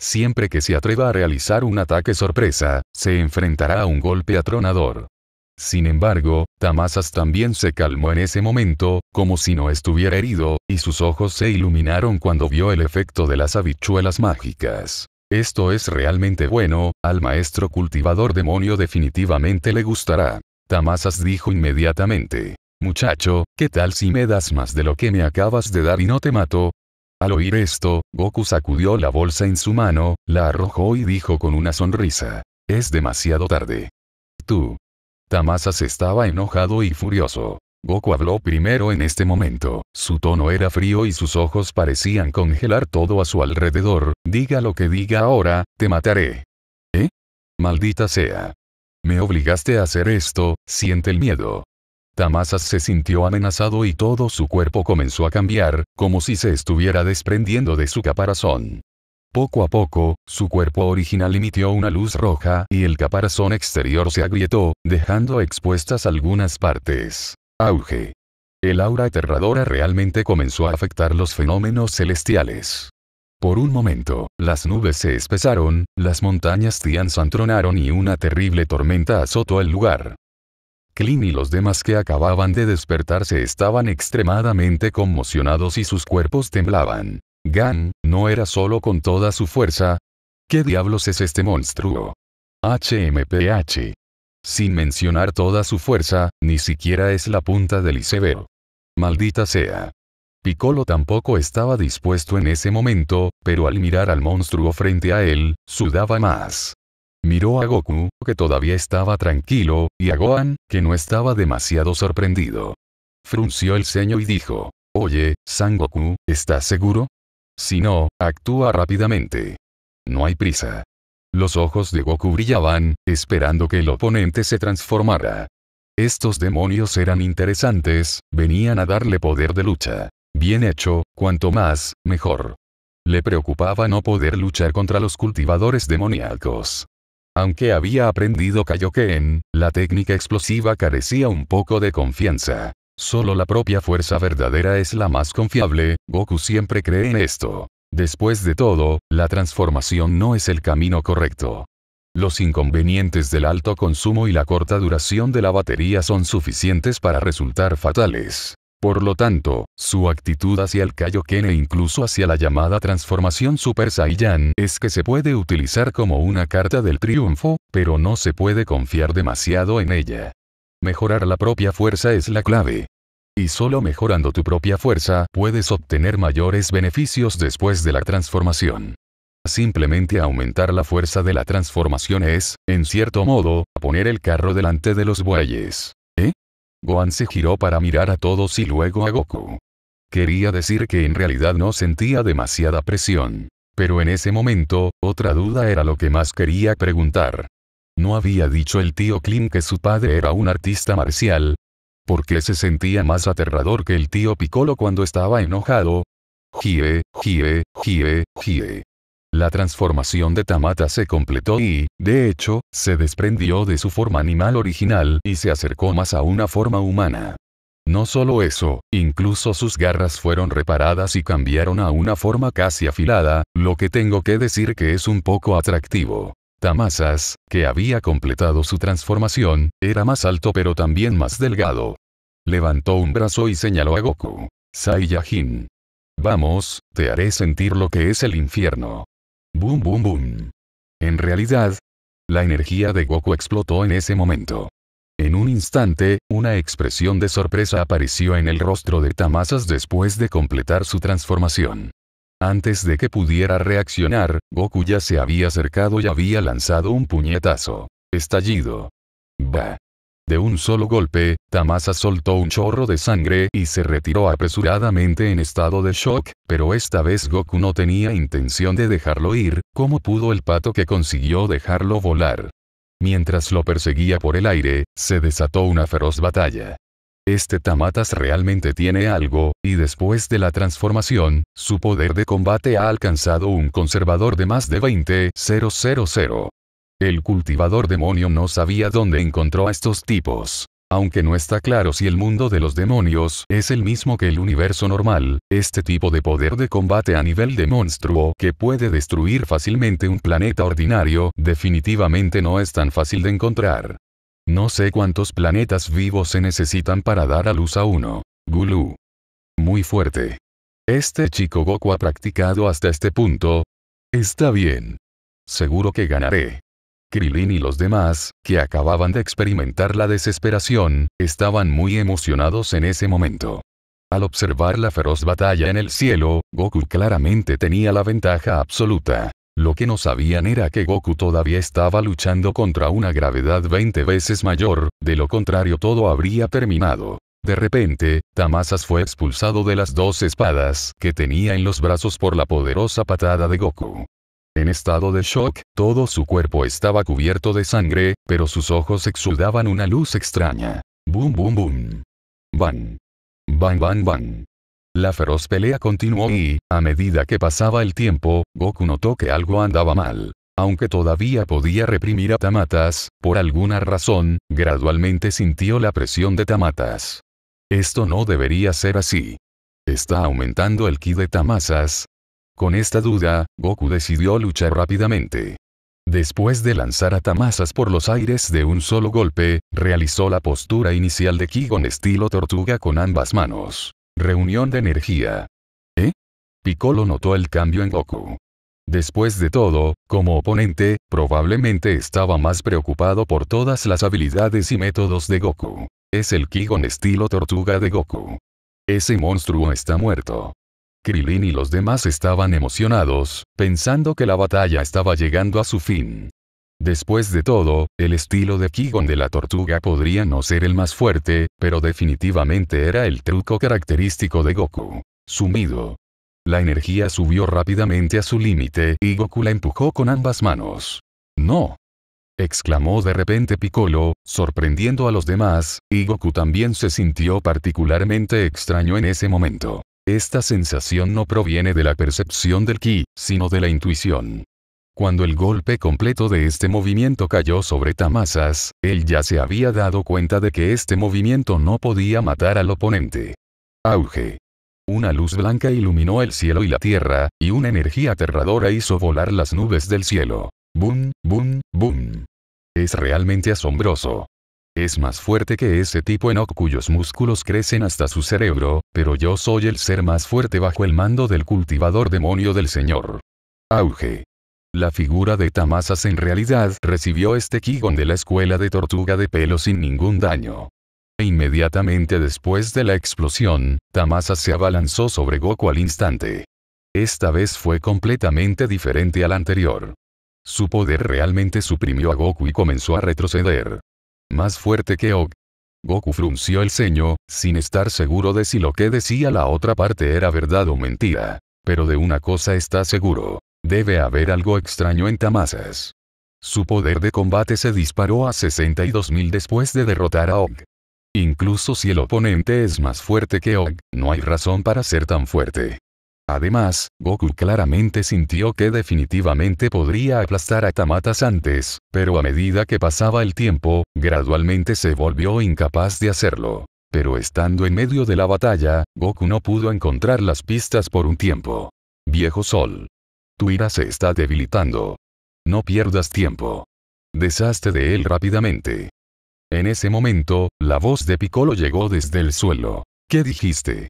Siempre que se atreva a realizar un ataque sorpresa, se enfrentará a un golpe atronador. Sin embargo, Tamasas también se calmó en ese momento, como si no estuviera herido, y sus ojos se iluminaron cuando vio el efecto de las habichuelas mágicas. Esto es realmente bueno, al maestro cultivador demonio definitivamente le gustará. Tamasas dijo inmediatamente. Muchacho, ¿qué tal si me das más de lo que me acabas de dar y no te mato? Al oír esto, Goku sacudió la bolsa en su mano, la arrojó y dijo con una sonrisa. Es demasiado tarde. Tú, Tamasas estaba enojado y furioso. Goku habló primero en este momento, su tono era frío y sus ojos parecían congelar todo a su alrededor, diga lo que diga ahora, te mataré. ¿Eh? Maldita sea. Me obligaste a hacer esto, siente el miedo. Tamasas se sintió amenazado y todo su cuerpo comenzó a cambiar, como si se estuviera desprendiendo de su caparazón. Poco a poco, su cuerpo original emitió una luz roja y el caparazón exterior se agrietó, dejando expuestas algunas partes. Auge. El aura aterradora realmente comenzó a afectar los fenómenos celestiales. Por un momento, las nubes se espesaron, las montañas Tianzan tronaron y una terrible tormenta azotó el lugar. Klim y los demás que acababan de despertarse estaban extremadamente conmocionados y sus cuerpos temblaban. Gan, no era solo con toda su fuerza. ¿Qué diablos es este monstruo? HMPH. Sin mencionar toda su fuerza, ni siquiera es la punta del iceberg. Maldita sea. Piccolo tampoco estaba dispuesto en ese momento, pero al mirar al monstruo frente a él, sudaba más. Miró a Goku, que todavía estaba tranquilo, y a Gohan, que no estaba demasiado sorprendido. Frunció el ceño y dijo, Oye, Goku, ¿estás seguro? Si no, actúa rápidamente. No hay prisa. Los ojos de Goku brillaban, esperando que el oponente se transformara. Estos demonios eran interesantes, venían a darle poder de lucha. Bien hecho, cuanto más, mejor. Le preocupaba no poder luchar contra los cultivadores demoníacos. Aunque había aprendido Kaioken, la técnica explosiva carecía un poco de confianza. Solo la propia fuerza verdadera es la más confiable, Goku siempre cree en esto. Después de todo, la transformación no es el camino correcto. Los inconvenientes del alto consumo y la corta duración de la batería son suficientes para resultar fatales. Por lo tanto, su actitud hacia el Kaioken e incluso hacia la llamada transformación Super Saiyan es que se puede utilizar como una carta del triunfo, pero no se puede confiar demasiado en ella. Mejorar la propia fuerza es la clave. Y solo mejorando tu propia fuerza puedes obtener mayores beneficios después de la transformación. Simplemente aumentar la fuerza de la transformación es, en cierto modo, poner el carro delante de los bueyes. ¿Eh? Gohan se giró para mirar a todos y luego a Goku. Quería decir que en realidad no sentía demasiada presión. Pero en ese momento, otra duda era lo que más quería preguntar. ¿No había dicho el tío Klim que su padre era un artista marcial? ¿Por qué se sentía más aterrador que el tío Piccolo cuando estaba enojado? Gie, gie, gie, gie. La transformación de Tamata se completó y, de hecho, se desprendió de su forma animal original y se acercó más a una forma humana. No solo eso, incluso sus garras fueron reparadas y cambiaron a una forma casi afilada, lo que tengo que decir que es un poco atractivo. Tamasas, que había completado su transformación, era más alto pero también más delgado. Levantó un brazo y señaló a Goku. Saiyajin. Vamos, te haré sentir lo que es el infierno. Boom boom boom. En realidad, la energía de Goku explotó en ese momento. En un instante, una expresión de sorpresa apareció en el rostro de Tamasas después de completar su transformación. Antes de que pudiera reaccionar, Goku ya se había acercado y había lanzado un puñetazo. Estallido. Bah. De un solo golpe, Tamasa soltó un chorro de sangre y se retiró apresuradamente en estado de shock, pero esta vez Goku no tenía intención de dejarlo ir, como pudo el pato que consiguió dejarlo volar. Mientras lo perseguía por el aire, se desató una feroz batalla. Este Tamatas realmente tiene algo, y después de la transformación, su poder de combate ha alcanzado un conservador de más de 20.000. El cultivador demonio no sabía dónde encontró a estos tipos. Aunque no está claro si el mundo de los demonios es el mismo que el universo normal, este tipo de poder de combate a nivel de monstruo que puede destruir fácilmente un planeta ordinario definitivamente no es tan fácil de encontrar. No sé cuántos planetas vivos se necesitan para dar a luz a uno. Gulu. Muy fuerte. Este chico Goku ha practicado hasta este punto. Está bien. Seguro que ganaré. Krilin y los demás, que acababan de experimentar la desesperación, estaban muy emocionados en ese momento. Al observar la feroz batalla en el cielo, Goku claramente tenía la ventaja absoluta. Lo que no sabían era que Goku todavía estaba luchando contra una gravedad 20 veces mayor, de lo contrario todo habría terminado. De repente, Tamasas fue expulsado de las dos espadas que tenía en los brazos por la poderosa patada de Goku. En estado de shock, todo su cuerpo estaba cubierto de sangre, pero sus ojos exudaban una luz extraña. Boom boom boom. Bang. Bang bang bang. La feroz pelea continuó y, a medida que pasaba el tiempo, Goku notó que algo andaba mal. Aunque todavía podía reprimir a Tamatas, por alguna razón, gradualmente sintió la presión de Tamatas. Esto no debería ser así. ¿Está aumentando el ki de Tamasas? Con esta duda, Goku decidió luchar rápidamente. Después de lanzar a Tamasas por los aires de un solo golpe, realizó la postura inicial de Ki con estilo tortuga con ambas manos. Reunión de energía. ¿Eh? Piccolo notó el cambio en Goku. Después de todo, como oponente, probablemente estaba más preocupado por todas las habilidades y métodos de Goku. Es el Kigon estilo tortuga de Goku. Ese monstruo está muerto. Krillin y los demás estaban emocionados, pensando que la batalla estaba llegando a su fin. Después de todo, el estilo de Kigon de la tortuga podría no ser el más fuerte, pero definitivamente era el truco característico de Goku. Sumido. La energía subió rápidamente a su límite y Goku la empujó con ambas manos. ¡No! exclamó de repente Piccolo, sorprendiendo a los demás, y Goku también se sintió particularmente extraño en ese momento. Esta sensación no proviene de la percepción del ki, sino de la intuición. Cuando el golpe completo de este movimiento cayó sobre Tamasas, él ya se había dado cuenta de que este movimiento no podía matar al oponente. Auge. Una luz blanca iluminó el cielo y la tierra, y una energía aterradora hizo volar las nubes del cielo. Boom, boom, boom. Es realmente asombroso. Es más fuerte que ese tipo Enoch cuyos músculos crecen hasta su cerebro, pero yo soy el ser más fuerte bajo el mando del cultivador demonio del Señor. Auge. La figura de Tamasas en realidad recibió este Kigon de la escuela de tortuga de pelo sin ningún daño. E inmediatamente después de la explosión, Tamasas se abalanzó sobre Goku al instante. Esta vez fue completamente diferente al anterior. Su poder realmente suprimió a Goku y comenzó a retroceder. Más fuerte que Og. Goku frunció el ceño, sin estar seguro de si lo que decía la otra parte era verdad o mentira. Pero de una cosa está seguro. Debe haber algo extraño en Tamasas. Su poder de combate se disparó a 62.000 después de derrotar a Og. Incluso si el oponente es más fuerte que Og, no hay razón para ser tan fuerte. Además, Goku claramente sintió que definitivamente podría aplastar a Tamatas antes, pero a medida que pasaba el tiempo, gradualmente se volvió incapaz de hacerlo. Pero estando en medio de la batalla, Goku no pudo encontrar las pistas por un tiempo. Viejo Sol, tu ira se está debilitando. No pierdas tiempo. Deshazte de él rápidamente. En ese momento, la voz de Piccolo llegó desde el suelo. ¿Qué dijiste?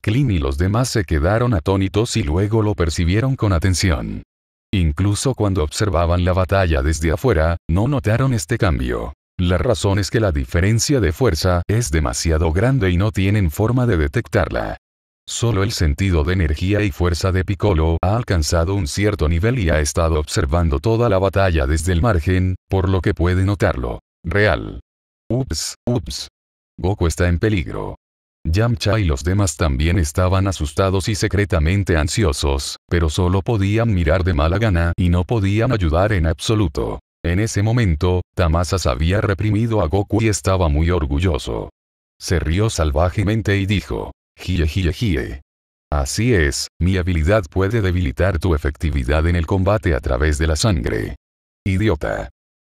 Clint y los demás se quedaron atónitos y luego lo percibieron con atención. Incluso cuando observaban la batalla desde afuera, no notaron este cambio. La razón es que la diferencia de fuerza es demasiado grande y no tienen forma de detectarla. Solo el sentido de energía y fuerza de Piccolo ha alcanzado un cierto nivel y ha estado observando toda la batalla desde el margen, por lo que puede notarlo. Real. Ups, ups. Goku está en peligro. Yamcha y los demás también estaban asustados y secretamente ansiosos, pero solo podían mirar de mala gana y no podían ayudar en absoluto. En ese momento, Tamasas había reprimido a Goku y estaba muy orgulloso. Se rió salvajemente y dijo, Gie, Así es, mi habilidad puede debilitar tu efectividad en el combate a través de la sangre. Idiota.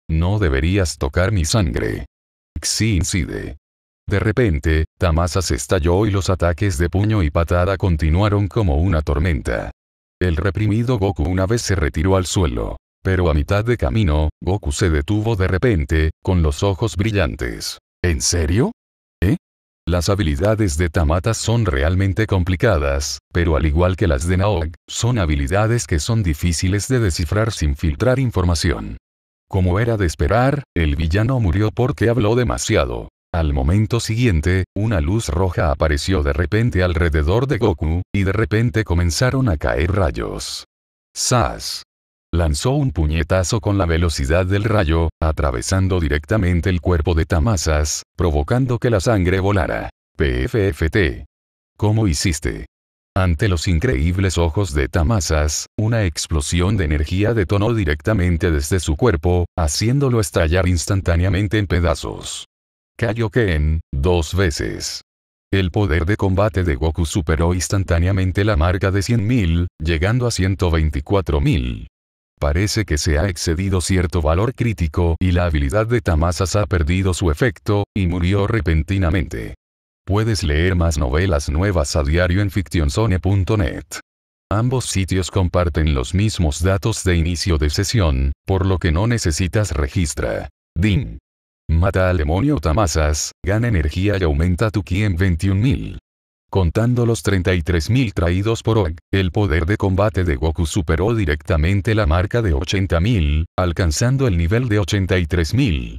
No deberías tocar mi sangre. Xi incide. De repente, Tamasa se estalló y los ataques de puño y patada continuaron como una tormenta. El reprimido Goku una vez se retiró al suelo. Pero a mitad de camino, Goku se detuvo de repente, con los ojos brillantes. ¿En serio? Las habilidades de Tamata son realmente complicadas, pero al igual que las de Naog, son habilidades que son difíciles de descifrar sin filtrar información. Como era de esperar, el villano murió porque habló demasiado. Al momento siguiente, una luz roja apareció de repente alrededor de Goku, y de repente comenzaron a caer rayos. ¡Sas! lanzó un puñetazo con la velocidad del rayo, atravesando directamente el cuerpo de Tamasas, provocando que la sangre volara. PFFT. ¿Cómo hiciste? Ante los increíbles ojos de Tamasas, una explosión de energía detonó directamente desde su cuerpo, haciéndolo estallar instantáneamente en pedazos. Kaioken, dos veces. El poder de combate de Goku superó instantáneamente la marca de 100.000, llegando a 124.000. Parece que se ha excedido cierto valor crítico y la habilidad de Tamasas ha perdido su efecto, y murió repentinamente. Puedes leer más novelas nuevas a diario en fictionzone.net. Ambos sitios comparten los mismos datos de inicio de sesión, por lo que no necesitas registra. DIN. Mata al demonio Tamasas, gana energía y aumenta tu ki en 21.000. Contando los 33.000 traídos por OG, el poder de combate de Goku superó directamente la marca de 80.000, alcanzando el nivel de 83.000.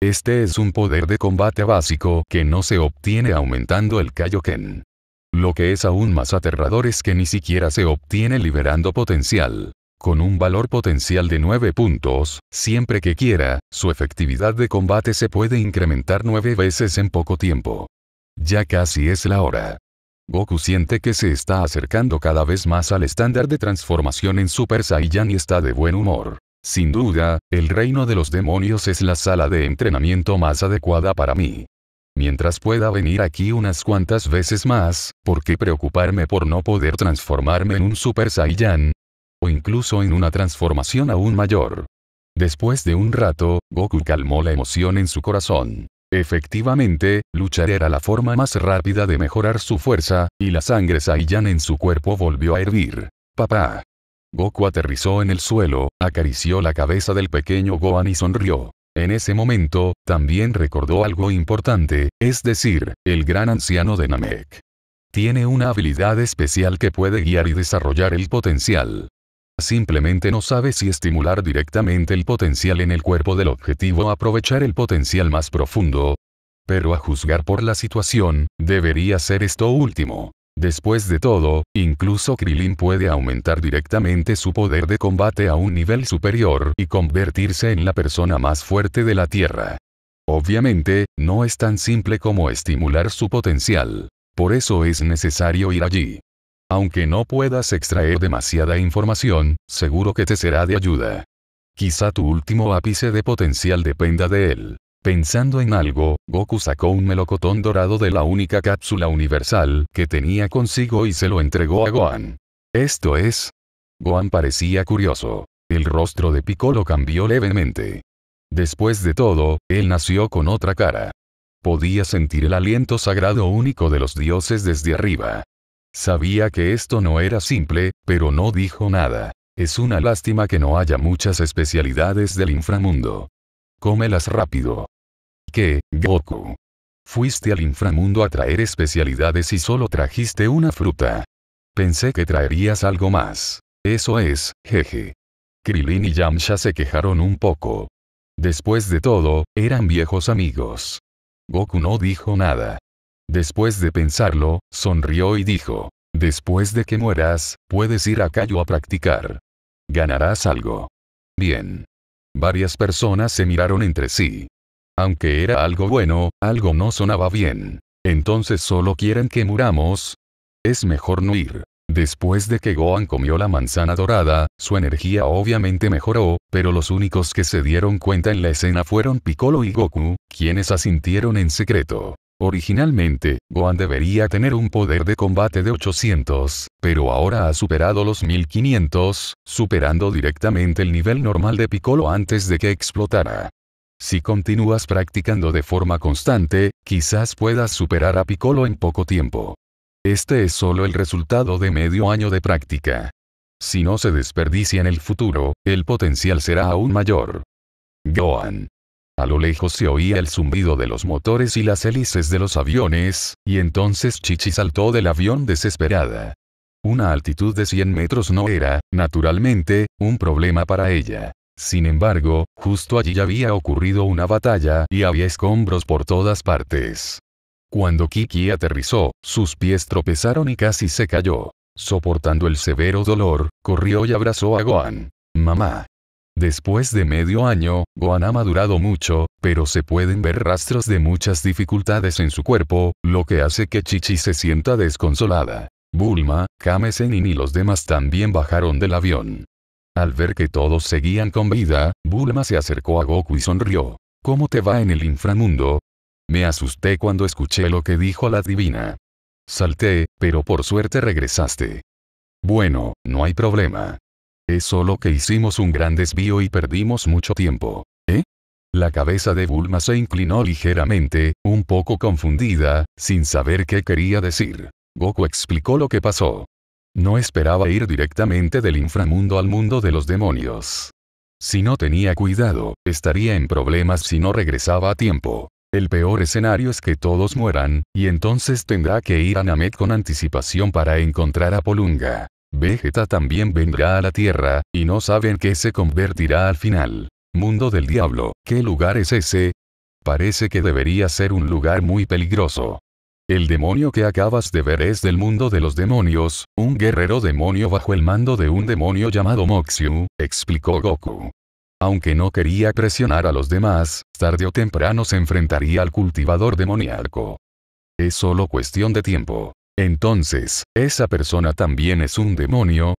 Este es un poder de combate básico que no se obtiene aumentando el Kaioken. Lo que es aún más aterrador es que ni siquiera se obtiene liberando potencial. Con un valor potencial de 9 puntos, siempre que quiera, su efectividad de combate se puede incrementar 9 veces en poco tiempo. Ya casi es la hora. Goku siente que se está acercando cada vez más al estándar de transformación en Super Saiyan y está de buen humor. Sin duda, el reino de los demonios es la sala de entrenamiento más adecuada para mí. Mientras pueda venir aquí unas cuantas veces más, ¿por qué preocuparme por no poder transformarme en un Super Saiyan? O incluso en una transformación aún mayor. Después de un rato, Goku calmó la emoción en su corazón. Efectivamente, luchar era la forma más rápida de mejorar su fuerza, y la sangre Saiyan en su cuerpo volvió a hervir. Papá. Goku aterrizó en el suelo, acarició la cabeza del pequeño Gohan y sonrió. En ese momento, también recordó algo importante, es decir, el gran anciano de Namek. Tiene una habilidad especial que puede guiar y desarrollar el potencial. Simplemente no sabe si estimular directamente el potencial en el cuerpo del objetivo o aprovechar el potencial más profundo. Pero a juzgar por la situación, debería ser esto último. Después de todo, incluso Krilin puede aumentar directamente su poder de combate a un nivel superior y convertirse en la persona más fuerte de la Tierra. Obviamente, no es tan simple como estimular su potencial. Por eso es necesario ir allí. Aunque no puedas extraer demasiada información, seguro que te será de ayuda. Quizá tu último ápice de potencial dependa de él. Pensando en algo, Goku sacó un melocotón dorado de la única cápsula universal que tenía consigo y se lo entregó a Gohan. Esto es... Gohan parecía curioso. El rostro de Piccolo cambió levemente. Después de todo, él nació con otra cara. Podía sentir el aliento sagrado único de los dioses desde arriba. Sabía que esto no era simple, pero no dijo nada. Es una lástima que no haya muchas especialidades del inframundo. Cómelas rápido. ¿Qué, Goku? Fuiste al inframundo a traer especialidades y solo trajiste una fruta. Pensé que traerías algo más. Eso es, jeje. Krilin y Yamcha se quejaron un poco. Después de todo, eran viejos amigos. Goku no dijo nada. Después de pensarlo, sonrió y dijo, después de que mueras, puedes ir a Cayo a practicar. Ganarás algo. Bien. Varias personas se miraron entre sí. Aunque era algo bueno, algo no sonaba bien. Entonces solo quieren que muramos. Es mejor no ir. Después de que Gohan comió la manzana dorada, su energía obviamente mejoró, pero los únicos que se dieron cuenta en la escena fueron Piccolo y Goku, quienes asintieron en secreto. Originalmente, Gohan debería tener un poder de combate de 800, pero ahora ha superado los 1500, superando directamente el nivel normal de Piccolo antes de que explotara. Si continúas practicando de forma constante, quizás puedas superar a Piccolo en poco tiempo. Este es solo el resultado de medio año de práctica. Si no se desperdicia en el futuro, el potencial será aún mayor. Gohan, a lo lejos se oía el zumbido de los motores y las hélices de los aviones, y entonces Chichi saltó del avión desesperada. Una altitud de 100 metros no era, naturalmente, un problema para ella. Sin embargo, justo allí había ocurrido una batalla y había escombros por todas partes. Cuando Kiki aterrizó, sus pies tropezaron y casi se cayó. Soportando el severo dolor, corrió y abrazó a Gohan. Mamá, Después de medio año, Gohan ha madurado mucho, pero se pueden ver rastros de muchas dificultades en su cuerpo, lo que hace que Chichi se sienta desconsolada. Bulma, Kame y los demás también bajaron del avión. Al ver que todos seguían con vida, Bulma se acercó a Goku y sonrió. ¿Cómo te va en el inframundo? Me asusté cuando escuché lo que dijo la divina. Salté, pero por suerte regresaste. Bueno, no hay problema. Es solo que hicimos un gran desvío y perdimos mucho tiempo. ¿Eh? La cabeza de Bulma se inclinó ligeramente, un poco confundida, sin saber qué quería decir. Goku explicó lo que pasó. No esperaba ir directamente del inframundo al mundo de los demonios. Si no tenía cuidado, estaría en problemas si no regresaba a tiempo. El peor escenario es que todos mueran, y entonces tendrá que ir a Namek con anticipación para encontrar a Polunga. Vegeta también vendrá a la Tierra, y no saben qué se convertirá al final. Mundo del Diablo, ¿qué lugar es ese? Parece que debería ser un lugar muy peligroso. El demonio que acabas de ver es del mundo de los demonios, un guerrero demonio bajo el mando de un demonio llamado Moxiu, explicó Goku. Aunque no quería presionar a los demás, tarde o temprano se enfrentaría al cultivador demoníaco. Es solo cuestión de tiempo. Entonces, ¿esa persona también es un demonio?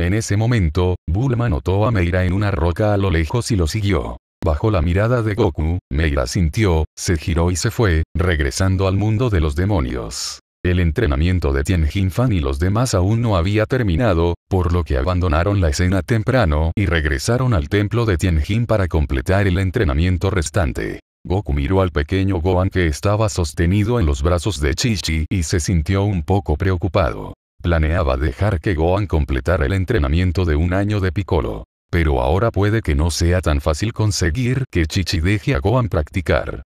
En ese momento, Bulma notó a Meira en una roca a lo lejos y lo siguió. Bajo la mirada de Goku, Meira sintió, se giró y se fue, regresando al mundo de los demonios. El entrenamiento de Tianjin Fan y los demás aún no había terminado, por lo que abandonaron la escena temprano y regresaron al templo de Tianjin para completar el entrenamiento restante. Goku miró al pequeño Gohan que estaba sostenido en los brazos de Chichi y se sintió un poco preocupado. Planeaba dejar que Gohan completara el entrenamiento de un año de Piccolo. Pero ahora puede que no sea tan fácil conseguir que Chichi deje a Gohan practicar.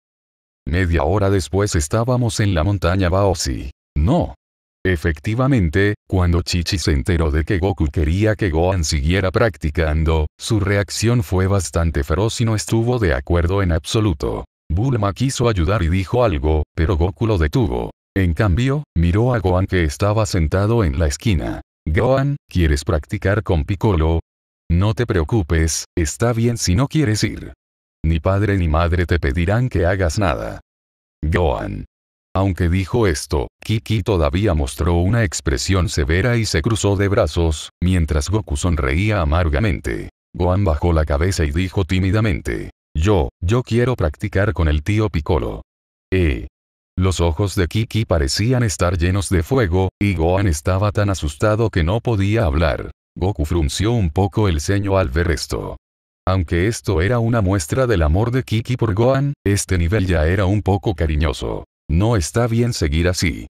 Media hora después estábamos en la montaña Baoshi. No, Efectivamente, cuando Chichi se enteró de que Goku quería que Gohan siguiera practicando, su reacción fue bastante feroz y no estuvo de acuerdo en absoluto. Bulma quiso ayudar y dijo algo, pero Goku lo detuvo. En cambio, miró a Gohan que estaba sentado en la esquina. Gohan, ¿quieres practicar con Piccolo? No te preocupes, está bien si no quieres ir. Ni padre ni madre te pedirán que hagas nada. Gohan, aunque dijo esto, Kiki todavía mostró una expresión severa y se cruzó de brazos, mientras Goku sonreía amargamente. Gohan bajó la cabeza y dijo tímidamente, yo, yo quiero practicar con el tío Piccolo. Eh. Los ojos de Kiki parecían estar llenos de fuego, y Gohan estaba tan asustado que no podía hablar. Goku frunció un poco el ceño al ver esto. Aunque esto era una muestra del amor de Kiki por Gohan, este nivel ya era un poco cariñoso. No está bien seguir así.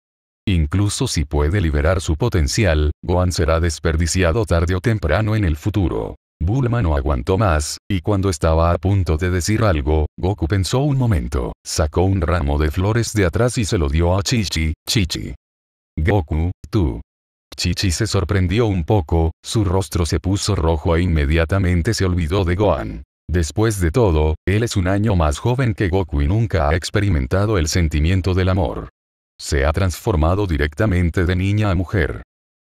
Incluso si puede liberar su potencial, Gohan será desperdiciado tarde o temprano en el futuro. Bulma no aguantó más, y cuando estaba a punto de decir algo, Goku pensó un momento, sacó un ramo de flores de atrás y se lo dio a Chichi, Chichi. Goku, tú. Chichi se sorprendió un poco, su rostro se puso rojo e inmediatamente se olvidó de Gohan. Después de todo, él es un año más joven que Goku y nunca ha experimentado el sentimiento del amor. Se ha transformado directamente de niña a mujer.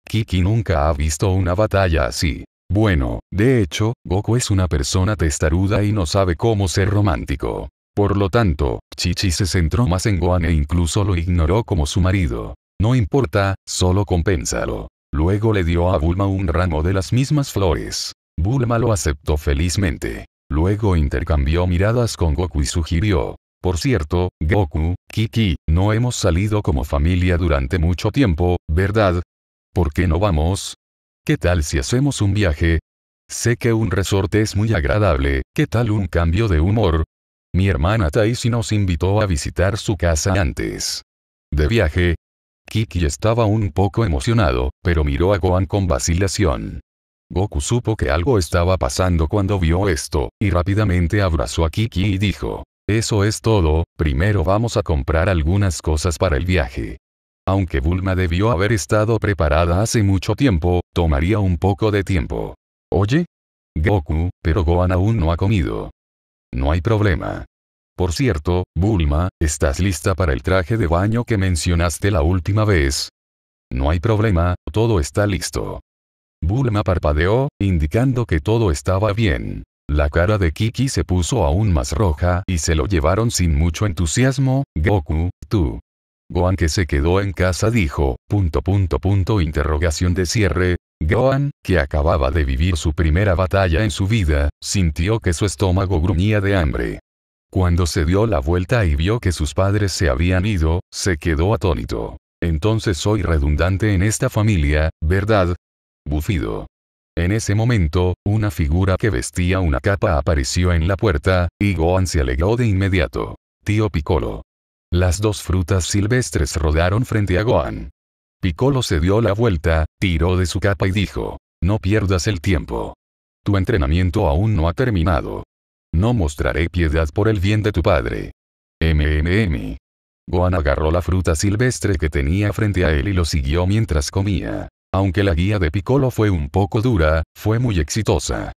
Kiki nunca ha visto una batalla así. Bueno, de hecho, Goku es una persona testaruda y no sabe cómo ser romántico. Por lo tanto, Chichi se centró más en Gohan e incluso lo ignoró como su marido. No importa, solo compénsalo. Luego le dio a Bulma un ramo de las mismas flores. Bulma lo aceptó felizmente. Luego intercambió miradas con Goku y sugirió. Por cierto, Goku, Kiki, no hemos salido como familia durante mucho tiempo, ¿verdad? ¿Por qué no vamos? ¿Qué tal si hacemos un viaje? Sé que un resorte es muy agradable, ¿qué tal un cambio de humor? Mi hermana Taisi nos invitó a visitar su casa antes. De viaje. Kiki estaba un poco emocionado, pero miró a Gohan con vacilación. Goku supo que algo estaba pasando cuando vio esto, y rápidamente abrazó a Kiki y dijo, eso es todo, primero vamos a comprar algunas cosas para el viaje. Aunque Bulma debió haber estado preparada hace mucho tiempo, tomaría un poco de tiempo. Oye? Goku, pero Gohan aún no ha comido. No hay problema. Por cierto, Bulma, ¿estás lista para el traje de baño que mencionaste la última vez? No hay problema, todo está listo. Bulma parpadeó, indicando que todo estaba bien. La cara de Kiki se puso aún más roja y se lo llevaron sin mucho entusiasmo, Goku, tú. Gohan que se quedó en casa dijo, punto punto punto interrogación de cierre, Gohan, que acababa de vivir su primera batalla en su vida, sintió que su estómago gruñía de hambre. Cuando se dio la vuelta y vio que sus padres se habían ido, se quedó atónito. Entonces soy redundante en esta familia, ¿verdad? bufido. En ese momento, una figura que vestía una capa apareció en la puerta, y Gohan se alegró de inmediato. Tío Piccolo. Las dos frutas silvestres rodaron frente a Gohan. Piccolo se dio la vuelta, tiró de su capa y dijo, no pierdas el tiempo. Tu entrenamiento aún no ha terminado. No mostraré piedad por el bien de tu padre. MMM. Gohan agarró la fruta silvestre que tenía frente a él y lo siguió mientras comía. Aunque la guía de Piccolo fue un poco dura, fue muy exitosa.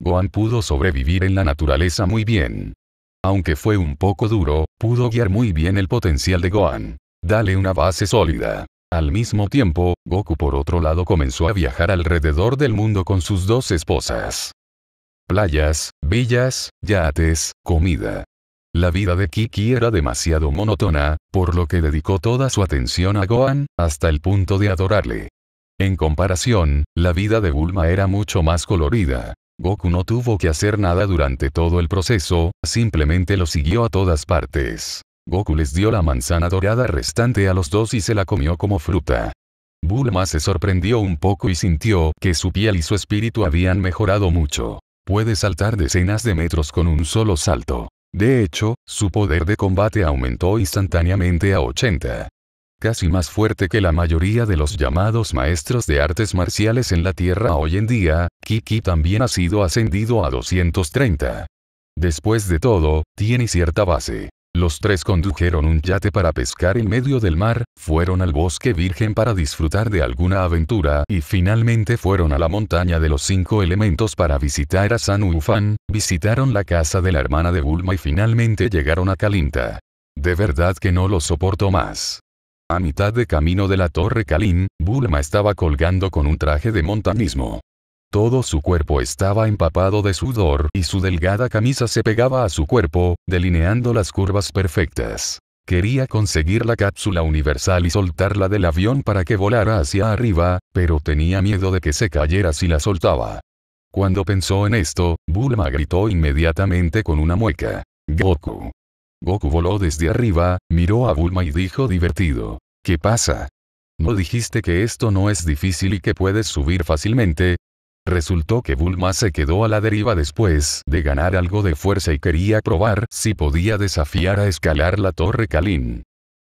Gohan pudo sobrevivir en la naturaleza muy bien. Aunque fue un poco duro, pudo guiar muy bien el potencial de Gohan. Dale una base sólida. Al mismo tiempo, Goku por otro lado comenzó a viajar alrededor del mundo con sus dos esposas. Playas, villas, yates, comida. La vida de Kiki era demasiado monótona, por lo que dedicó toda su atención a Gohan, hasta el punto de adorarle. En comparación, la vida de Bulma era mucho más colorida. Goku no tuvo que hacer nada durante todo el proceso, simplemente lo siguió a todas partes. Goku les dio la manzana dorada restante a los dos y se la comió como fruta. Bulma se sorprendió un poco y sintió que su piel y su espíritu habían mejorado mucho. Puede saltar decenas de metros con un solo salto. De hecho, su poder de combate aumentó instantáneamente a 80 casi más fuerte que la mayoría de los llamados maestros de artes marciales en la Tierra hoy en día, Kiki también ha sido ascendido a 230. Después de todo, tiene cierta base. Los tres condujeron un yate para pescar en medio del mar, fueron al bosque virgen para disfrutar de alguna aventura y finalmente fueron a la montaña de los cinco elementos para visitar a San Ufan, visitaron la casa de la hermana de Bulma y finalmente llegaron a Kalinta. De verdad que no lo soporto más. A mitad de camino de la Torre Kalin, Bulma estaba colgando con un traje de montañismo. Todo su cuerpo estaba empapado de sudor y su delgada camisa se pegaba a su cuerpo, delineando las curvas perfectas. Quería conseguir la cápsula universal y soltarla del avión para que volara hacia arriba, pero tenía miedo de que se cayera si la soltaba. Cuando pensó en esto, Bulma gritó inmediatamente con una mueca. Goku. Goku voló desde arriba, miró a Bulma y dijo divertido. ¿Qué pasa? ¿No dijiste que esto no es difícil y que puedes subir fácilmente? Resultó que Bulma se quedó a la deriva después de ganar algo de fuerza y quería probar si podía desafiar a escalar la torre Kalin.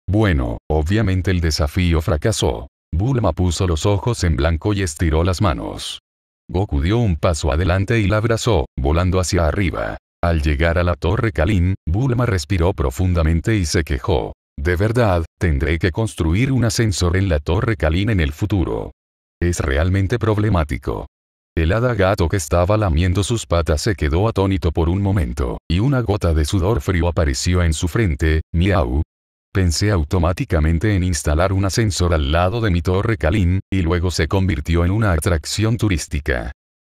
Bueno, obviamente el desafío fracasó. Bulma puso los ojos en blanco y estiró las manos. Goku dio un paso adelante y la abrazó, volando hacia arriba. Al llegar a la torre Kalin, Bulma respiró profundamente y se quejó. De verdad, tendré que construir un ascensor en la torre Kalin en el futuro. Es realmente problemático. El hada gato que estaba lamiendo sus patas se quedó atónito por un momento, y una gota de sudor frío apareció en su frente, miau. Pensé automáticamente en instalar un ascensor al lado de mi torre Kalin, y luego se convirtió en una atracción turística.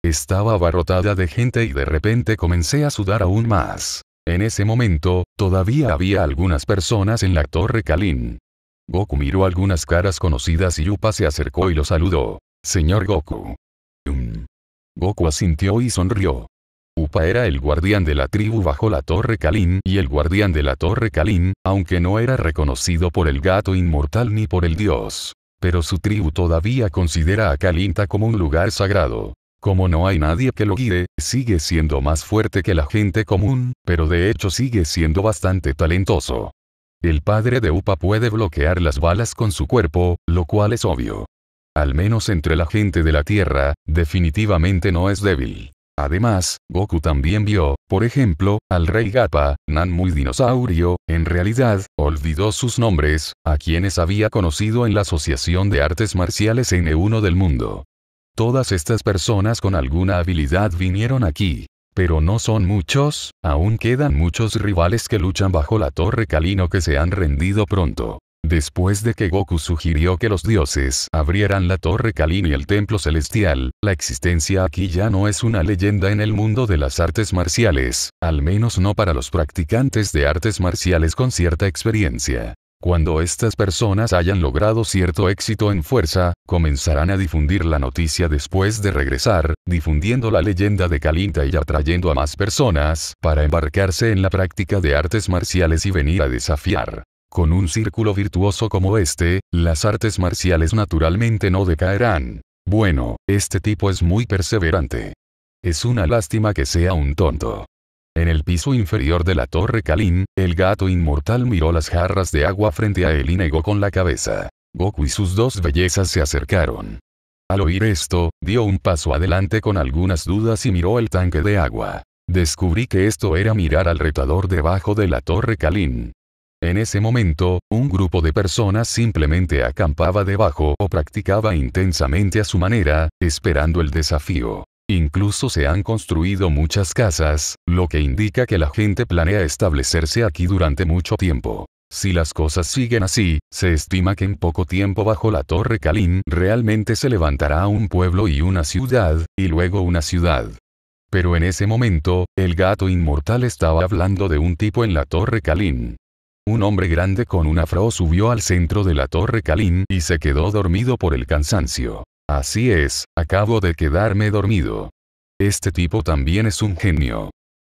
Estaba abarrotada de gente y de repente comencé a sudar aún más. En ese momento, todavía había algunas personas en la torre Kalin. Goku miró algunas caras conocidas y Upa se acercó y lo saludó. Señor Goku. Um". Goku asintió y sonrió. Upa era el guardián de la tribu bajo la Torre Kalin y el guardián de la Torre Kalin, aunque no era reconocido por el gato inmortal ni por el dios. Pero su tribu todavía considera a Kalinta como un lugar sagrado. Como no hay nadie que lo guíe, sigue siendo más fuerte que la gente común, pero de hecho sigue siendo bastante talentoso. El padre de Upa puede bloquear las balas con su cuerpo, lo cual es obvio. Al menos entre la gente de la Tierra, definitivamente no es débil. Además, Goku también vio, por ejemplo, al rey Gappa, Nan muy dinosaurio, en realidad, olvidó sus nombres, a quienes había conocido en la Asociación de Artes Marciales N1 del mundo. Todas estas personas con alguna habilidad vinieron aquí. Pero no son muchos, aún quedan muchos rivales que luchan bajo la torre Kalino que se han rendido pronto. Después de que Goku sugirió que los dioses abrieran la torre Kalin y el templo celestial, la existencia aquí ya no es una leyenda en el mundo de las artes marciales, al menos no para los practicantes de artes marciales con cierta experiencia. Cuando estas personas hayan logrado cierto éxito en fuerza, comenzarán a difundir la noticia después de regresar, difundiendo la leyenda de Kalinta y atrayendo a más personas para embarcarse en la práctica de artes marciales y venir a desafiar. Con un círculo virtuoso como este, las artes marciales naturalmente no decaerán. Bueno, este tipo es muy perseverante. Es una lástima que sea un tonto. En el piso inferior de la torre Kalin, el gato inmortal miró las jarras de agua frente a él y negó con la cabeza. Goku y sus dos bellezas se acercaron. Al oír esto, dio un paso adelante con algunas dudas y miró el tanque de agua. Descubrí que esto era mirar al retador debajo de la torre Kalin. En ese momento, un grupo de personas simplemente acampaba debajo o practicaba intensamente a su manera, esperando el desafío. Incluso se han construido muchas casas, lo que indica que la gente planea establecerse aquí durante mucho tiempo. Si las cosas siguen así, se estima que en poco tiempo bajo la Torre Kalin realmente se levantará un pueblo y una ciudad, y luego una ciudad. Pero en ese momento, el gato inmortal estaba hablando de un tipo en la Torre Kalin. Un hombre grande con una afro subió al centro de la Torre Kalin y se quedó dormido por el cansancio. Así es, acabo de quedarme dormido. Este tipo también es un genio.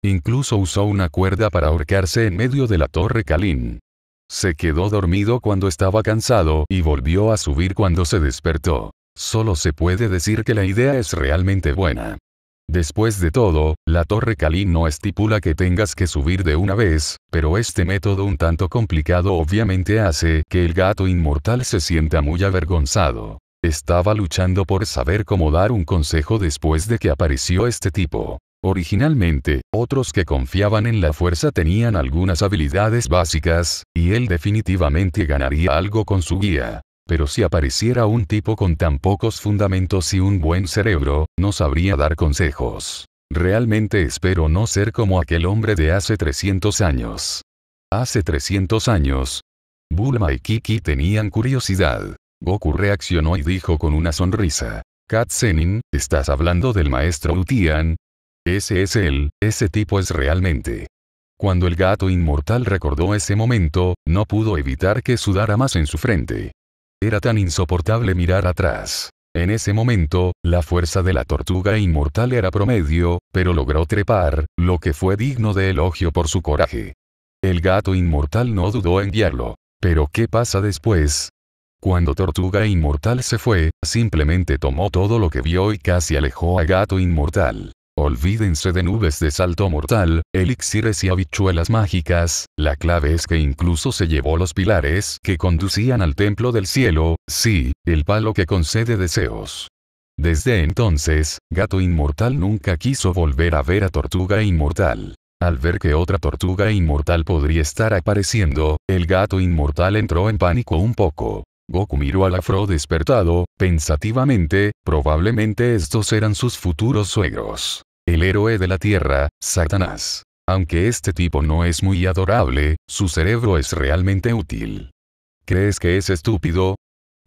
Incluso usó una cuerda para ahorcarse en medio de la torre Kalin. Se quedó dormido cuando estaba cansado y volvió a subir cuando se despertó. Solo se puede decir que la idea es realmente buena. Después de todo, la torre Kalin no estipula que tengas que subir de una vez, pero este método un tanto complicado obviamente hace que el gato inmortal se sienta muy avergonzado. Estaba luchando por saber cómo dar un consejo después de que apareció este tipo. Originalmente, otros que confiaban en la fuerza tenían algunas habilidades básicas, y él definitivamente ganaría algo con su guía. Pero si apareciera un tipo con tan pocos fundamentos y un buen cerebro, no sabría dar consejos. Realmente espero no ser como aquel hombre de hace 300 años. Hace 300 años. Bulma y Kiki tenían curiosidad. Goku reaccionó y dijo con una sonrisa. Katzenin, ¿estás hablando del maestro Utian? Ese es él, ese tipo es realmente. Cuando el gato inmortal recordó ese momento, no pudo evitar que sudara más en su frente. Era tan insoportable mirar atrás. En ese momento, la fuerza de la tortuga inmortal era promedio, pero logró trepar, lo que fue digno de elogio por su coraje. El gato inmortal no dudó en guiarlo. Pero ¿qué pasa después? Cuando Tortuga Inmortal se fue, simplemente tomó todo lo que vio y casi alejó a Gato Inmortal. Olvídense de nubes de salto mortal, elixires y habichuelas mágicas, la clave es que incluso se llevó los pilares que conducían al templo del cielo, sí, el palo que concede deseos. Desde entonces, Gato Inmortal nunca quiso volver a ver a Tortuga Inmortal. Al ver que otra tortuga inmortal podría estar apareciendo, el gato inmortal entró en pánico un poco. Goku miró al afro despertado, pensativamente, probablemente estos eran sus futuros suegros. El héroe de la Tierra, Satanás. Aunque este tipo no es muy adorable, su cerebro es realmente útil. ¿Crees que es estúpido?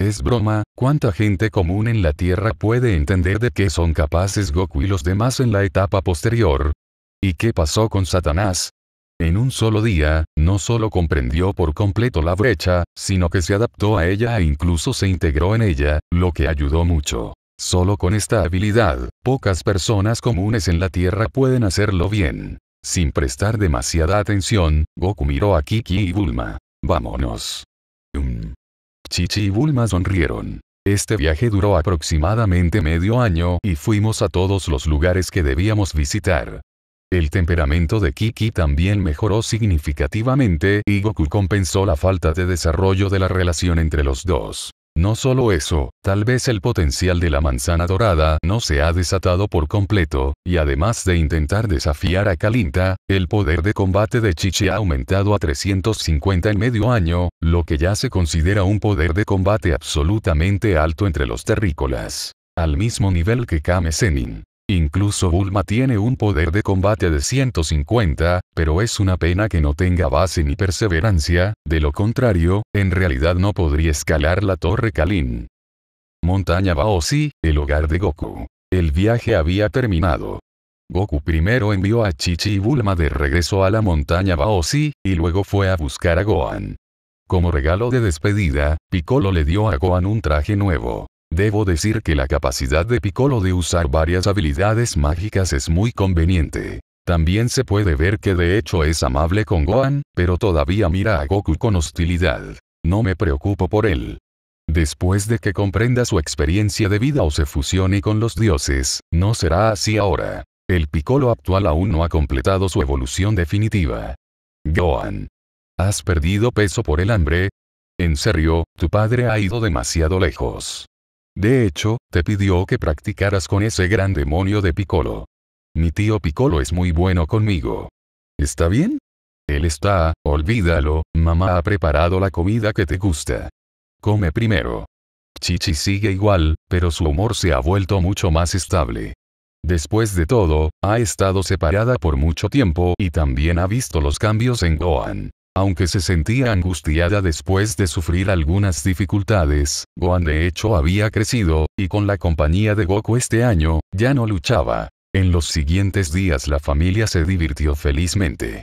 Es broma, ¿cuánta gente común en la Tierra puede entender de qué son capaces Goku y los demás en la etapa posterior? ¿Y qué pasó con Satanás? En un solo día, no solo comprendió por completo la brecha, sino que se adaptó a ella e incluso se integró en ella, lo que ayudó mucho. Solo con esta habilidad, pocas personas comunes en la Tierra pueden hacerlo bien. Sin prestar demasiada atención, Goku miró a Kiki y Bulma. Vámonos. Chichi y Bulma sonrieron. Este viaje duró aproximadamente medio año y fuimos a todos los lugares que debíamos visitar. El temperamento de Kiki también mejoró significativamente y Goku compensó la falta de desarrollo de la relación entre los dos. No solo eso, tal vez el potencial de la manzana dorada no se ha desatado por completo, y además de intentar desafiar a Kalinta, el poder de combate de Chichi ha aumentado a 350 en medio año, lo que ya se considera un poder de combate absolutamente alto entre los terrícolas. Al mismo nivel que Kame Senin. Incluso Bulma tiene un poder de combate de 150, pero es una pena que no tenga base ni perseverancia, de lo contrario, en realidad no podría escalar la Torre Kalin. Montaña Baosi, el hogar de Goku. El viaje había terminado. Goku primero envió a Chichi y Bulma de regreso a la montaña Baosi, y luego fue a buscar a Gohan. Como regalo de despedida, Piccolo le dio a Gohan un traje nuevo. Debo decir que la capacidad de Piccolo de usar varias habilidades mágicas es muy conveniente. También se puede ver que de hecho es amable con Gohan, pero todavía mira a Goku con hostilidad. No me preocupo por él. Después de que comprenda su experiencia de vida o se fusione con los dioses, no será así ahora. El Piccolo actual aún no ha completado su evolución definitiva. Gohan. ¿Has perdido peso por el hambre? En serio, tu padre ha ido demasiado lejos. De hecho, te pidió que practicaras con ese gran demonio de Piccolo. Mi tío Piccolo es muy bueno conmigo. ¿Está bien? Él está, olvídalo, mamá ha preparado la comida que te gusta. Come primero. Chichi sigue igual, pero su humor se ha vuelto mucho más estable. Después de todo, ha estado separada por mucho tiempo y también ha visto los cambios en Gohan. Aunque se sentía angustiada después de sufrir algunas dificultades, Gohan de hecho había crecido, y con la compañía de Goku este año, ya no luchaba. En los siguientes días la familia se divirtió felizmente.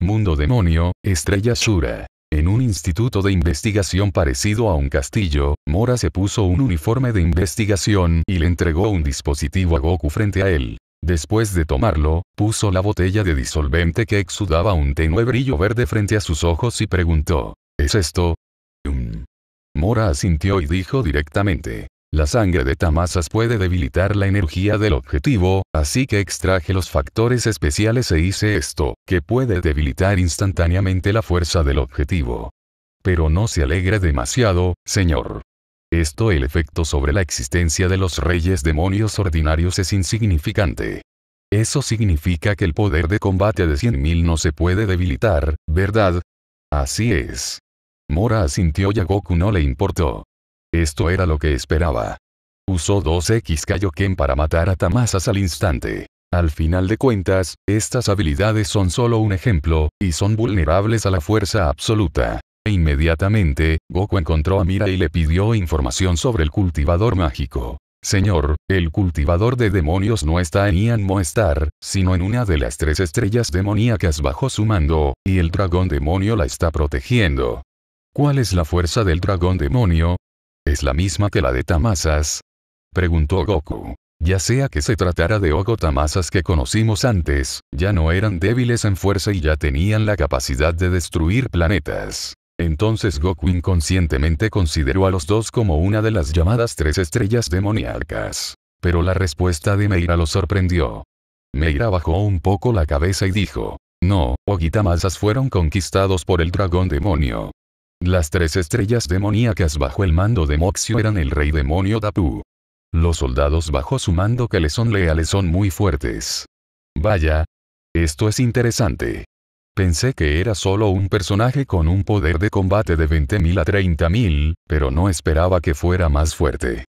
Mundo Demonio, Estrella Shura. En un instituto de investigación parecido a un castillo, Mora se puso un uniforme de investigación y le entregó un dispositivo a Goku frente a él. Después de tomarlo, puso la botella de disolvente que exudaba un tenue brillo verde frente a sus ojos y preguntó, ¿es esto? Um, Mora asintió y dijo directamente, la sangre de Tamasas puede debilitar la energía del objetivo, así que extraje los factores especiales e hice esto, que puede debilitar instantáneamente la fuerza del objetivo. Pero no se alegre demasiado, señor. Esto el efecto sobre la existencia de los reyes demonios ordinarios es insignificante. Eso significa que el poder de combate de 100.000 no se puede debilitar, ¿verdad? Así es. Mora asintió y a Goku no le importó. Esto era lo que esperaba. Usó 2X Kaioken para matar a Tamasas al instante. Al final de cuentas, estas habilidades son solo un ejemplo, y son vulnerables a la fuerza absoluta inmediatamente, Goku encontró a Mira y le pidió información sobre el cultivador mágico. Señor, el cultivador de demonios no está en Ian Moestar, sino en una de las tres estrellas demoníacas bajo su mando, y el dragón demonio la está protegiendo. ¿Cuál es la fuerza del dragón demonio? ¿Es la misma que la de Tamasas? Preguntó Goku. Ya sea que se tratara de Ogo Tamasas que conocimos antes, ya no eran débiles en fuerza y ya tenían la capacidad de destruir planetas. Entonces Goku inconscientemente consideró a los dos como una de las llamadas tres estrellas demoníacas. Pero la respuesta de Meira lo sorprendió. Meira bajó un poco la cabeza y dijo, no, Ogitamasas fueron conquistados por el dragón demonio. Las tres estrellas demoníacas bajo el mando de Moxio eran el rey demonio Dapu. Los soldados bajo su mando que le son leales son muy fuertes. Vaya. Esto es interesante. Pensé que era solo un personaje con un poder de combate de 20.000 a 30.000, pero no esperaba que fuera más fuerte.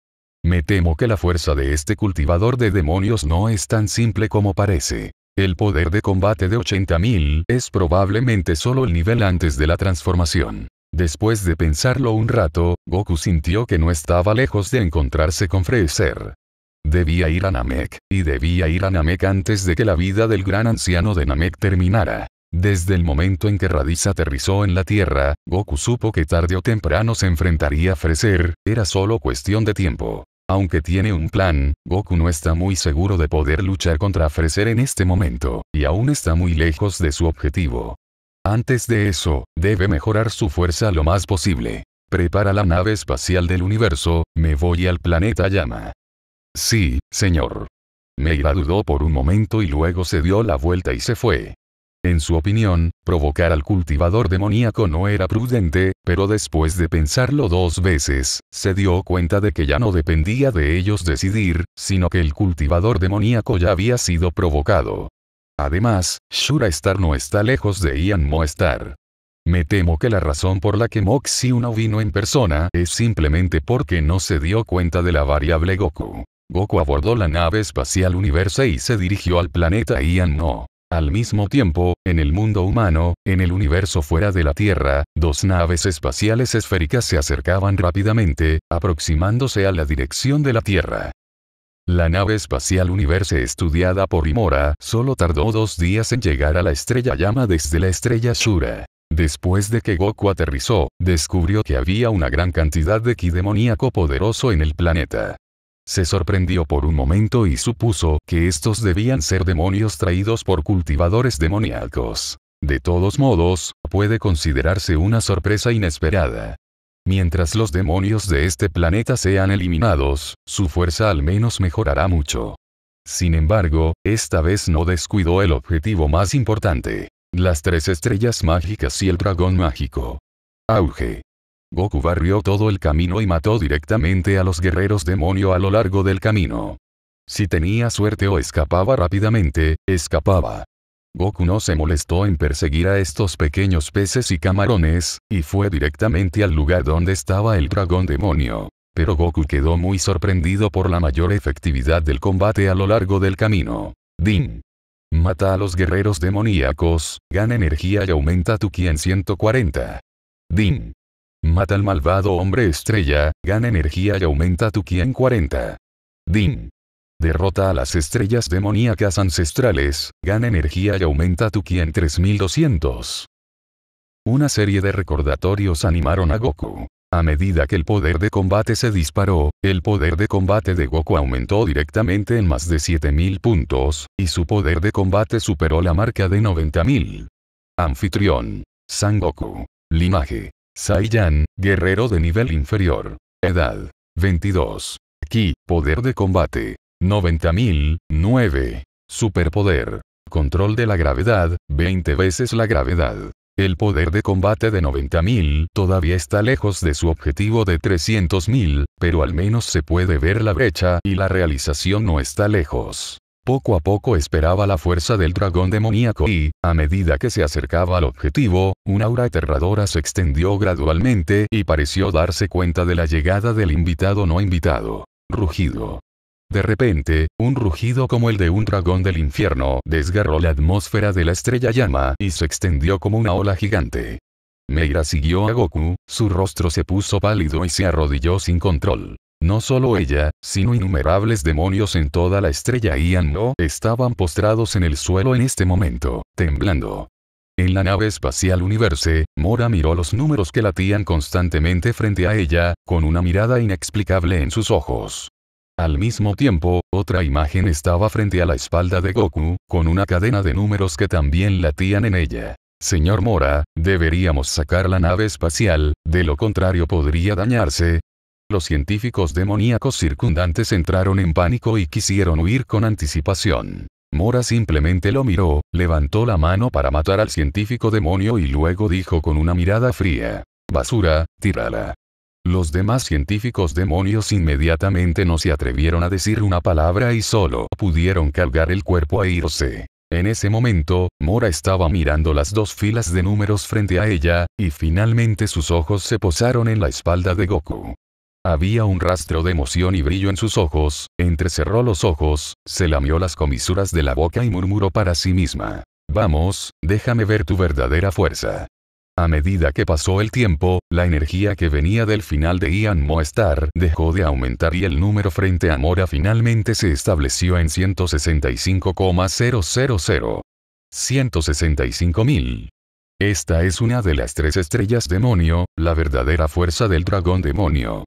Me temo que la fuerza de este cultivador de demonios no es tan simple como parece. El poder de combate de 80.000 es probablemente solo el nivel antes de la transformación. Después de pensarlo un rato, Goku sintió que no estaba lejos de encontrarse con Freezer. Debía ir a Namek, y debía ir a Namek antes de que la vida del gran anciano de Namek terminara. Desde el momento en que Raditz aterrizó en la Tierra, Goku supo que tarde o temprano se enfrentaría a Frezer, era solo cuestión de tiempo. Aunque tiene un plan, Goku no está muy seguro de poder luchar contra Frezer en este momento, y aún está muy lejos de su objetivo. Antes de eso, debe mejorar su fuerza lo más posible. Prepara la nave espacial del universo, me voy al planeta Yama. Sí, señor. Meira dudó por un momento y luego se dio la vuelta y se fue. En su opinión, provocar al cultivador demoníaco no era prudente, pero después de pensarlo dos veces, se dio cuenta de que ya no dependía de ellos decidir, sino que el cultivador demoníaco ya había sido provocado. Además, Shura Star no está lejos de Ian Star. Me temo que la razón por la que Moxie no vino en persona es simplemente porque no se dio cuenta de la variable Goku. Goku abordó la nave espacial Universe y se dirigió al planeta Ian No. Al mismo tiempo, en el mundo humano, en el universo fuera de la Tierra, dos naves espaciales esféricas se acercaban rápidamente, aproximándose a la dirección de la Tierra. La nave espacial Universe estudiada por Imora solo tardó dos días en llegar a la estrella llama desde la estrella Shura. Después de que Goku aterrizó, descubrió que había una gran cantidad de ki demoníaco poderoso en el planeta. Se sorprendió por un momento y supuso que estos debían ser demonios traídos por cultivadores demoníacos. De todos modos, puede considerarse una sorpresa inesperada. Mientras los demonios de este planeta sean eliminados, su fuerza al menos mejorará mucho. Sin embargo, esta vez no descuidó el objetivo más importante. Las tres estrellas mágicas y el dragón mágico. Auge. Goku barrió todo el camino y mató directamente a los guerreros demonio a lo largo del camino. Si tenía suerte o escapaba rápidamente, escapaba. Goku no se molestó en perseguir a estos pequeños peces y camarones, y fue directamente al lugar donde estaba el dragón demonio. Pero Goku quedó muy sorprendido por la mayor efectividad del combate a lo largo del camino. Din. Mata a los guerreros demoníacos, gana energía y aumenta tu ki en 140. Din. Mata al malvado hombre estrella, gana energía y aumenta tu ki en 40. Din. Derrota a las estrellas demoníacas ancestrales, gana energía y aumenta tu ki en 3200. Una serie de recordatorios animaron a Goku. A medida que el poder de combate se disparó, el poder de combate de Goku aumentó directamente en más de 7000 puntos, y su poder de combate superó la marca de 90000. Anfitrión. San Goku. Linaje. Saiyan, guerrero de nivel inferior. Edad. 22. Ki, poder de combate. 90.000, 9. Superpoder. Control de la gravedad, 20 veces la gravedad. El poder de combate de 90.000 todavía está lejos de su objetivo de 300.000, pero al menos se puede ver la brecha y la realización no está lejos. Poco a poco esperaba la fuerza del dragón demoníaco y, a medida que se acercaba al objetivo, una aura aterradora se extendió gradualmente y pareció darse cuenta de la llegada del invitado no invitado. Rugido. De repente, un rugido como el de un dragón del infierno desgarró la atmósfera de la estrella llama y se extendió como una ola gigante. Meira siguió a Goku, su rostro se puso pálido y se arrodilló sin control. No solo ella, sino innumerables demonios en toda la estrella y No estaban postrados en el suelo en este momento, temblando. En la nave espacial Universe, Mora miró los números que latían constantemente frente a ella, con una mirada inexplicable en sus ojos. Al mismo tiempo, otra imagen estaba frente a la espalda de Goku, con una cadena de números que también latían en ella. Señor Mora, deberíamos sacar la nave espacial, de lo contrario podría dañarse, los científicos demoníacos circundantes entraron en pánico y quisieron huir con anticipación. Mora simplemente lo miró, levantó la mano para matar al científico demonio y luego dijo con una mirada fría, basura, tírala. Los demás científicos demonios inmediatamente no se atrevieron a decir una palabra y solo pudieron cargar el cuerpo e irse. En ese momento, Mora estaba mirando las dos filas de números frente a ella, y finalmente sus ojos se posaron en la espalda de Goku. Había un rastro de emoción y brillo en sus ojos, entrecerró los ojos, se lamió las comisuras de la boca y murmuró para sí misma. Vamos, déjame ver tu verdadera fuerza. A medida que pasó el tiempo, la energía que venía del final de Ian Moestar dejó de aumentar y el número frente a Mora finalmente se estableció en 165,000. 165.000. Esta es una de las tres estrellas demonio, la verdadera fuerza del dragón demonio.